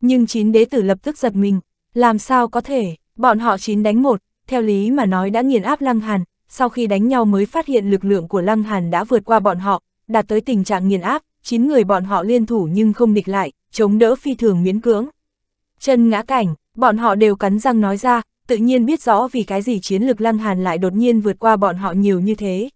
Nhưng chín đế tử lập tức giật mình, làm sao có thể, bọn họ chín đánh một, theo lý mà nói đã nghiền áp Lăng Hàn, sau khi đánh nhau mới phát hiện lực lượng của Lăng Hàn đã vượt qua bọn họ, đạt tới tình trạng nghiền áp, chín người bọn họ liên thủ nhưng không địch lại, chống đỡ phi thường miễn cưỡng. Chân ngã cảnh, bọn họ đều cắn răng nói ra, tự nhiên biết rõ vì cái gì chiến lực Lăng Hàn lại đột nhiên vượt qua bọn họ nhiều như thế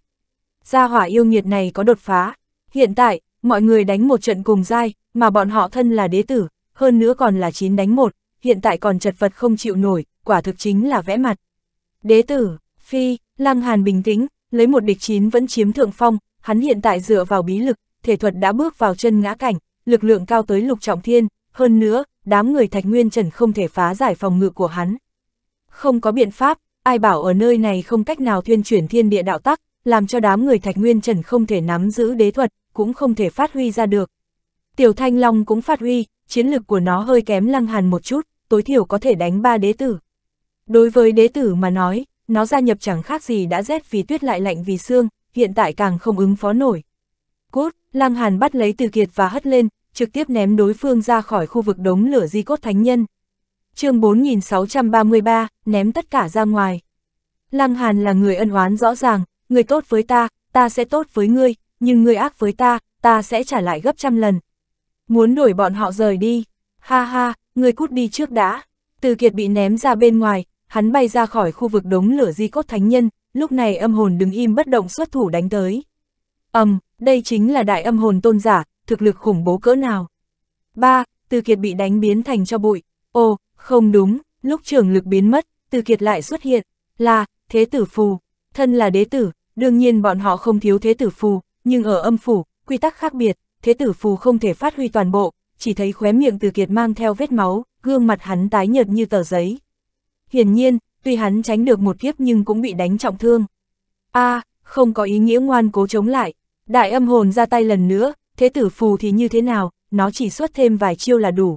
gia hỏa yêu nghiệt này có đột phá. Hiện tại, mọi người đánh một trận cùng dai, mà bọn họ thân là đế tử, hơn nữa còn là 9 đánh 1, hiện tại còn chật vật không chịu nổi, quả thực chính là vẽ mặt. Đế tử, phi, lăng hàn bình tĩnh, lấy một địch chín vẫn chiếm thượng phong, hắn hiện tại dựa vào bí lực, thể thuật đã bước vào chân ngã cảnh, lực lượng cao tới lục trọng thiên, hơn nữa, đám người thạch nguyên trần không thể phá giải phòng ngự của hắn. Không có biện pháp, ai bảo ở nơi này không cách nào thuyên chuyển thiên địa đạo tắc, làm cho đám người Thạch Nguyên Trần không thể nắm giữ đế thuật, cũng không thể phát huy ra được. Tiểu Thanh Long cũng phát huy, chiến lực của nó hơi kém Lăng Hàn một chút, tối thiểu có thể đánh ba đế tử. Đối với đế tử mà nói, nó gia nhập chẳng khác gì đã rét vì tuyết lại lạnh vì xương, hiện tại càng không ứng phó nổi. Cốt, Lăng Hàn bắt lấy Từ Kiệt và hất lên, trực tiếp ném đối phương ra khỏi khu vực đống lửa di cốt thánh nhân. chương 4633, ném tất cả ra ngoài. Lăng Hàn là người ân oán rõ ràng, người tốt với ta, ta sẽ tốt với ngươi, nhưng ngươi ác với ta, ta sẽ trả lại gấp trăm lần. Muốn đuổi bọn họ rời đi, ha ha, ngươi cút đi trước đã. Từ kiệt bị ném ra bên ngoài, hắn bay ra khỏi khu vực đống lửa di cốt thánh nhân, lúc này âm hồn đứng im bất động xuất thủ đánh tới. Âm, um, đây chính là đại âm hồn tôn giả, thực lực khủng bố cỡ nào. ba Từ kiệt bị đánh biến thành cho bụi, ồ, không đúng, lúc trường lực biến mất, Từ kiệt lại xuất hiện, là, thế tử phù, thân là đế tử, Đương nhiên bọn họ không thiếu thế tử phù, nhưng ở âm phủ, quy tắc khác biệt, thế tử phù không thể phát huy toàn bộ, chỉ thấy khóe miệng từ kiệt mang theo vết máu, gương mặt hắn tái nhợt như tờ giấy. Hiển nhiên, tuy hắn tránh được một kiếp nhưng cũng bị đánh trọng thương. a à, không có ý nghĩa ngoan cố chống lại, đại âm hồn ra tay lần nữa, thế tử phù thì như thế nào, nó chỉ xuất thêm vài chiêu là đủ.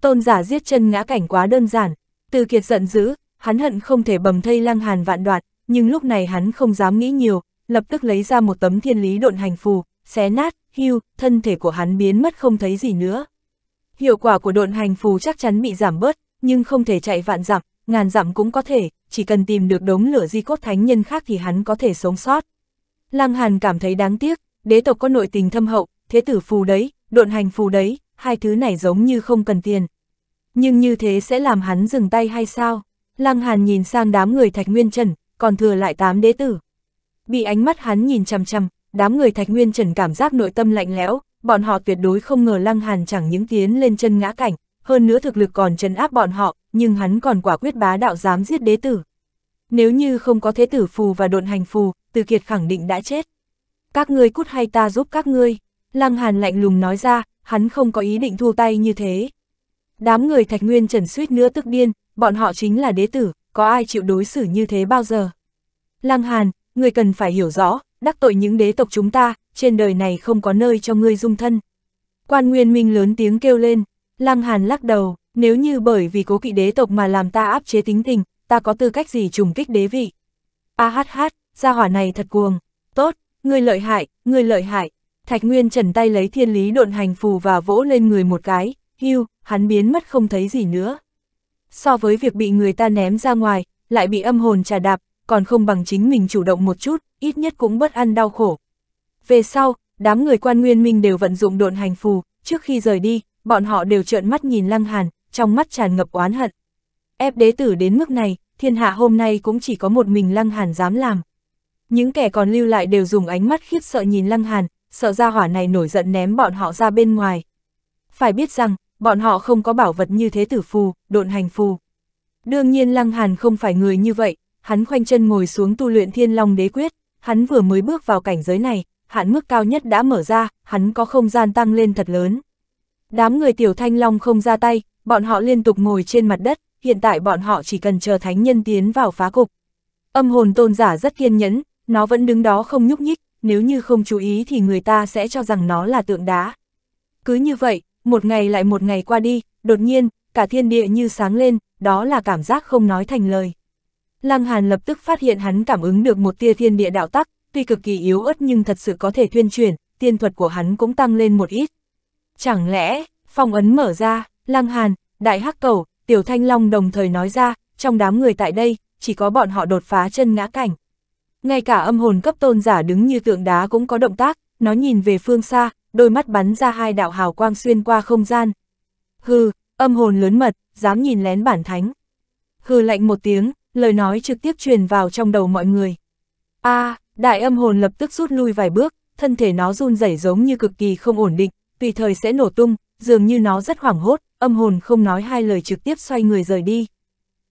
Tôn giả giết chân ngã cảnh quá đơn giản, từ kiệt giận dữ, hắn hận không thể bầm thây lăng hàn vạn đoạt, nhưng lúc này hắn không dám nghĩ nhiều, lập tức lấy ra một tấm thiên lý độn hành phù, xé nát, hưu, thân thể của hắn biến mất không thấy gì nữa. Hiệu quả của độn hành phù chắc chắn bị giảm bớt, nhưng không thể chạy vạn dặm, ngàn dặm cũng có thể, chỉ cần tìm được đống lửa di cốt thánh nhân khác thì hắn có thể sống sót. Lăng Hàn cảm thấy đáng tiếc, đế tộc có nội tình thâm hậu, thế tử phù đấy, độn hành phù đấy, hai thứ này giống như không cần tiền. Nhưng như thế sẽ làm hắn dừng tay hay sao? Lăng Hàn nhìn sang đám người Thạch Nguyên Trần, còn thừa lại 8 đế tử. Bị ánh mắt hắn nhìn chằm chằm, đám người Thạch Nguyên Trần cảm giác nội tâm lạnh lẽo, bọn họ tuyệt đối không ngờ Lăng Hàn chẳng những tiến lên chân ngã cảnh, hơn nữa thực lực còn trấn áp bọn họ, nhưng hắn còn quả quyết bá đạo dám giết đế tử. Nếu như không có thế tử phù và độn hành phù, Từ Kiệt khẳng định đã chết. Các ngươi cút hay ta giúp các ngươi, Lăng Hàn lạnh lùng nói ra, hắn không có ý định thu tay như thế. Đám người Thạch Nguyên Trần suýt nữa tức điên, bọn họ chính là đế tử, có ai chịu đối xử như thế bao giờ? Lăng Hàn, người cần phải hiểu rõ, đắc tội những đế tộc chúng ta, trên đời này không có nơi cho ngươi dung thân. Quan Nguyên Minh lớn tiếng kêu lên, Lăng Hàn lắc đầu, nếu như bởi vì cố kỵ đế tộc mà làm ta áp chế tính tình, ta có tư cách gì trùng kích đế vị. A hát hát, gia hỏa này thật cuồng, tốt, người lợi hại, người lợi hại. Thạch Nguyên trần tay lấy thiên lý độn hành phù và vỗ lên người một cái, hưu, hắn biến mất không thấy gì nữa so với việc bị người ta ném ra ngoài, lại bị âm hồn trà đạp, còn không bằng chính mình chủ động một chút, ít nhất cũng bất ăn đau khổ. Về sau, đám người quan nguyên minh đều vận dụng độn hành phù, trước khi rời đi, bọn họ đều trợn mắt nhìn lăng hàn, trong mắt tràn ngập oán hận. Ép đế tử đến mức này, thiên hạ hôm nay cũng chỉ có một mình lăng hàn dám làm. Những kẻ còn lưu lại đều dùng ánh mắt khiếp sợ nhìn lăng hàn, sợ ra hỏa này nổi giận ném bọn họ ra bên ngoài. Phải biết rằng, bọn họ không có bảo vật như thế tử phù, độn hành phù. Đương nhiên Lăng Hàn không phải người như vậy, hắn khoanh chân ngồi xuống tu luyện thiên long đế quyết, hắn vừa mới bước vào cảnh giới này, hạn mức cao nhất đã mở ra, hắn có không gian tăng lên thật lớn. Đám người tiểu thanh long không ra tay, bọn họ liên tục ngồi trên mặt đất, hiện tại bọn họ chỉ cần chờ thánh nhân tiến vào phá cục. Âm hồn tôn giả rất kiên nhẫn, nó vẫn đứng đó không nhúc nhích, nếu như không chú ý thì người ta sẽ cho rằng nó là tượng đá. Cứ như vậy, một ngày lại một ngày qua đi, đột nhiên, cả thiên địa như sáng lên, đó là cảm giác không nói thành lời. Lăng Hàn lập tức phát hiện hắn cảm ứng được một tia thiên địa đạo tắc, tuy cực kỳ yếu ớt nhưng thật sự có thể thuyên chuyển, tiên thuật của hắn cũng tăng lên một ít. Chẳng lẽ, phong ấn mở ra, Lăng Hàn, Đại Hắc Cầu, Tiểu Thanh Long đồng thời nói ra, trong đám người tại đây, chỉ có bọn họ đột phá chân ngã cảnh. Ngay cả âm hồn cấp tôn giả đứng như tượng đá cũng có động tác, nó nhìn về phương xa, đôi mắt bắn ra hai đạo hào quang xuyên qua không gian. Hừ, âm hồn lớn mật, dám nhìn lén bản thánh. Hừ lạnh một tiếng, lời nói trực tiếp truyền vào trong đầu mọi người. a à, đại âm hồn lập tức rút lui vài bước, thân thể nó run rẩy giống như cực kỳ không ổn định, tùy thời sẽ nổ tung, dường như nó rất hoảng hốt, âm hồn không nói hai lời trực tiếp xoay người rời đi.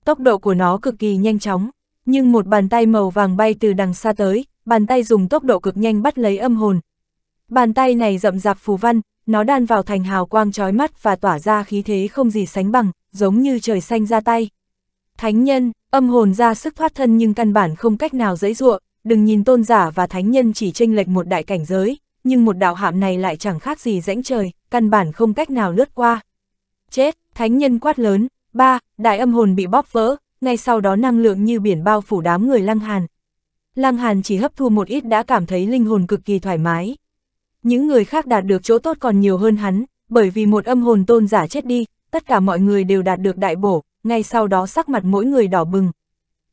Tốc độ của nó cực kỳ nhanh chóng, nhưng một bàn tay màu vàng bay từ đằng xa tới, bàn tay dùng tốc độ cực nhanh bắt lấy âm hồn, Bàn tay này rậm rạp phù văn, nó đan vào thành hào quang trói mắt và tỏa ra khí thế không gì sánh bằng, giống như trời xanh ra tay. Thánh nhân, âm hồn ra sức thoát thân nhưng căn bản không cách nào dễ dụa, đừng nhìn tôn giả và thánh nhân chỉ chênh lệch một đại cảnh giới, nhưng một đạo hạm này lại chẳng khác gì rãnh trời, căn bản không cách nào lướt qua. Chết, thánh nhân quát lớn, ba, đại âm hồn bị bóp vỡ, ngay sau đó năng lượng như biển bao phủ đám người lăng hàn. Lăng hàn chỉ hấp thu một ít đã cảm thấy linh hồn cực kỳ thoải mái, những người khác đạt được chỗ tốt còn nhiều hơn hắn, bởi vì một âm hồn tôn giả chết đi, tất cả mọi người đều đạt được đại bổ, ngay sau đó sắc mặt mỗi người đỏ bừng.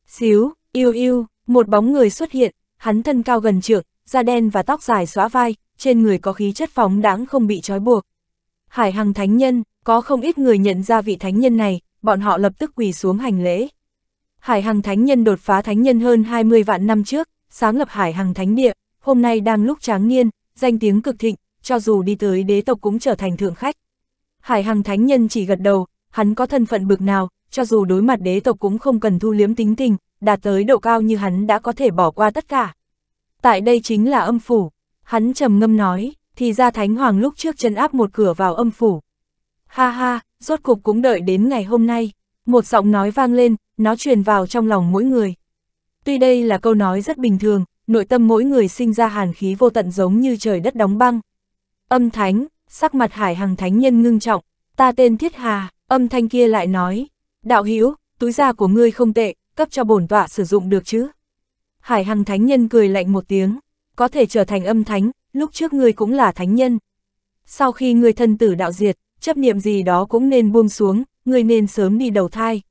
Xíu, yêu yêu, một bóng người xuất hiện, hắn thân cao gần trượng, da đen và tóc dài xóa vai, trên người có khí chất phóng đáng không bị trói buộc. Hải Hằng Thánh Nhân, có không ít người nhận ra vị Thánh Nhân này, bọn họ lập tức quỳ xuống hành lễ. Hải Hằng Thánh Nhân đột phá Thánh Nhân hơn 20 vạn năm trước, sáng lập Hải Hằng Thánh Địa, hôm nay đang lúc tráng niên, danh tiếng cực thịnh, cho dù đi tới đế tộc cũng trở thành thượng khách. Hải Hằng Thánh Nhân chỉ gật đầu, hắn có thân phận bực nào, cho dù đối mặt đế tộc cũng không cần thu liếm tính tình, đạt tới độ cao như hắn đã có thể bỏ qua tất cả. Tại đây chính là âm phủ, hắn trầm ngâm nói, thì ra Thánh Hoàng lúc trước chân áp một cửa vào âm phủ. Ha ha, rốt cục cũng đợi đến ngày hôm nay, một giọng nói vang lên, nó truyền vào trong lòng mỗi người. Tuy đây là câu nói rất bình thường, nội tâm mỗi người sinh ra hàn khí vô tận giống như trời đất đóng băng. Âm thánh, sắc mặt hải Hằng thánh nhân ngưng trọng, ta tên Thiết Hà, âm thanh kia lại nói, đạo hữu túi da của ngươi không tệ, cấp cho bổn tọa sử dụng được chứ. Hải Hằng Thánh Nhân cười lạnh một tiếng, có thể trở thành âm thánh, lúc trước ngươi cũng là thánh nhân. Sau khi ngươi thân tử đạo diệt, chấp niệm gì đó cũng nên buông xuống, ngươi nên sớm đi đầu thai.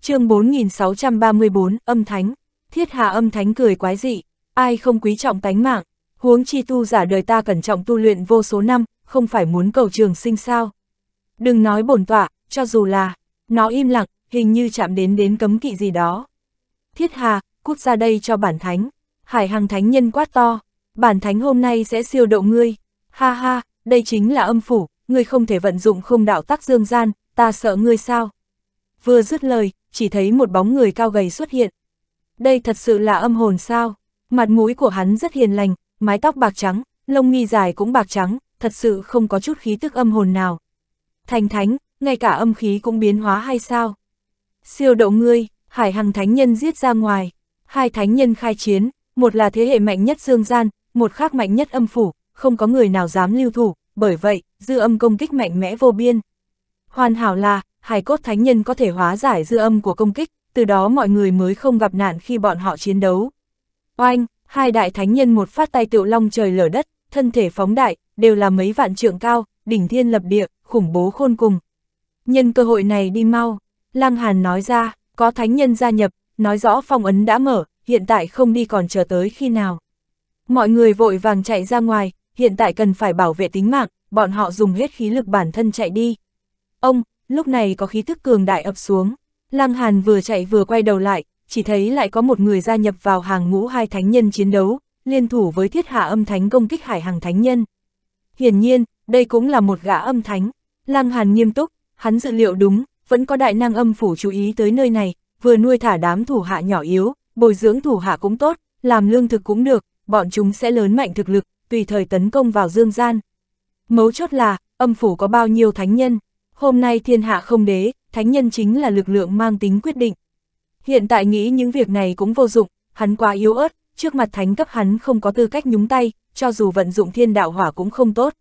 chương 4634, âm thánh, thiết hạ âm thánh cười quái dị, ai không quý trọng tánh mạng, huống chi tu giả đời ta cẩn trọng tu luyện vô số năm, không phải muốn cầu trường sinh sao. Đừng nói bổn tọa, cho dù là, nó im lặng, hình như chạm đến đến cấm kỵ gì đó. Thiết Hà, cút ra đây cho bản thánh, hải hàng thánh nhân quát to, bản thánh hôm nay sẽ siêu độ ngươi, ha ha, đây chính là âm phủ, ngươi không thể vận dụng không đạo tắc dương gian, ta sợ ngươi sao. Vừa dứt lời, chỉ thấy một bóng người cao gầy xuất hiện. Đây thật sự là âm hồn sao? Mặt mũi của hắn rất hiền lành, mái tóc bạc trắng, lông nghi dài cũng bạc trắng, thật sự không có chút khí tức âm hồn nào. Thành thánh, ngay cả âm khí cũng biến hóa hay sao? Siêu độ ngươi, hải hằng thánh nhân giết ra ngoài. Hai thánh nhân khai chiến, một là thế hệ mạnh nhất dương gian, một khác mạnh nhất âm phủ, không có người nào dám lưu thủ, bởi vậy, dư âm công kích mạnh mẽ vô biên. Hoàn hảo là, hải cốt thánh nhân có thể hóa giải dư âm của công kích, từ đó mọi người mới không gặp nạn khi bọn họ chiến đấu. Oanh, hai đại thánh nhân một phát tay tựu long trời lở đất, thân thể phóng đại, đều là mấy vạn trượng cao, đỉnh thiên lập địa, khủng bố khôn cùng. Nhân cơ hội này đi mau, Lăng Hàn nói ra, có thánh nhân gia nhập, nói rõ phong ấn đã mở, hiện tại không đi còn chờ tới khi nào. Mọi người vội vàng chạy ra ngoài, hiện tại cần phải bảo vệ tính mạng, bọn họ dùng hết khí lực bản thân chạy đi. Ông, lúc này có khí thức cường đại ập xuống, Lăng Hàn vừa chạy vừa quay đầu lại, chỉ thấy lại có một người gia nhập vào hàng ngũ hai thánh nhân chiến đấu, liên thủ với thiết hạ âm thánh công kích hải hàng thánh nhân. Hiển nhiên, đây cũng là một gã âm thánh. Lăng Hàn nghiêm túc, hắn dự liệu đúng, vẫn có đại năng âm phủ chú ý tới nơi này, vừa nuôi thả đám thủ hạ nhỏ yếu, bồi dưỡng thủ hạ cũng tốt, làm lương thực cũng được, bọn chúng sẽ lớn mạnh thực lực, tùy thời tấn công vào dương gian. Mấu chốt là, âm phủ có bao nhiêu thánh nhân, hôm nay thiên hạ không đế, thánh nhân chính là lực lượng mang tính quyết định. Hiện tại nghĩ những việc này cũng vô dụng, hắn quá yếu ớt, trước mặt thánh cấp hắn không có tư cách nhúng tay, cho dù vận dụng thiên đạo hỏa cũng không tốt.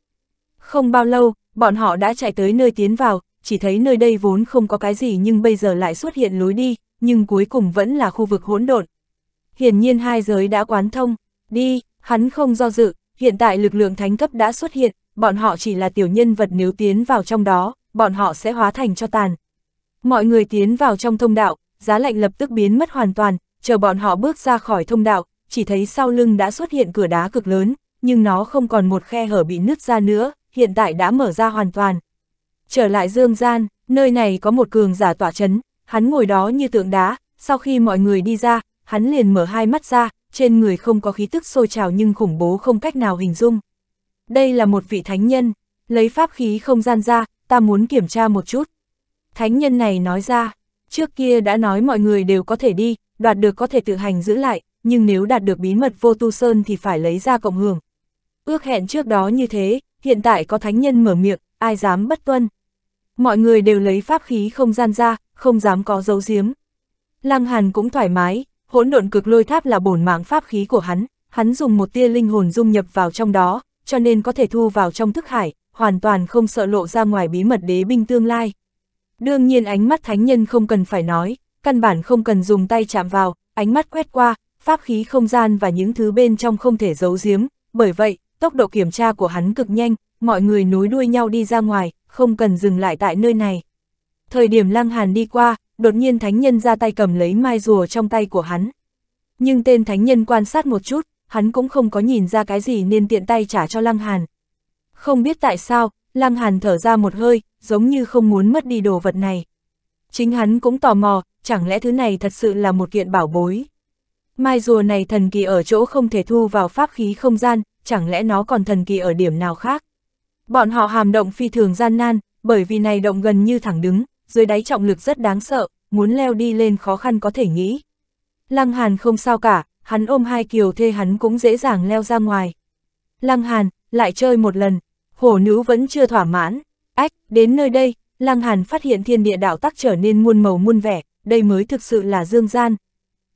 Không bao lâu, bọn họ đã chạy tới nơi tiến vào, chỉ thấy nơi đây vốn không có cái gì nhưng bây giờ lại xuất hiện lối đi, nhưng cuối cùng vẫn là khu vực hỗn độn. Hiển nhiên hai giới đã quán thông, đi, hắn không do dự, hiện tại lực lượng thánh cấp đã xuất hiện, bọn họ chỉ là tiểu nhân vật nếu tiến vào trong đó, bọn họ sẽ hóa thành cho tàn. Mọi người tiến vào trong thông đạo, giá lạnh lập tức biến mất hoàn toàn, chờ bọn họ bước ra khỏi thông đạo, chỉ thấy sau lưng đã xuất hiện cửa đá cực lớn, nhưng nó không còn một khe hở bị nứt ra nữa, hiện tại đã mở ra hoàn toàn. Trở lại dương gian, nơi này có một cường giả tỏa chấn, hắn ngồi đó như tượng đá, sau khi mọi người đi ra, hắn liền mở hai mắt ra, trên người không có khí tức sôi trào nhưng khủng bố không cách nào hình dung. Đây là một vị thánh nhân, lấy pháp khí không gian ra, ta muốn kiểm tra một chút. Thánh nhân này nói ra, Trước kia đã nói mọi người đều có thể đi, đoạt được có thể tự hành giữ lại, nhưng nếu đạt được bí mật vô tu sơn thì phải lấy ra cộng hưởng. Ước hẹn trước đó như thế, hiện tại có thánh nhân mở miệng, ai dám bất tuân. Mọi người đều lấy pháp khí không gian ra, không dám có dấu giếm. Lăng Hàn cũng thoải mái, hỗn độn cực lôi tháp là bổn mạng pháp khí của hắn, hắn dùng một tia linh hồn dung nhập vào trong đó, cho nên có thể thu vào trong thức hải, hoàn toàn không sợ lộ ra ngoài bí mật đế binh tương lai. Đương nhiên ánh mắt thánh nhân không cần phải nói, căn bản không cần dùng tay chạm vào, ánh mắt quét qua, pháp khí không gian và những thứ bên trong không thể giấu giếm, bởi vậy, tốc độ kiểm tra của hắn cực nhanh, mọi người nối đuôi nhau đi ra ngoài, không cần dừng lại tại nơi này. Thời điểm Lăng Hàn đi qua, đột nhiên thánh nhân ra tay cầm lấy mai rùa trong tay của hắn. Nhưng tên thánh nhân quan sát một chút, hắn cũng không có nhìn ra cái gì nên tiện tay trả cho Lăng Hàn. Không biết tại sao, Lăng Hàn thở ra một hơi, giống như không muốn mất đi đồ vật này. Chính hắn cũng tò mò, chẳng lẽ thứ này thật sự là một kiện bảo bối. Mai rùa này thần kỳ ở chỗ không thể thu vào pháp khí không gian, chẳng lẽ nó còn thần kỳ ở điểm nào khác. Bọn họ hàm động phi thường gian nan, bởi vì này động gần như thẳng đứng, dưới đáy trọng lực rất đáng sợ, muốn leo đi lên khó khăn có thể nghĩ. Lăng Hàn không sao cả, hắn ôm hai kiều thê hắn cũng dễ dàng leo ra ngoài. Lăng Hàn, lại chơi một lần, hổ nữ vẫn chưa thỏa mãn. Ách, đến nơi đây, Lăng Hàn phát hiện thiên địa đạo tắc trở nên muôn màu muôn vẻ, đây mới thực sự là dương gian.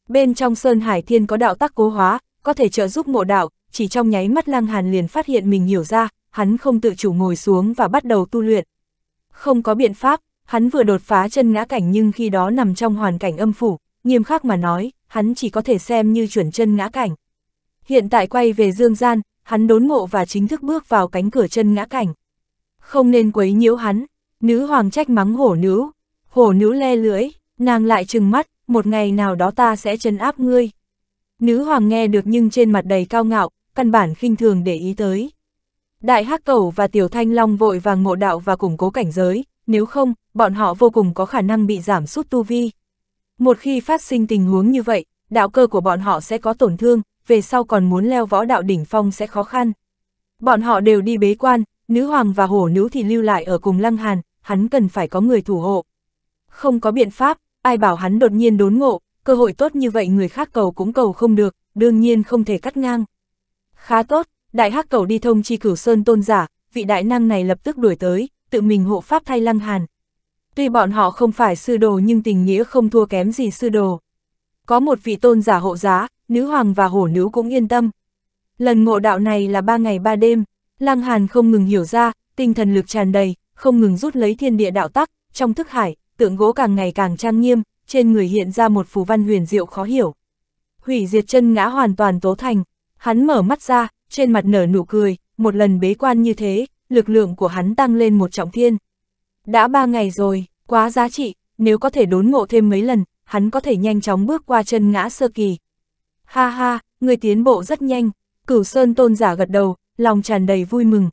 Bên trong Sơn Hải Thiên có đạo tắc cố hóa, có thể trợ giúp ngộ đạo, chỉ trong nháy mắt Lăng Hàn liền phát hiện mình hiểu ra, hắn không tự chủ ngồi xuống và bắt đầu tu luyện. Không có biện pháp, hắn vừa đột phá chân ngã cảnh nhưng khi đó nằm trong hoàn cảnh âm phủ, nghiêm khắc mà nói, hắn chỉ có thể xem như chuẩn chân ngã cảnh. Hiện tại quay về dương gian, hắn đốn ngộ và chính thức bước vào cánh cửa chân ngã cảnh. Không nên quấy nhiễu hắn, nữ hoàng trách mắng hổ nữ, hổ nữ le lưỡi, nàng lại trừng mắt, một ngày nào đó ta sẽ chân áp ngươi. Nữ hoàng nghe được nhưng trên mặt đầy cao ngạo, căn bản khinh thường để ý tới. Đại hắc cẩu và tiểu thanh long vội vàng ngộ đạo và củng cố cảnh giới, nếu không, bọn họ vô cùng có khả năng bị giảm sút tu vi. Một khi phát sinh tình huống như vậy, đạo cơ của bọn họ sẽ có tổn thương, về sau còn muốn leo võ đạo đỉnh phong sẽ khó khăn. Bọn họ đều đi bế quan, nữ hoàng và hổ nữ thì lưu lại ở cùng lăng hàn, hắn cần phải có người thủ hộ. Không có biện pháp, ai bảo hắn đột nhiên đốn ngộ, cơ hội tốt như vậy người khác cầu cũng cầu không được, đương nhiên không thể cắt ngang. Khá tốt, đại hắc cầu đi thông chi cửu sơn tôn giả, vị đại năng này lập tức đuổi tới, tự mình hộ pháp thay lăng hàn. Tuy bọn họ không phải sư đồ nhưng tình nghĩa không thua kém gì sư đồ. Có một vị tôn giả hộ giá, nữ hoàng và hổ nữ cũng yên tâm. Lần ngộ đạo này là ba ngày ba đêm, Lăng Hàn không ngừng hiểu ra, tinh thần lực tràn đầy, không ngừng rút lấy thiên địa đạo tắc, trong thức hải, tượng gỗ càng ngày càng trang nghiêm, trên người hiện ra một phù văn huyền diệu khó hiểu. Hủy diệt chân ngã hoàn toàn tố thành, hắn mở mắt ra, trên mặt nở nụ cười, một lần bế quan như thế, lực lượng của hắn tăng lên một trọng thiên. Đã ba ngày rồi, quá giá trị, nếu có thể đốn ngộ thêm mấy lần, hắn có thể nhanh chóng bước qua chân ngã sơ kỳ, Ha ha, người tiến bộ rất nhanh, cửu sơn tôn giả gật đầu, lòng tràn đầy vui mừng.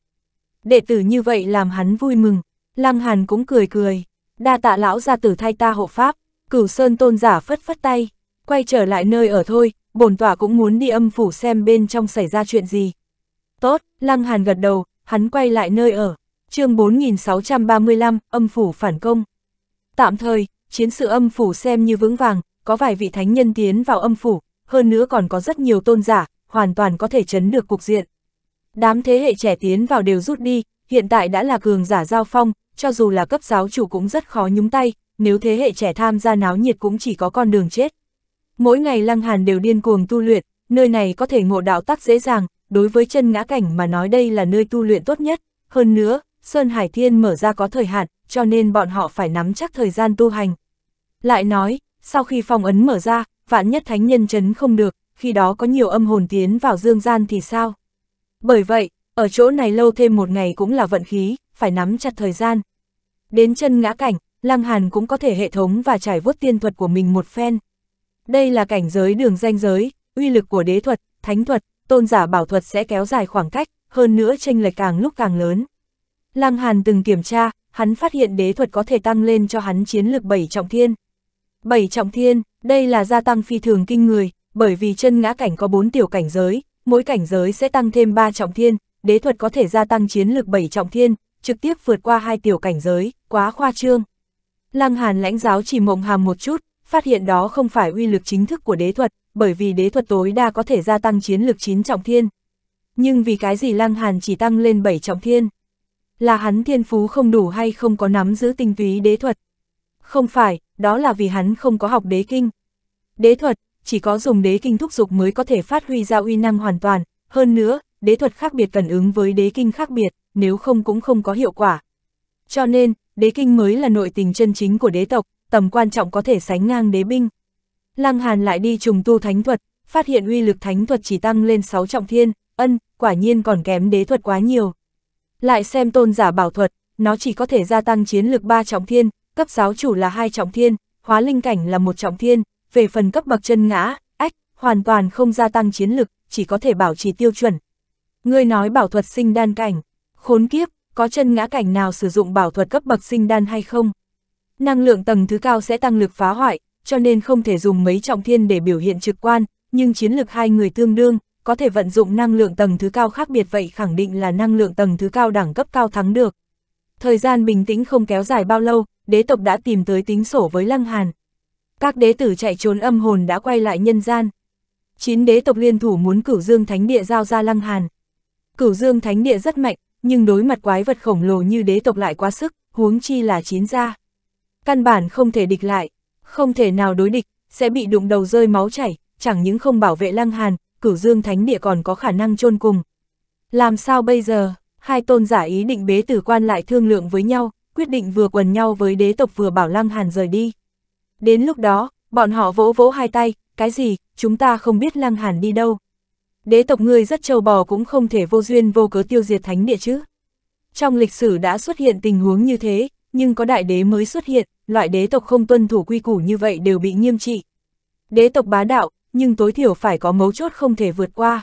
Đệ tử như vậy làm hắn vui mừng, Lăng Hàn cũng cười cười, đa tạ lão gia tử thay ta hộ pháp, cửu sơn tôn giả phất phất tay, quay trở lại nơi ở thôi, bổn tỏa cũng muốn đi âm phủ xem bên trong xảy ra chuyện gì. Tốt, Lăng Hàn gật đầu, hắn quay lại nơi ở, chương 4635, âm phủ phản công. Tạm thời, chiến sự âm phủ xem như vững vàng, có vài vị thánh nhân tiến vào âm phủ, hơn nữa còn có rất nhiều tôn giả, hoàn toàn có thể chấn được cục diện. Đám thế hệ trẻ tiến vào đều rút đi, hiện tại đã là cường giả giao phong, cho dù là cấp giáo chủ cũng rất khó nhúng tay, nếu thế hệ trẻ tham gia náo nhiệt cũng chỉ có con đường chết. Mỗi ngày Lăng Hàn đều điên cuồng tu luyện, nơi này có thể ngộ đạo tắc dễ dàng, đối với chân ngã cảnh mà nói đây là nơi tu luyện tốt nhất. Hơn nữa, Sơn Hải Thiên mở ra có thời hạn, cho nên bọn họ phải nắm chắc thời gian tu hành. Lại nói, sau khi phong ấn mở ra, vạn nhất thánh nhân chấn không được, khi đó có nhiều âm hồn tiến vào dương gian thì sao? Bởi vậy, ở chỗ này lâu thêm một ngày cũng là vận khí, phải nắm chặt thời gian. Đến chân ngã cảnh, Lăng Hàn cũng có thể hệ thống và trải vuốt tiên thuật của mình một phen. Đây là cảnh giới đường danh giới, uy lực của đế thuật, thánh thuật, tôn giả bảo thuật sẽ kéo dài khoảng cách, hơn nữa tranh lệch càng lúc càng lớn. Lăng Hàn từng kiểm tra, hắn phát hiện đế thuật có thể tăng lên cho hắn chiến lược bảy trọng thiên. bảy trọng thiên, đây là gia tăng phi thường kinh người, bởi vì chân ngã cảnh có 4 tiểu cảnh giới, mỗi cảnh giới sẽ tăng thêm 3 trọng thiên, đế thuật có thể gia tăng chiến lực 7 trọng thiên, trực tiếp vượt qua hai tiểu cảnh giới, quá khoa trương. Lăng Hàn lãnh giáo chỉ mộng hàm một chút, phát hiện đó không phải uy lực chính thức của đế thuật, bởi vì đế thuật tối đa có thể gia tăng chiến lực 9 trọng thiên. Nhưng vì cái gì Lăng Hàn chỉ tăng lên 7 trọng thiên? Là hắn thiên phú không đủ hay không có nắm giữ tinh túy đế thuật? Không phải, đó là vì hắn không có học đế kinh. Đế thuật, chỉ có dùng đế kinh thúc dục mới có thể phát huy ra uy năng hoàn toàn, hơn nữa, đế thuật khác biệt cần ứng với đế kinh khác biệt, nếu không cũng không có hiệu quả. Cho nên, đế kinh mới là nội tình chân chính của đế tộc, tầm quan trọng có thể sánh ngang đế binh. Lăng Hàn lại đi trùng tu thánh thuật, phát hiện uy lực thánh thuật chỉ tăng lên 6 trọng thiên, ân, quả nhiên còn kém đế thuật quá nhiều. Lại xem tôn giả bảo thuật, nó chỉ có thể gia tăng chiến lực 3 trọng thiên, cấp giáo chủ là hai trọng thiên, hóa linh cảnh là một trọng thiên, về phần cấp bậc chân ngã, ách, hoàn toàn không gia tăng chiến lực, chỉ có thể bảo trì tiêu chuẩn. Ngươi nói bảo thuật sinh đan cảnh, khốn kiếp, có chân ngã cảnh nào sử dụng bảo thuật cấp bậc sinh đan hay không? Năng lượng tầng thứ cao sẽ tăng lực phá hoại, cho nên không thể dùng mấy trọng thiên để biểu hiện trực quan, nhưng chiến lực hai người tương đương, có thể vận dụng năng lượng tầng thứ cao khác biệt vậy khẳng định là năng lượng tầng thứ cao đẳng cấp cao thắng được. Thời gian bình tĩnh không kéo dài bao lâu, đế tộc đã tìm tới tính sổ với Lăng Hàn. Các đế tử chạy trốn âm hồn đã quay lại nhân gian. Chín đế tộc liên thủ muốn cửu dương thánh địa giao ra Lăng Hàn. Cửu dương thánh địa rất mạnh, nhưng đối mặt quái vật khổng lồ như đế tộc lại quá sức, huống chi là chín gia. Căn bản không thể địch lại, không thể nào đối địch, sẽ bị đụng đầu rơi máu chảy, chẳng những không bảo vệ Lăng Hàn, cửu dương thánh địa còn có khả năng chôn cùng. Làm sao bây giờ, hai tôn giả ý định bế tử quan lại thương lượng với nhau, quyết định vừa quần nhau với đế tộc vừa bảo Lăng Hàn rời đi. Đến lúc đó, bọn họ vỗ vỗ hai tay, cái gì, chúng ta không biết Lăng Hàn đi đâu. Đế tộc ngươi rất trâu bò cũng không thể vô duyên vô cớ tiêu diệt thánh địa chứ. Trong lịch sử đã xuất hiện tình huống như thế, nhưng có đại đế mới xuất hiện, loại đế tộc không tuân thủ quy củ như vậy đều bị nghiêm trị. Đế tộc bá đạo, nhưng tối thiểu phải có mấu chốt không thể vượt qua.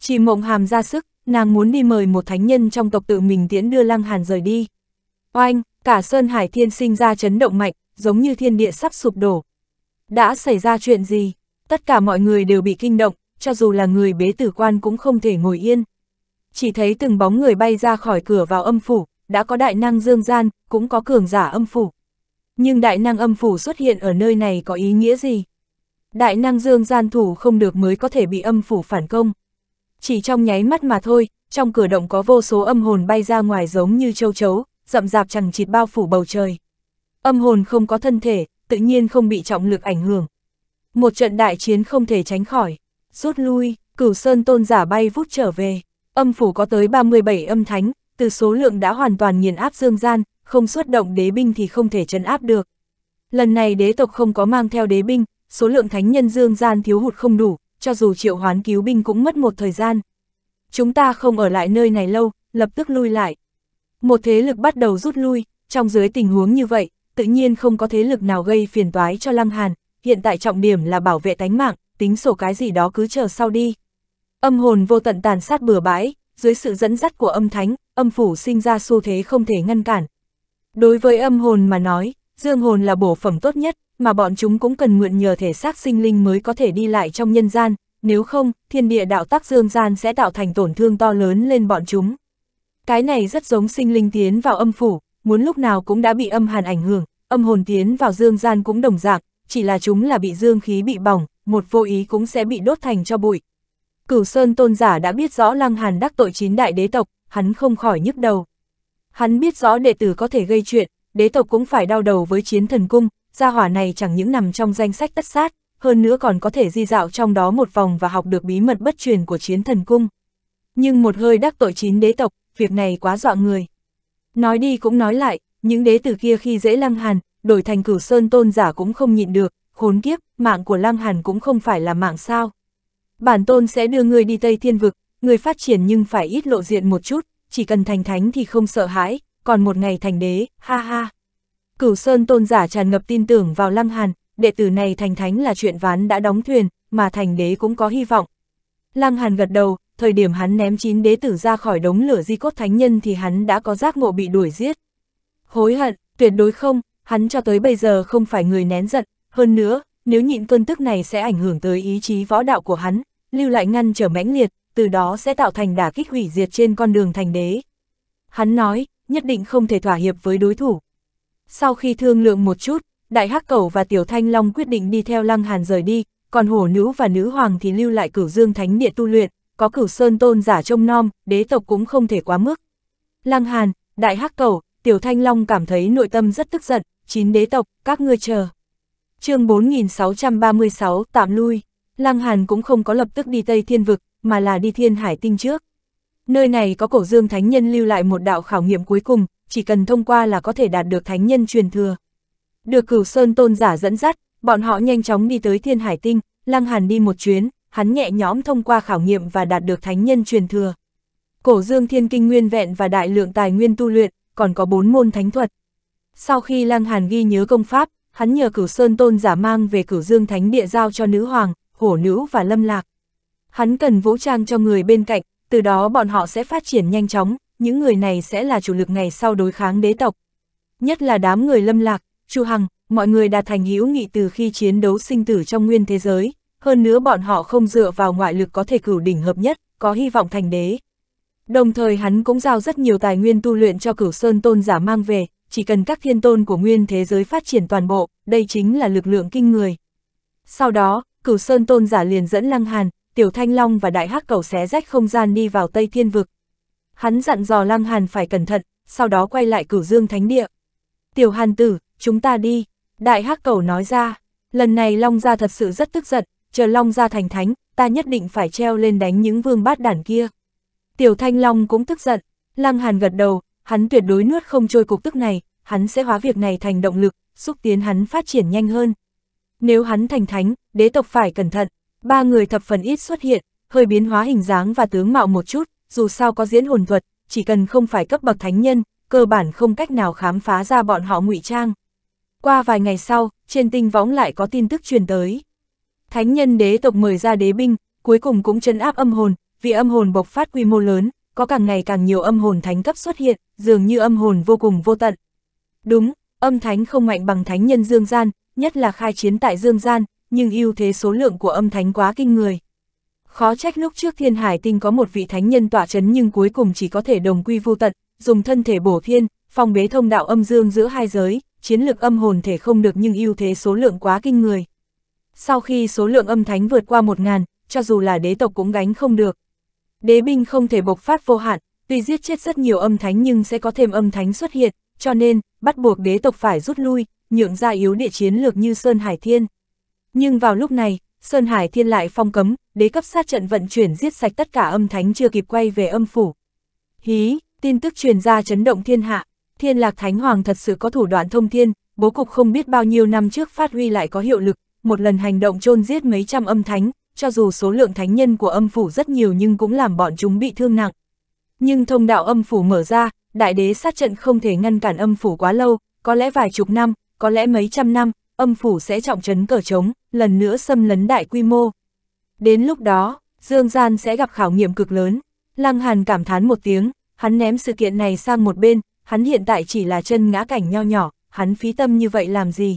Chỉ mộng hàm ra sức, nàng muốn đi mời một thánh nhân trong tộc tự mình tiễn đưa Lăng Hàn rời đi. Oanh, cả Sơn Hải Thiên sinh ra chấn động mạnh, giống như thiên địa sắp sụp đổ. Đã xảy ra chuyện gì? Tất cả mọi người đều bị kinh động, cho dù là người bế tử quan cũng không thể ngồi yên. Chỉ thấy từng bóng người bay ra khỏi cửa vào âm phủ, đã có đại năng dương gian, cũng có cường giả âm phủ. Nhưng đại năng âm phủ xuất hiện ở nơi này có ý nghĩa gì? Đại năng dương gian thủ không được mới có thể bị âm phủ phản công. Chỉ trong nháy mắt mà thôi, trong cửa động có vô số âm hồn bay ra ngoài giống như châu chấu, rậm rạp chẳng chịt bao phủ bầu trời. Âm hồn không có thân thể, tự nhiên không bị trọng lực ảnh hưởng. Một trận đại chiến không thể tránh khỏi, rút lui, cửu sơn tôn giả bay vút trở về. Âm phủ có tới 37 âm thánh, từ số lượng đã hoàn toàn nghiền áp dương gian, không xuất động đế binh thì không thể chấn áp được. Lần này đế tộc không có mang theo đế binh, số lượng thánh nhân dương gian thiếu hụt không đủ, cho dù triệu hoán cứu binh cũng mất một thời gian. Chúng ta không ở lại nơi này lâu, lập tức lui lại, một thế lực bắt đầu rút lui, trong dưới tình huống như vậy, tự nhiên không có thế lực nào gây phiền toái cho Lăng Hàn, hiện tại trọng điểm là bảo vệ tánh mạng, tính sổ cái gì đó cứ chờ sau đi. Âm hồn vô tận tàn sát bừa bãi, dưới sự dẫn dắt của âm thánh, âm phủ sinh ra xu thế không thể ngăn cản. Đối với âm hồn mà nói, dương hồn là bổ phẩm tốt nhất, mà bọn chúng cũng cần mượn nhờ thể xác sinh linh mới có thể đi lại trong nhân gian, nếu không, thiên địa đạo tác dương gian sẽ tạo thành tổn thương to lớn lên bọn chúng. Cái này rất giống sinh linh tiến vào âm phủ, muốn lúc nào cũng đã bị âm hàn ảnh hưởng, âm hồn tiến vào dương gian cũng đồng dạng, chỉ là chúng là bị dương khí bị bỏng, một vô ý cũng sẽ bị đốt thành cho bụi. Cửu Sơn tôn giả đã biết rõ Lăng Hàn đắc tội chín đại đế tộc, hắn không khỏi nhức đầu. Hắn biết rõ đệ tử có thể gây chuyện, đế tộc cũng phải đau đầu với chiến thần cung, gia hỏa này chẳng những nằm trong danh sách tất sát, hơn nữa còn có thể di dạo trong đó một vòng và học được bí mật bất truyền của chiến thần cung. Nhưng một hơi đắc tội chín đế tộc, việc này quá dọa người. Nói đi cũng nói lại, những đế tử kia khi dễ Lăng Hàn, đổi thành cửu sơn tôn giả cũng không nhịn được, khốn kiếp, mạng của Lăng Hàn cũng không phải là mạng sao. Bản tôn sẽ đưa người đi Tây Thiên Vực, người phát triển nhưng phải ít lộ diện một chút, chỉ cần thành thánh thì không sợ hãi, còn một ngày thành đế, ha ha. Cửu Sơn tôn giả tràn ngập tin tưởng vào Lăng Hàn, đệ tử này thành thánh là chuyện ván đã đóng thuyền, mà thành đế cũng có hy vọng. Lăng Hàn gật đầu, thời điểm hắn ném chín đế tử ra khỏi đống lửa di cốt thánh nhân thì hắn đã có giác ngộ bị đuổi giết. Hối hận, tuyệt đối không, hắn cho tới bây giờ không phải người nén giận, hơn nữa, nếu nhịn cơn tức này sẽ ảnh hưởng tới ý chí võ đạo của hắn, lưu lại ngăn trở mãnh liệt, từ đó sẽ tạo thành đả kích hủy diệt trên con đường thành đế. Hắn nói, nhất định không thể thỏa hiệp với đối thủ. Sau khi thương lượng một chút, Đại Hắc Cẩu và Tiểu Thanh Long quyết định đi theo Lăng Hàn rời đi, còn Hổ Nữ và Nữ Hoàng thì lưu lại Cửu Dương Thánh Địa tu luyện, có cửu sơn tôn giả trông nom, đế tộc cũng không thể quá mức. Lăng Hàn, Đại Hắc Cầu, Tiểu Thanh Long cảm thấy nội tâm rất tức giận, chín đế tộc, các ngươi chờ. chương 4636 tạm lui, Lăng Hàn cũng không có lập tức đi Tây Thiên Vực, mà là đi Thiên Hải Tinh trước. Nơi này có cổ dương thánh nhân lưu lại một đạo khảo nghiệm cuối cùng, chỉ cần thông qua là có thể đạt được thánh nhân truyền thừa. Được cửu sơn tôn giả dẫn dắt, bọn họ nhanh chóng đi tới Thiên Hải Tinh, Lăng Hàn đi một chuyến, hắn nhẹ nhõm thông qua khảo nghiệm và đạt được thánh nhân truyền thừa. Cổ dương thiên kinh nguyên vẹn và đại lượng tài nguyên tu luyện, còn có bốn môn thánh thuật. Sau khi Lăng Hàn ghi nhớ công pháp, hắn nhờ cửu sơn tôn giả mang về cửu dương thánh địa giao cho nữ hoàng, hổ nữ và lâm lạc. Hắn cần vũ trang cho người bên cạnh, từ đó bọn họ sẽ phát triển nhanh chóng, những người này sẽ là chủ lực ngày sau đối kháng đế tộc. Nhất là đám người lâm lạc, chu hằng, mọi người đạt thành hữu nghị từ khi chiến đấu sinh tử trong nguyên thế giới, hơn nữa bọn họ không dựa vào ngoại lực có thể cửu đỉnh hợp nhất, có hy vọng thành đế. Đồng thời hắn cũng giao rất nhiều tài nguyên tu luyện cho cửu sơn tôn giả mang về, chỉ cần các thiên tôn của nguyên thế giới phát triển toàn bộ, đây chính là lực lượng kinh người. Sau đó, cửu sơn tôn giả liền dẫn Lăng Hàn, Tiểu Thanh Long và Đại Hắc Cầu xé rách không gian đi vào Tây Thiên Vực. Hắn dặn dò Lăng Hàn phải cẩn thận, sau đó quay lại cửu dương thánh địa. Tiểu Hàn tử, chúng ta đi, Đại Hắc Cầu nói ra, lần này Long gia thật sự rất tức giận, chờ Long ra thành thánh, ta nhất định phải treo lên đánh những vương bát đản kia. Tiểu Thanh Long cũng tức giận, Lăng Hàn gật đầu, hắn tuyệt đối nuốt không trôi cục tức này, hắn sẽ hóa việc này thành động lực, xúc tiến hắn phát triển nhanh hơn. Nếu hắn thành thánh, đế tộc phải cẩn thận, ba người thập phần ít xuất hiện, hơi biến hóa hình dáng và tướng mạo một chút, dù sao có diễn hồn thuật, chỉ cần không phải cấp bậc thánh nhân, cơ bản không cách nào khám phá ra bọn họ ngụy trang. Qua vài ngày sau, trên tinh võng lại có tin tức truyền tới. Thánh nhân đế tộc mời ra đế binh, cuối cùng cũng chấn áp âm hồn, vì âm hồn bộc phát quy mô lớn, có càng ngày càng nhiều âm hồn thánh cấp xuất hiện, dường như âm hồn vô cùng vô tận. Đúng, âm thánh không mạnh bằng thánh nhân dương gian, nhất là khai chiến tại dương gian, nhưng ưu thế số lượng của âm thánh quá kinh người. Khó trách lúc trước thiên hải tinh có một vị thánh nhân tỏa chấn nhưng cuối cùng chỉ có thể đồng quy vô tận, dùng thân thể bổ thiên, phong bế thông đạo âm dương giữa hai giới, chiến lực âm hồn thể không được nhưng ưu thế số lượng quá kinh người. Sau khi số lượng âm thánh vượt qua một ngàn, cho dù là đế tộc cũng gánh không được. Đế binh không thể bộc phát vô hạn, tuy giết chết rất nhiều âm thánh nhưng sẽ có thêm âm thánh xuất hiện, cho nên, bắt buộc đế tộc phải rút lui, nhượng ra yếu địa chiến lược như Sơn Hải Thiên. Nhưng vào lúc này, Sơn Hải Thiên lại phong cấm, đế cấp sát trận vận chuyển giết sạch tất cả âm thánh chưa kịp quay về âm phủ. Hí, tin tức truyền ra chấn động thiên hạ, thiên lạc thánh hoàng thật sự có thủ đoạn thông thiên, bố cục không biết bao nhiêu năm trước phát huy lại có hiệu lực, một lần hành động chôn giết mấy trăm âm thánh, cho dù số lượng thánh nhân của âm phủ rất nhiều nhưng cũng làm bọn chúng bị thương nặng. Nhưng thông đạo âm phủ mở ra, đại đế sát trận không thể ngăn cản âm phủ quá lâu, có lẽ vài chục năm, có lẽ mấy trăm năm, âm phủ sẽ trọng trấn cờ trống, lần nữa xâm lấn đại quy mô. Đến lúc đó, Dương Gian sẽ gặp khảo nghiệm cực lớn. Lăng Hàn cảm thán một tiếng, hắn ném sự kiện này sang một bên, hắn hiện tại chỉ là chân ngã cảnh nho nhỏ, hắn phí tâm như vậy làm gì?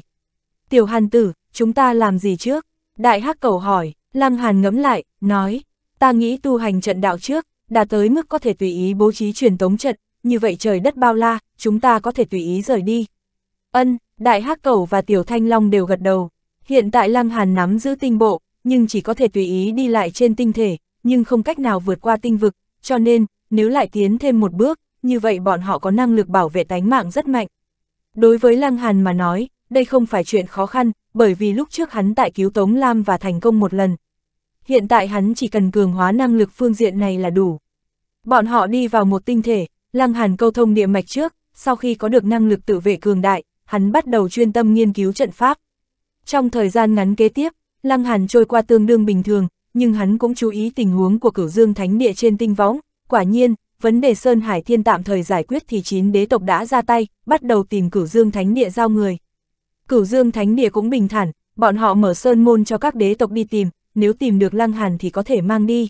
Tiểu Hàn tử, chúng ta làm gì trước? Đại hắc cầu hỏi, Lăng Hàn ngẫm lại, nói, ta nghĩ tu hành trận đạo trước, đã tới mức có thể tùy ý bố trí truyền tống trận, như vậy trời đất bao la, chúng ta có thể tùy ý rời đi. Ân, Đại hắc cầu và Tiểu Thanh Long đều gật đầu, hiện tại Lăng Hàn nắm giữ tinh bộ, nhưng chỉ có thể tùy ý đi lại trên tinh thể, nhưng không cách nào vượt qua tinh vực, cho nên, nếu lại tiến thêm một bước, như vậy bọn họ có năng lực bảo vệ tánh mạng rất mạnh. Đối với Lăng Hàn mà nói, đây không phải chuyện khó khăn, bởi vì lúc trước hắn tại cứu Tống Lam và thành công một lần. Hiện tại hắn chỉ cần cường hóa năng lực phương diện này là đủ. Bọn họ đi vào một tinh thể, lăng hàn câu thông địa mạch trước, sau khi có được năng lực tự vệ cường đại, hắn bắt đầu chuyên tâm nghiên cứu trận pháp. Trong thời gian ngắn kế tiếp, lăng hàn trôi qua tương đương bình thường, nhưng hắn cũng chú ý tình huống của cửu dương thánh địa trên tinh võng. Quả nhiên, vấn đề Sơn Hải Thiên tạm thời giải quyết thì chín đế tộc đã ra tay, bắt đầu tìm cửu dương thánh địa giao người. Cửu Dương Thánh Địa cũng bình thản, bọn họ mở sơn môn cho các đế tộc đi tìm, nếu tìm được Lăng Hàn thì có thể mang đi.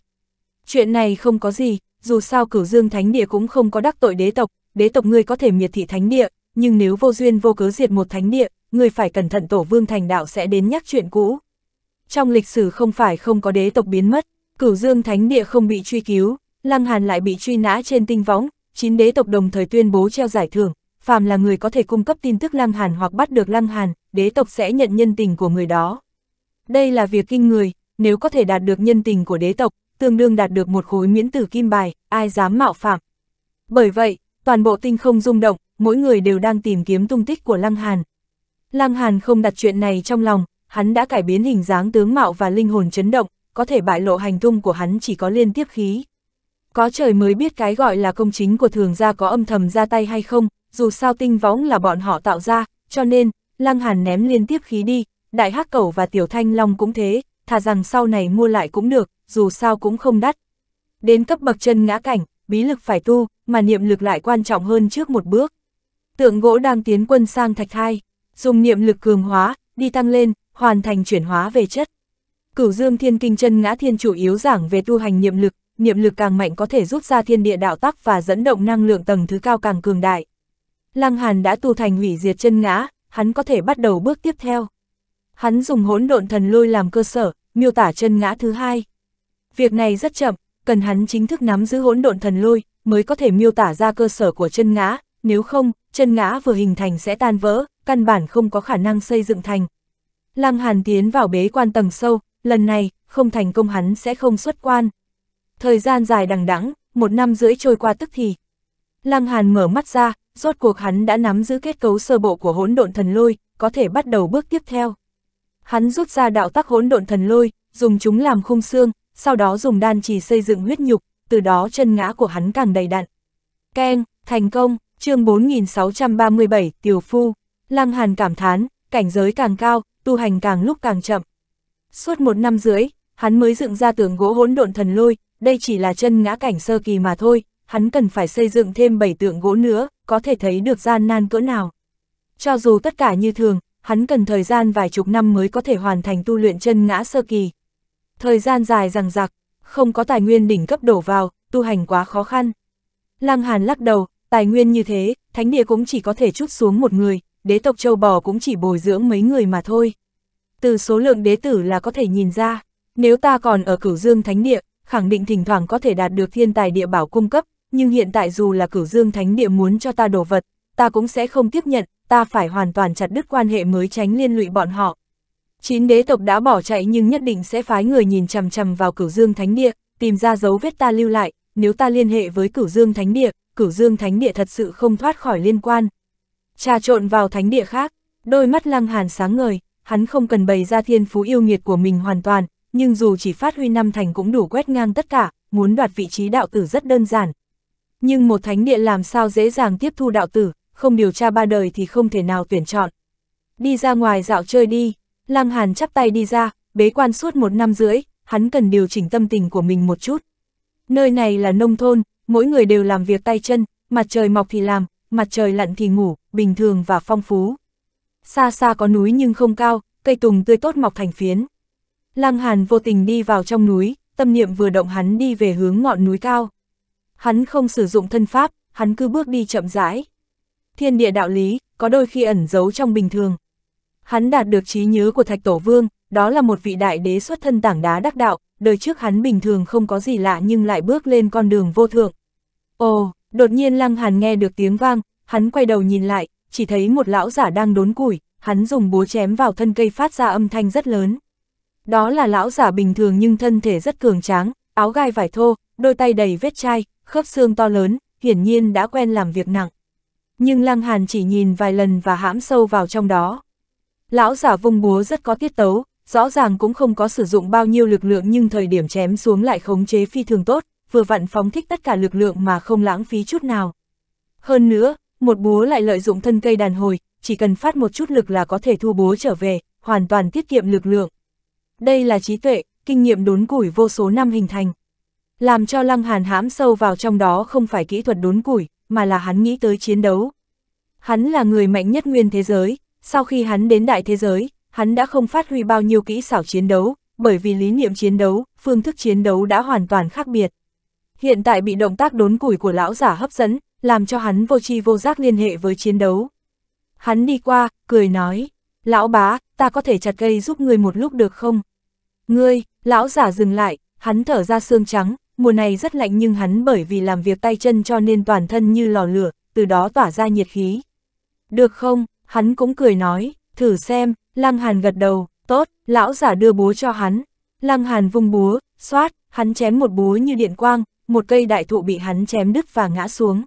Chuyện này không có gì, dù sao Cửu Dương Thánh Địa cũng không có đắc tội đế tộc, đế tộc ngươi có thể miệt thị thánh địa, nhưng nếu vô duyên vô cớ diệt một thánh địa, ngươi phải cẩn thận tổ vương thành đạo sẽ đến nhắc chuyện cũ. Trong lịch sử không phải không có đế tộc biến mất, Cửu Dương Thánh Địa không bị truy cứu, Lăng Hàn lại bị truy nã trên tinh võng, chín đế tộc đồng thời tuyên bố treo giải thưởng, phàm là người có thể cung cấp tin tức Lăng Hàn hoặc bắt được Lăng Hàn, đế tộc sẽ nhận nhân tình của người đó. Đây là việc kinh người, nếu có thể đạt được nhân tình của đế tộc, tương đương đạt được một khối miễn tử kim bài, ai dám mạo phạm. Bởi vậy, toàn bộ tinh không rung động, mỗi người đều đang tìm kiếm tung tích của Lăng Hàn. Lăng Hàn không đặt chuyện này trong lòng, hắn đã cải biến hình dáng tướng mạo và linh hồn chấn động, có thể bại lộ hành tung của hắn chỉ có liên tiếp khí. Có trời mới biết cái gọi là công chính của thường gia có âm thầm ra tay hay không, dù sao tinh võng là bọn họ tạo ra, cho nên, Lăng Hàn ném liên tiếp khí đi, Đại Hắc Cẩu và Tiểu Thanh Long cũng thế, thà rằng sau này mua lại cũng được, dù sao cũng không đắt. Đến cấp bậc chân ngã cảnh, bí lực phải tu, mà niệm lực lại quan trọng hơn trước một bước. Tượng gỗ đang tiến quân sang thạch hai, dùng niệm lực cường hóa, đi tăng lên, hoàn thành chuyển hóa về chất. Cửu Dương Thiên Kinh chân ngã thiên chủ yếu giảng về tu hành niệm lực, niệm lực càng mạnh có thể rút ra thiên địa đạo tắc và dẫn động năng lượng tầng thứ cao càng cường đại. Lăng Hàn đã tu thành hủy diệt chân ngã, hắn có thể bắt đầu bước tiếp theo. Hắn dùng hỗn độn thần lôi làm cơ sở, miêu tả chân ngã thứ hai. Việc này rất chậm, cần hắn chính thức nắm giữ hỗn độn thần lôi mới có thể miêu tả ra cơ sở của chân ngã, nếu không, chân ngã vừa hình thành sẽ tan vỡ, căn bản không có khả năng xây dựng thành. Lăng Hàn tiến vào bế quan tầng sâu, lần này, không thành công hắn sẽ không xuất quan. Thời gian dài đằng đẵng, một năm rưỡi trôi qua tức thì. Lăng Hàn mở mắt ra, rốt cuộc hắn đã nắm giữ kết cấu sơ bộ của hỗn độn thần lôi, có thể bắt đầu bước tiếp theo. Hắn rút ra đạo tắc hỗn độn thần lôi, dùng chúng làm khung xương, sau đó dùng đan chỉ xây dựng huyết nhục, từ đó chân ngã của hắn càng đầy đặn. Keng, thành công, chương 4637, tiểu phu. Lăng Hàn cảm thán, cảnh giới càng cao, tu hành càng lúc càng chậm. Suốt một năm rưỡi, hắn mới dựng ra tường gỗ hỗn độn thần lôi, đây chỉ là chân ngã cảnh sơ kỳ mà thôi, hắn cần phải xây dựng thêm 7 tượng gỗ nữa, có thể thấy được gian nan cỡ nào. Cho dù tất cả như thường, hắn cần thời gian vài chục năm mới có thể hoàn thành tu luyện chân ngã sơ kỳ. Thời gian dài rằng rạc, không có tài nguyên đỉnh cấp đổ vào, tu hành quá khó khăn. Lăng Hàn lắc đầu, tài nguyên như thế, thánh địa cũng chỉ có thể chút xuống một người, đế tộc châu bò cũng chỉ bồi dưỡng mấy người mà thôi. Từ số lượng đế tử là có thể nhìn ra, nếu ta còn ở cửu dương thánh địa, khẳng định thỉnh thoảng có thể đạt được thiên tài địa bảo cung cấp, nhưng hiện tại dù là cửu dương thánh địa muốn cho ta đổ vật, ta cũng sẽ không tiếp nhận, ta phải hoàn toàn chặt đứt quan hệ mới tránh liên lụy bọn họ. Chín đế tộc đã bỏ chạy nhưng nhất định sẽ phái người nhìn chằm chằm vào cửu dương thánh địa, tìm ra dấu vết ta lưu lại, nếu ta liên hệ với cửu dương thánh địa, cửu dương thánh địa thật sự không thoát khỏi liên quan. Trà trộn vào thánh địa khác, đôi mắt lăng hàn sáng ngời, hắn không cần bày ra thiên phú yêu nghiệt của mình hoàn toàn, nhưng dù chỉ phát huy năm thành cũng đủ quét ngang tất cả, muốn đoạt vị trí đạo tử rất đơn giản, nhưng một thánh địa làm sao dễ dàng tiếp thu đạo tử, không điều tra ba đời thì không thể nào tuyển chọn. Đi ra ngoài dạo chơi đi, Lăng Hàn chắp tay đi ra, bế quan suốt một năm rưỡi, hắn cần điều chỉnh tâm tình của mình một chút. Nơi này là nông thôn, mỗi người đều làm việc tay chân, mặt trời mọc thì làm, mặt trời lặn thì ngủ, bình thường và phong phú. Xa xa có núi nhưng không cao, cây tùng tươi tốt mọc thành phiến. Lăng Hàn vô tình đi vào trong núi, tâm niệm vừa động hắn đi về hướng ngọn núi cao. Hắn không sử dụng thân pháp, hắn cứ bước đi chậm rãi. Thiên địa đạo lý, có đôi khi ẩn giấu trong bình thường. Hắn đạt được trí nhớ của Thạch Tổ Vương, đó là một vị đại đế xuất thân tảng đá đắc đạo, đời trước hắn bình thường không có gì lạ nhưng lại bước lên con đường vô thượng. Ồ, đột nhiên Lăng Hàn nghe được tiếng vang, hắn quay đầu nhìn lại, chỉ thấy một lão giả đang đốn củi, hắn dùng búa chém vào thân cây phát ra âm thanh rất lớn. Đó là lão giả bình thường nhưng thân thể rất cường tráng, áo gai vải thô, đôi tay đầy vết chai, khớp xương to lớn, hiển nhiên đã quen làm việc nặng. Nhưng Lăng Hàn chỉ nhìn vài lần và hãm sâu vào trong đó. Lão giả vung búa rất có tiết tấu, rõ ràng cũng không có sử dụng bao nhiêu lực lượng nhưng thời điểm chém xuống lại khống chế phi thường tốt, vừa vặn phóng thích tất cả lực lượng mà không lãng phí chút nào. Hơn nữa, một búa lại lợi dụng thân cây đàn hồi, chỉ cần phát một chút lực là có thể thu búa trở về, hoàn toàn tiết kiệm lực lượng. Đây là trí tuệ, kinh nghiệm đốn củi vô số năm hình thành. Làm cho Lăng Hàn hãm sâu vào trong đó không phải kỹ thuật đốn củi, mà là hắn nghĩ tới chiến đấu. Hắn là người mạnh nhất nguyên thế giới, sau khi hắn đến đại thế giới, hắn đã không phát huy bao nhiêu kỹ xảo chiến đấu, bởi vì lý niệm chiến đấu, phương thức chiến đấu đã hoàn toàn khác biệt. Hiện tại bị động tác đốn củi của lão giả hấp dẫn, làm cho hắn vô tri vô giác liên hệ với chiến đấu. Hắn đi qua, cười nói, lão bá, ta có thể chặt cây giúp ngươi một lúc được không? Ngươi, lão giả dừng lại, hắn thở ra xương trắng, mùa này rất lạnh nhưng hắn bởi vì làm việc tay chân cho nên toàn thân như lò lửa, từ đó tỏa ra nhiệt khí. Được không, hắn cũng cười nói, thử xem, Lăng Hàn gật đầu, tốt, lão giả đưa búa cho hắn. Lăng Hàn vung búa, xoát, hắn chém một búa như điện quang, một cây đại thụ bị hắn chém đứt và ngã xuống.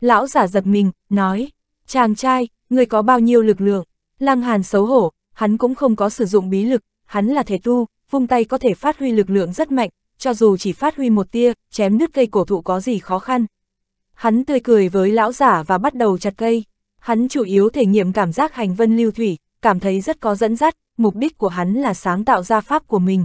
Lão giả giật mình, nói, chàng trai, người có bao nhiêu lực lượng? Lăng Hàn xấu hổ, hắn cũng không có sử dụng bí lực, hắn là thể tu, vung tay có thể phát huy lực lượng rất mạnh, cho dù chỉ phát huy một tia, chém nứt cây cổ thụ có gì khó khăn. Hắn tươi cười với lão giả và bắt đầu chặt cây. Hắn chủ yếu thể nghiệm cảm giác hành vân lưu thủy, cảm thấy rất có dẫn dắt, mục đích của hắn là sáng tạo ra pháp của mình.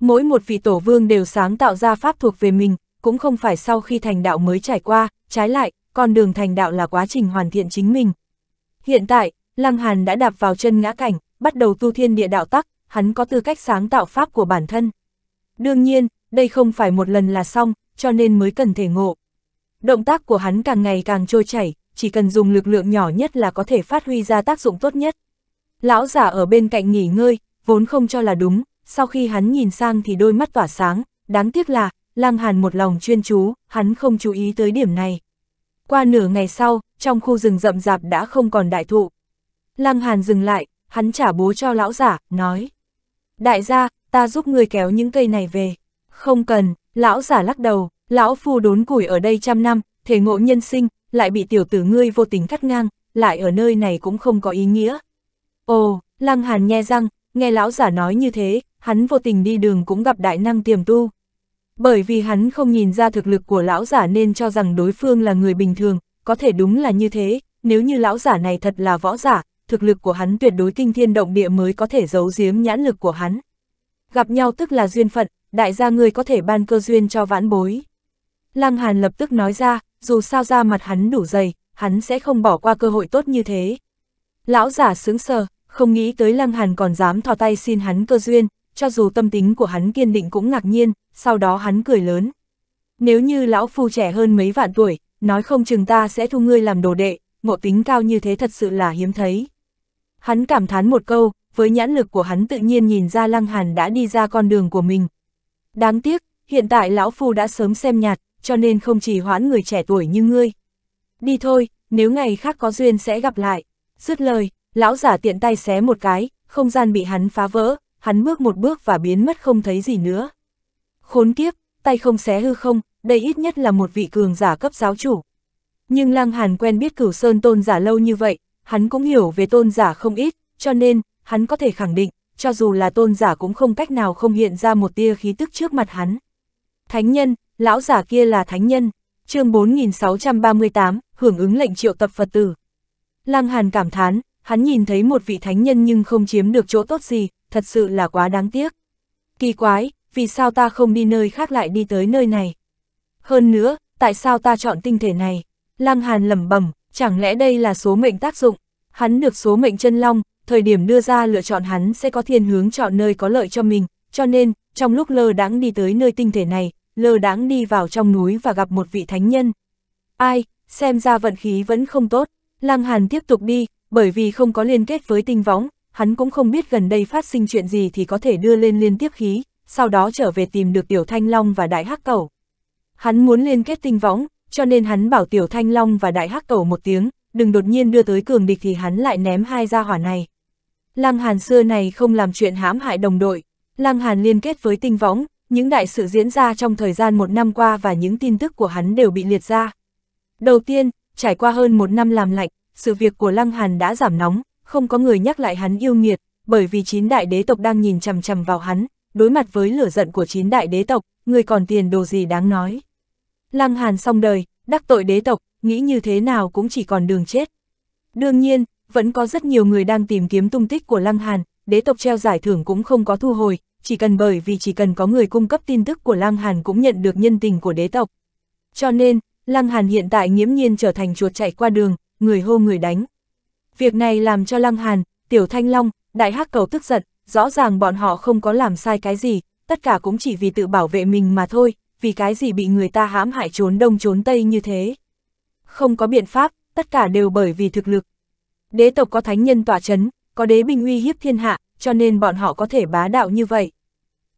Mỗi một vị tổ vương đều sáng tạo ra pháp thuộc về mình, cũng không phải sau khi thành đạo mới trải qua, trái lại, con đường thành đạo là quá trình hoàn thiện chính mình. Hiện tại, Lăng Hàn đã đạp vào chân ngã cảnh, bắt đầu tu thiên địa đạo tắc, hắn có tư cách sáng tạo pháp của bản thân. Đương nhiên, đây không phải một lần là xong, cho nên mới cần thể ngộ. Động tác của hắn càng ngày càng trôi chảy, chỉ cần dùng lực lượng nhỏ nhất là có thể phát huy ra tác dụng tốt nhất. Lão giả ở bên cạnh nghỉ ngơi, vốn không cho là đúng, sau khi hắn nhìn sang thì đôi mắt tỏa sáng, đáng tiếc là, lang hàn một lòng chuyên chú, hắn không chú ý tới điểm này. Qua nửa ngày sau, trong khu rừng rậm rạp đã không còn đại thụ. Lang hàn dừng lại, hắn trả bố cho lão giả, nói đại gia, ta giúp người kéo những cây này về. Không cần, lão giả lắc đầu, lão phu đốn củi ở đây trăm năm, thể ngộ nhân sinh, lại bị tiểu tử ngươi vô tình cắt ngang, lại ở nơi này cũng không có ý nghĩa. Ồ, lăng hàn nhe răng, nghe lão giả nói như thế, hắn vô tình đi đường cũng gặp đại năng tiềm tu. Bởi vì hắn không nhìn ra thực lực của lão giả nên cho rằng đối phương là người bình thường, có thể đúng là như thế, nếu như lão giả này thật là võ giả, thực lực của hắn tuyệt đối kinh thiên động địa mới có thể giấu giếm nhãn lực của hắn. Gặp nhau tức là duyên phận, đại gia ngươi có thể ban cơ duyên cho vãn bối. Lăng Hàn lập tức nói ra, dù sao ra mặt hắn đủ dày, hắn sẽ không bỏ qua cơ hội tốt như thế. Lão giả sướng sờ, không nghĩ tới Lăng Hàn còn dám thò tay xin hắn cơ duyên, cho dù tâm tính của hắn kiên định cũng ngạc nhiên, sau đó hắn cười lớn. Nếu như lão phu trẻ hơn mấy vạn tuổi, nói không chừng ta sẽ thu ngươi làm đồ đệ, ngộ tính cao như thế thật sự là hiếm thấy. Hắn cảm thán một câu, với nhãn lực của hắn tự nhiên nhìn ra Lăng Hàn đã đi ra con đường của mình. Đáng tiếc, hiện tại lão phu đã sớm xem nhạt, cho nên không chỉ hoãn người trẻ tuổi như ngươi. Đi thôi, nếu ngày khác có duyên sẽ gặp lại. Dứt lời, lão giả tiện tay xé một cái, không gian bị hắn phá vỡ, hắn bước một bước và biến mất không thấy gì nữa. Khốn kiếp, tay không xé hư không, đây ít nhất là một vị cường giả cấp giáo chủ. Nhưng Lăng Hàn quen biết cửu sơn tôn giả lâu như vậy, hắn cũng hiểu về tôn giả không ít, cho nên, hắn có thể khẳng định, cho dù là tôn giả cũng không cách nào không hiện ra một tia khí tức trước mặt hắn. Thánh nhân, lão giả kia là thánh nhân, chương 4638, hưởng ứng lệnh triệu tập Phật tử. Lăng Hàn cảm thán, hắn nhìn thấy một vị thánh nhân nhưng không chiếm được chỗ tốt gì, thật sự là quá đáng tiếc. Kỳ quái, vì sao ta không đi nơi khác lại đi tới nơi này? Hơn nữa, tại sao ta chọn tinh thể này? Lăng Hàn lẩm bẩm, Chẳng lẽ đây là số mệnh tác dụng? Hắn được số mệnh chân long, thời điểm đưa ra lựa chọn hắn sẽ có thiên hướng chọn nơi có lợi cho mình, cho nên, trong lúc lơ đáng đi tới nơi tinh thể này, lơ đáng đi vào trong núi và gặp một vị thánh nhân. Ai, xem ra vận khí vẫn không tốt, Lăng Hàn tiếp tục đi, bởi vì không có liên kết với tinh võng, hắn cũng không biết gần đây phát sinh chuyện gì thì có thể đưa lên liên tiếp khí, sau đó trở về tìm được Tiểu Thanh Long và Đại Hắc Cẩu. Hắn muốn liên kết tinh võng, cho nên hắn bảo Tiểu Thanh Long và Đại Hắc Cầu một tiếng, đừng đột nhiên đưa tới cường địch thì hắn lại ném hai ra hỏa này. Lăng Hàn xưa này không làm chuyện hãm hại đồng đội, Lăng Hàn liên kết với tinh võng, những đại sự diễn ra trong thời gian một năm qua và những tin tức của hắn đều bị liệt ra. Đầu tiên, trải qua hơn một năm làm lạnh, sự việc của Lăng Hàn đã giảm nóng, không có người nhắc lại hắn yêu nghiệt, bởi vì chín đại đế tộc đang nhìn chằm chằm vào hắn, đối mặt với lửa giận của chín đại đế tộc, người còn tiền đồ gì đáng nói. Lăng Hàn xong đời, đắc tội đế tộc, nghĩ như thế nào cũng chỉ còn đường chết. Đương nhiên, vẫn có rất nhiều người đang tìm kiếm tung tích của Lăng Hàn, đế tộc treo giải thưởng cũng không có thu hồi, chỉ cần bởi vì chỉ cần có người cung cấp tin tức của Lăng Hàn cũng nhận được nhân tình của đế tộc. Cho nên, Lăng Hàn hiện tại nghiễm nhiên trở thành chuột chạy qua đường, người hô người đánh. Việc này làm cho Lăng Hàn, Tiểu Thanh Long, Đại Hắc Cầu tức giận, rõ ràng bọn họ không có làm sai cái gì, tất cả cũng chỉ vì tự bảo vệ mình mà thôi, vì cái gì bị người ta hãm hại trốn đông trốn tây như thế. Không có biện pháp, tất cả đều bởi vì thực lực. Đế tộc có thánh nhân tỏa chấn, có đế binh uy hiếp thiên hạ, cho nên bọn họ có thể bá đạo như vậy.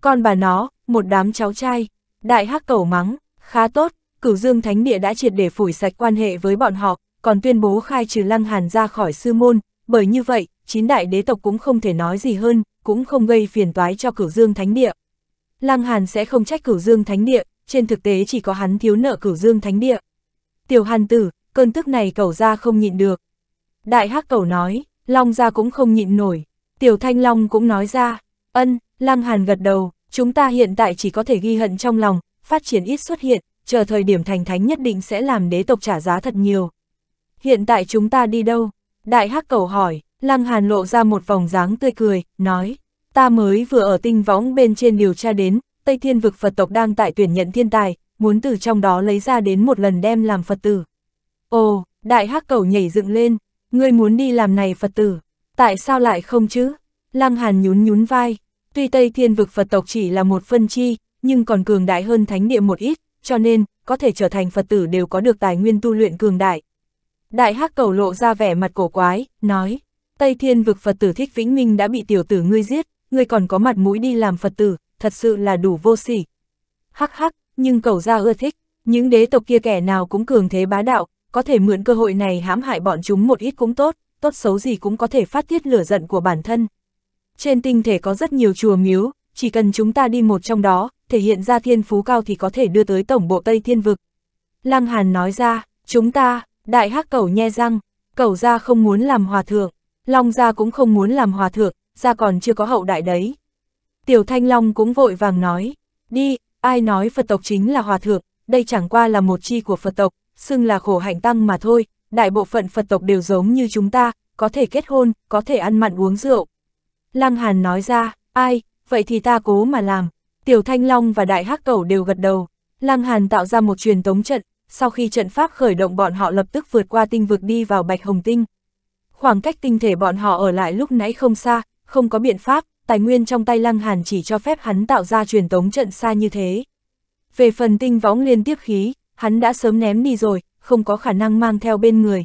Con bà nó, một đám cháu trai, đại hắc cầu mắng, khá tốt, cửu dương thánh địa đã triệt để phủi sạch quan hệ với bọn họ, còn tuyên bố khai trừ lăng hàn ra khỏi sư môn, bởi như vậy, chín đại đế tộc cũng không thể nói gì hơn, cũng không gây phiền toái cho cửu dương thánh địa. Lăng Hàn sẽ không trách cửu dương thánh địa, trên thực tế chỉ có hắn thiếu nợ cửu dương thánh địa. Tiểu Hàn tử, cơn tức này cậu ra không nhịn được. Đại hắc cậu nói, Long ra cũng không nhịn nổi. Tiểu Thanh Long cũng nói ra, ân, Lăng Hàn gật đầu, chúng ta hiện tại chỉ có thể ghi hận trong lòng, phát triển ít xuất hiện, chờ thời điểm thành thánh nhất định sẽ làm đế tộc trả giá thật nhiều. Hiện tại chúng ta đi đâu? Đại hắc cậu hỏi, Lăng Hàn lộ ra một vòng dáng tươi cười, nói, ta mới vừa ở tinh võng bên trên điều tra đến, Tây Thiên vực Phật tộc đang tại tuyển nhận thiên tài, muốn từ trong đó lấy ra đến một lần đem làm Phật tử. Ồ, đại hắc cầu nhảy dựng lên, ngươi muốn đi làm này Phật tử, tại sao lại không chứ? Lăng Hàn nhún nhún vai, tuy Tây Thiên vực Phật tộc chỉ là một phân chi, nhưng còn cường đại hơn thánh địa một ít, cho nên, có thể trở thành Phật tử đều có được tài nguyên tu luyện cường đại. Đại hắc cầu lộ ra vẻ mặt cổ quái, nói, Tây Thiên vực Phật tử thích Vĩnh Minh đã bị tiểu tử ngươi giết, ngươi còn có mặt mũi đi làm Phật tử, thật sự là đủ vô sỉ. Hắc hắc, nhưng cầu gia ưa thích, những đế tộc kia kẻ nào cũng cường thế bá đạo, có thể mượn cơ hội này hãm hại bọn chúng một ít cũng tốt, tốt xấu gì cũng có thể phát tiết lửa giận của bản thân. Trên tinh thể có rất nhiều chùa miếu, chỉ cần chúng ta đi một trong đó, thể hiện ra thiên phú cao thì có thể đưa tới tổng bộ Tây Thiên Vực. Lăng Hàn nói ra, chúng ta, đại hắc cầu nhe răng, cầu gia không muốn làm hòa thượng, long gia cũng không muốn làm hòa thượng, ra còn chưa có hậu đại đấy. Tiểu Thanh Long cũng vội vàng nói, đi, ai nói Phật tộc chính là hòa thượng, đây chẳng qua là một chi của Phật tộc, xưng là khổ hạnh tăng mà thôi, đại bộ phận Phật tộc đều giống như chúng ta, có thể kết hôn, có thể ăn mặn uống rượu. Lăng Hàn nói ra, ai, vậy thì ta cố mà làm. Tiểu Thanh Long và Đại Hắc Cẩu đều gật đầu. Lăng Hàn tạo ra một truyền tống trận, sau khi trận pháp khởi động bọn họ lập tức vượt qua tinh vực đi vào Bạch Hồng Tinh. Khoảng cách tinh thể bọn họ ở lại lúc nãy không xa, không có biện pháp, tài nguyên trong tay Lăng Hàn chỉ cho phép hắn tạo ra truyền tống trận xa như thế. Về phần tinh võng liên tiếp khí, hắn đã sớm ném đi rồi, không có khả năng mang theo bên người.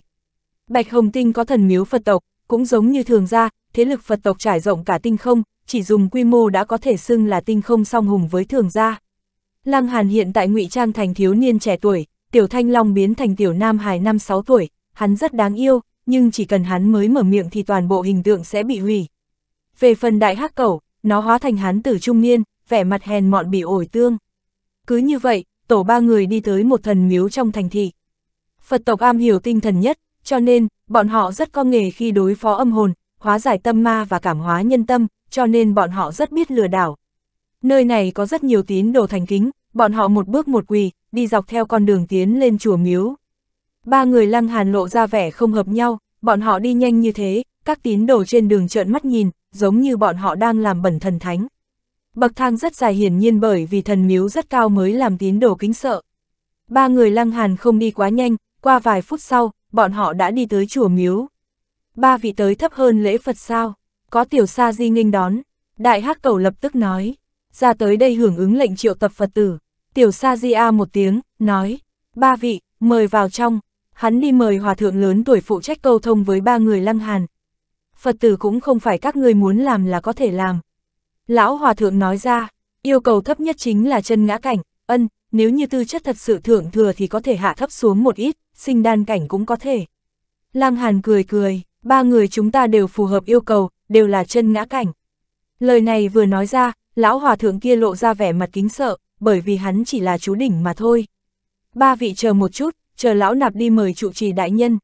Bạch Hồng Tinh có thần miếu Phật tộc, cũng giống như thường ra, thế lực Phật tộc trải rộng cả tinh không, chỉ dùng quy mô đã có thể xưng là tinh không song hùng với thường gia. Lăng Hàn hiện tại ngụy trang thành thiếu niên trẻ tuổi, Tiểu Thanh Long biến thành Tiểu Nam Hải năm 6 tuổi, hắn rất đáng yêu, nhưng chỉ cần hắn mới mở miệng thì toàn bộ hình tượng sẽ bị hủy, về phần đại hắc cẩu, nó hóa thành hán tử trung niên, vẻ mặt hèn mọn bị ổi tương. Cứ như vậy, tổ ba người đi tới một thần miếu trong thành thị. Phật tộc am hiểu tinh thần nhất, cho nên, bọn họ rất có nghề khi đối phó âm hồn, hóa giải tâm ma và cảm hóa nhân tâm, cho nên bọn họ rất biết lừa đảo. Nơi này có rất nhiều tín đồ thành kính, bọn họ một bước một quỳ, đi dọc theo con đường tiến lên chùa miếu. Ba người lăng hàn lộ ra vẻ không hợp nhau, bọn họ đi nhanh như thế, các tín đồ trên đường trợn mắt nhìn, giống như bọn họ đang làm bẩn thần thánh. Bậc thang rất dài hiển nhiên bởi vì thần miếu rất cao mới làm tín đồ kính sợ. Ba người lăng hàn không đi quá nhanh, qua vài phút sau, bọn họ đã đi tới chùa miếu. Ba vị tới thấp hơn lễ Phật sao, có tiểu sa di nghênh đón, đại hắc cầu lập tức nói, ra tới đây hưởng ứng lệnh triệu tập Phật tử. Tiểu sa di a một tiếng, nói, ba vị, mời vào trong, hắn đi mời hòa thượng lớn tuổi phụ trách câu thông với ba người lăng hàn, Phật tử cũng không phải các ngươi muốn làm là có thể làm. Lão Hòa Thượng nói ra, yêu cầu thấp nhất chính là chân ngã cảnh, ân, nếu như tư chất thật sự thượng thừa thì có thể hạ thấp xuống một ít, sinh đan cảnh cũng có thể. Lang Hàn cười cười, ba người chúng ta đều phù hợp yêu cầu, đều là chân ngã cảnh. Lời này vừa nói ra, lão hòa thượng kia lộ ra vẻ mặt kính sợ, bởi vì hắn chỉ là chú đỉnh mà thôi. Ba vị chờ một chút, chờ lão nạp đi mời trụ trì đại nhân.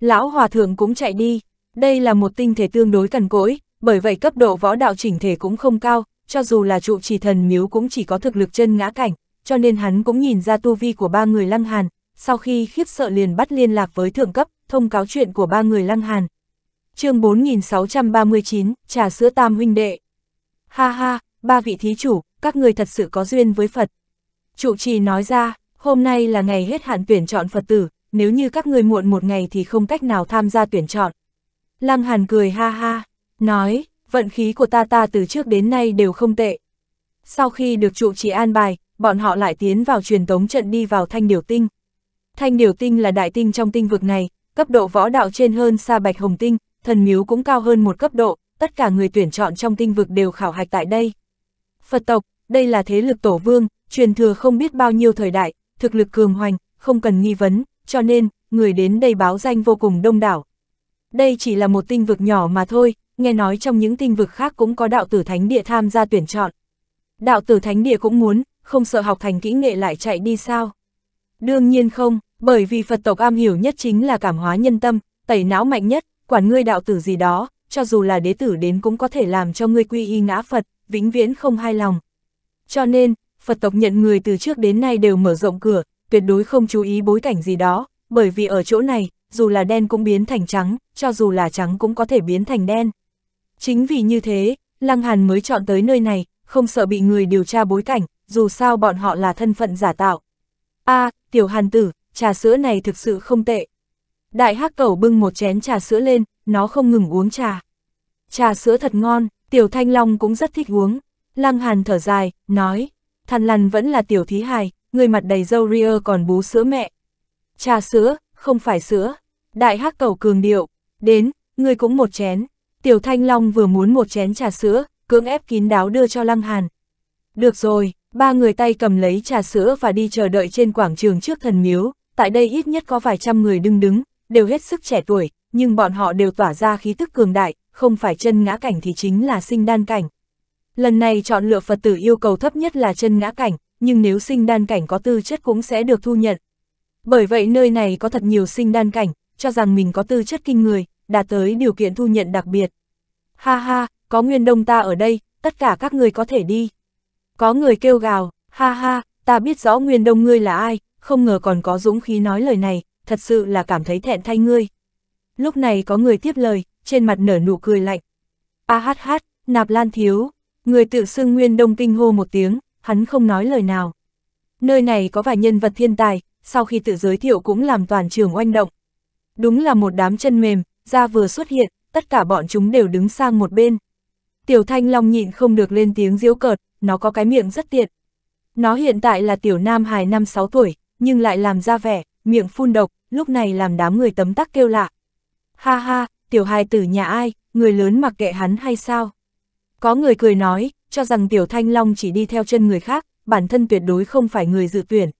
Lão hòa thượng cũng chạy đi, đây là một tinh thể tương đối cằn cỗi, bởi vậy cấp độ võ đạo chỉnh thể cũng không cao, cho dù là trụ trì thần miếu cũng chỉ có thực lực chân ngã cảnh, cho nên hắn cũng nhìn ra tu vi của ba người Lăng Hàn, sau khi khiếp sợ liền bắt liên lạc với thượng cấp, thông cáo chuyện của ba người Lăng Hàn. chương 4639, trà sữa tam huynh đệ. Ha ha, ba vị thí chủ, các người thật sự có duyên với Phật. Trụ trì nói ra, hôm nay là ngày hết hạn tuyển chọn Phật tử, nếu như các người muộn một ngày thì không cách nào tham gia tuyển chọn. Lăng Hàn cười ha ha, nói, vận khí của ta ta từ trước đến nay đều không tệ. Sau khi được trụ trì an bài, bọn họ lại tiến vào truyền tống trận đi vào thanh điều tinh. Thanh điều tinh là đại tinh trong tinh vực này, cấp độ võ đạo trên hơn xa bạch hồng tinh, thần miếu cũng cao hơn một cấp độ, tất cả người tuyển chọn trong tinh vực đều khảo hạch tại đây. Phật tộc, đây là thế lực tổ vương, truyền thừa không biết bao nhiêu thời đại, thực lực cường hoành, không cần nghi vấn, cho nên, người đến đây báo danh vô cùng đông đảo, đây chỉ là một tinh vực nhỏ mà thôi, nghe nói trong những tinh vực khác cũng có đạo tử thánh địa tham gia tuyển chọn. Đạo tử thánh địa cũng muốn, không sợ học thành kỹ nghệ lại chạy đi sao? Đương nhiên không, bởi vì Phật tộc am hiểu nhất chính là cảm hóa nhân tâm, tẩy não mạnh nhất, quản ngươi đạo tử gì đó, cho dù là đế tử đến cũng có thể làm cho ngươi quy y ngã Phật, vĩnh viễn không hài lòng. Cho nên, Phật tộc nhận người từ trước đến nay đều mở rộng cửa, tuyệt đối không chú ý bối cảnh gì đó, bởi vì ở chỗ này, dù là đen cũng biến thành trắng, cho dù là trắng cũng có thể biến thành đen. Chính vì như thế, Lăng Hàn mới chọn tới nơi này, không sợ bị người điều tra bối cảnh, dù sao bọn họ là thân phận giả tạo. a à, tiểu Hàn tử, trà sữa này thực sự không tệ. Đại hắc cẩu bưng một chén trà sữa lên, nó không ngừng uống trà. Trà sữa thật ngon, tiểu thanh long cũng rất thích uống. Lăng Hàn thở dài, nói, thằn lằn vẫn là tiểu thí hài, người mặt đầy dâu ria còn bú sữa mẹ. Trà sữa, không phải sữa. Đại hắc cầu cường điệu, đến, ngươi cũng một chén. Tiểu Thanh Long vừa muốn một chén trà sữa, cưỡng ép kín đáo đưa cho Lăng Hàn. Được rồi, ba người tay cầm lấy trà sữa và đi chờ đợi trên quảng trường trước thần miếu, tại đây ít nhất có vài trăm người đứng đứng, đều hết sức trẻ tuổi, nhưng bọn họ đều tỏa ra khí tức cường đại, không phải chân ngã cảnh thì chính là sinh đan cảnh. Lần này chọn lựa Phật tử yêu cầu thấp nhất là chân ngã cảnh, nhưng nếu sinh đan cảnh có tư chất cũng sẽ được thu nhận. Bởi vậy nơi này có thật nhiều sinh đan cảnh, cho rằng mình có tư chất kinh người, đạt tới điều kiện thu nhận đặc biệt. Ha ha, có nguyên đông ta ở đây, tất cả các người có thể đi. Có người kêu gào, ha ha, ta biết rõ nguyên đông ngươi là ai, không ngờ còn có dũng khí nói lời này, thật sự là cảm thấy thẹn thay ngươi. Lúc này có người tiếp lời, trên mặt nở nụ cười lạnh. A hát hát, nạp lan thiếu, người tự xưng nguyên đông kinh hô một tiếng, hắn không nói lời nào. Nơi này có vài nhân vật thiên tài, sau khi tự giới thiệu cũng làm toàn trường oanh động, Đúng là một đám chân mềm, ra vừa xuất hiện, tất cả bọn chúng đều đứng sang một bên. Tiểu Thanh Long nhịn không được lên tiếng diễu cợt, nó có cái miệng rất tiện. Nó hiện tại là tiểu nam hài năm 6 tuổi, nhưng lại làm ra vẻ, miệng phun độc, lúc này làm đám người tấm tắc kêu lạ. Ha ha, tiểu hài tử nhà ai, người lớn mặc kệ hắn hay sao? Có người cười nói, cho rằng tiểu thanh long chỉ đi theo chân người khác, bản thân tuyệt đối không phải người dự tuyển.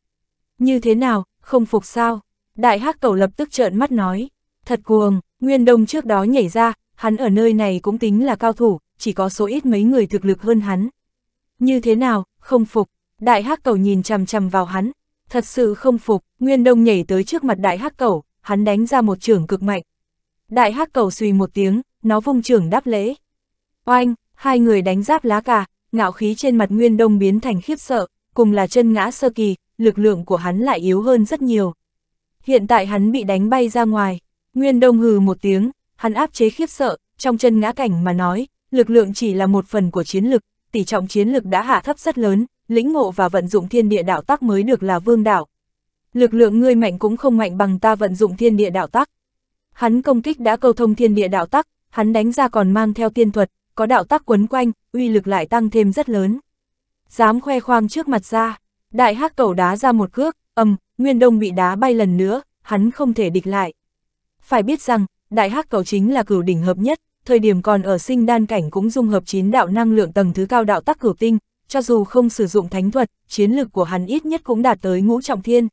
Như thế nào, không phục sao? Đại hắc cầu lập tức trợn mắt nói, thật cuồng, Nguyên Đông trước đó nhảy ra, hắn ở nơi này cũng tính là cao thủ, chỉ có số ít mấy người thực lực hơn hắn. Như thế nào, không phục, đại hắc cầu nhìn chằm chằm vào hắn, thật sự không phục, Nguyên Đông nhảy tới trước mặt đại hắc cầu, hắn đánh ra một trường cực mạnh. Đại hắc cầu suy một tiếng, nó vung trường đáp lễ. Oanh, hai người đánh giáp lá cà, ngạo khí trên mặt Nguyên Đông biến thành khiếp sợ, cùng là chân ngã sơ kỳ, lực lượng của hắn lại yếu hơn rất nhiều. Hiện tại hắn bị đánh bay ra ngoài. Nguyên Đông hừ một tiếng, hắn áp chế khiếp sợ, trong chân ngã cảnh mà nói, lực lượng chỉ là một phần của chiến lực, tỷ trọng chiến lực đã hạ thấp rất lớn, lĩnh ngộ và vận dụng thiên địa đạo tắc mới được là vương đạo. Lực lượng ngươi mạnh cũng không mạnh bằng ta vận dụng thiên địa đạo tắc. Hắn công kích đã câu thông thiên địa đạo tắc, hắn đánh ra còn mang theo tiên thuật, có đạo tắc quấn quanh, uy lực lại tăng thêm rất lớn. Dám khoe khoang trước mặt ra, đại hắc cầu đá ra một cước, Âm, Nguyên Đông bị đá bay lần nữa, hắn không thể địch lại. Phải biết rằng, Đại Hắc Cầu chính là cửu đỉnh hợp nhất, thời điểm còn ở sinh đan cảnh cũng dung hợp chín đạo năng lượng tầng thứ cao đạo tắc cửu tinh, cho dù không sử dụng thánh thuật, chiến lực của hắn ít nhất cũng đạt tới ngũ trọng thiên.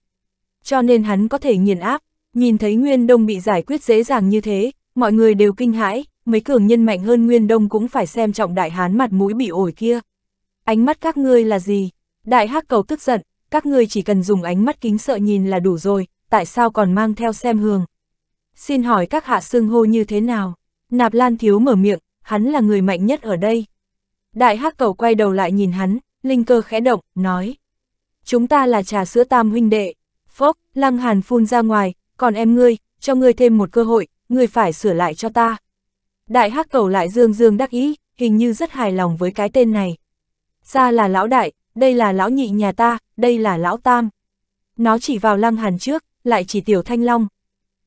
Cho nên hắn có thể nghiền áp, nhìn thấy Nguyên Đông bị giải quyết dễ dàng như thế, mọi người đều kinh hãi, mấy cường nhân mạnh hơn Nguyên Đông cũng phải xem trọng đại hán mặt mũi bị ổi kia. Ánh mắt các ngươi là gì? Đại Hắc Cầu tức giận, các ngươi chỉ cần dùng ánh mắt kính sợ nhìn là đủ rồi, tại sao còn mang theo xem hường. Xin hỏi các hạ xưng hô như thế nào? Nạp Lan Thiếu mở miệng, hắn là người mạnh nhất ở đây. Đại hắc cầu quay đầu lại nhìn hắn, linh cơ khẽ động, nói. Chúng ta là trà sữa tam huynh đệ. Phốc, lăng hàn phun ra ngoài, còn em ngươi, cho ngươi thêm một cơ hội, ngươi phải sửa lại cho ta. Đại hắc cầu lại dương dương đắc ý, hình như rất hài lòng với cái tên này. Ra là lão đại, đây là lão nhị nhà ta, đây là lão tam. Nó chỉ vào lăng hàn trước, lại chỉ tiểu thanh long.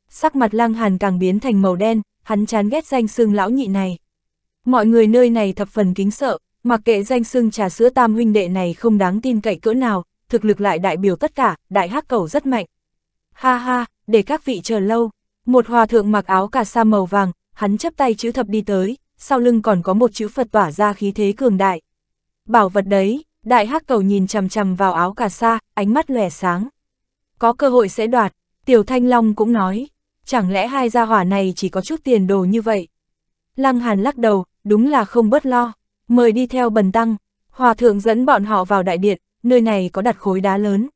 Sắc mặt lăng hàn càng biến thành màu đen, hắn chán ghét danh xưng lão nhị này. Mọi người nơi này thập phần kính sợ, mặc kệ danh xưng trà sữa tam huynh đệ này không đáng tin cậy cỡ nào, thực lực lại đại biểu tất cả, đại hắc cầu rất mạnh. Ha ha, để các vị chờ lâu. Một hòa thượng mặc áo cà sa màu vàng, hắn chấp tay chữ thập đi tới, sau lưng còn có một chữ Phật tỏa ra khí thế cường đại. Bảo vật đấy, đại hắc cầu nhìn chằm chằm vào áo cà sa, ánh mắt lẻ sáng. Có cơ hội sẽ đoạt, Tiểu Thanh Long cũng nói, chẳng lẽ hai gia hỏa này chỉ có chút tiền đồ như vậy. Lăng Hàn lắc đầu, đúng là không bớt lo, mời đi theo bần tăng, hòa thượng dẫn bọn họ vào đại điện, nơi này có đặt khối đá lớn.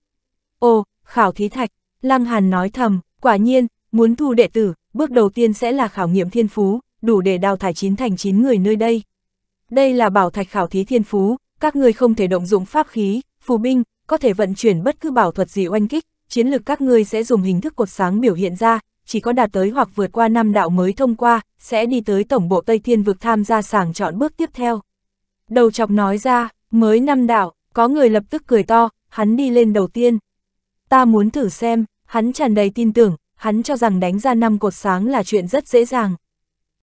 Ồ, khảo thí thạch, Lăng Hàn nói thầm, quả nhiên, muốn thu đệ tử, bước đầu tiên sẽ là khảo nghiệm thiên phú, đủ để đào thải chín thành chín người nơi đây. Đây là bảo thạch khảo thí thiên phú, các ngươi không thể động dụng pháp khí, phù binh, có thể vận chuyển bất cứ bảo thuật gì oanh kích, chiến lực các ngươi sẽ dùng hình thức cột sáng biểu hiện ra, chỉ có đạt tới hoặc vượt qua năm đạo mới thông qua, sẽ đi tới tổng bộ Tây Thiên vực tham gia sàng chọn bước tiếp theo. Đầu chọc nói ra, mới năm đạo, có người lập tức cười to, hắn đi lên đầu tiên. Ta muốn thử xem, hắn tràn đầy tin tưởng, hắn cho rằng đánh ra năm cột sáng là chuyện rất dễ dàng.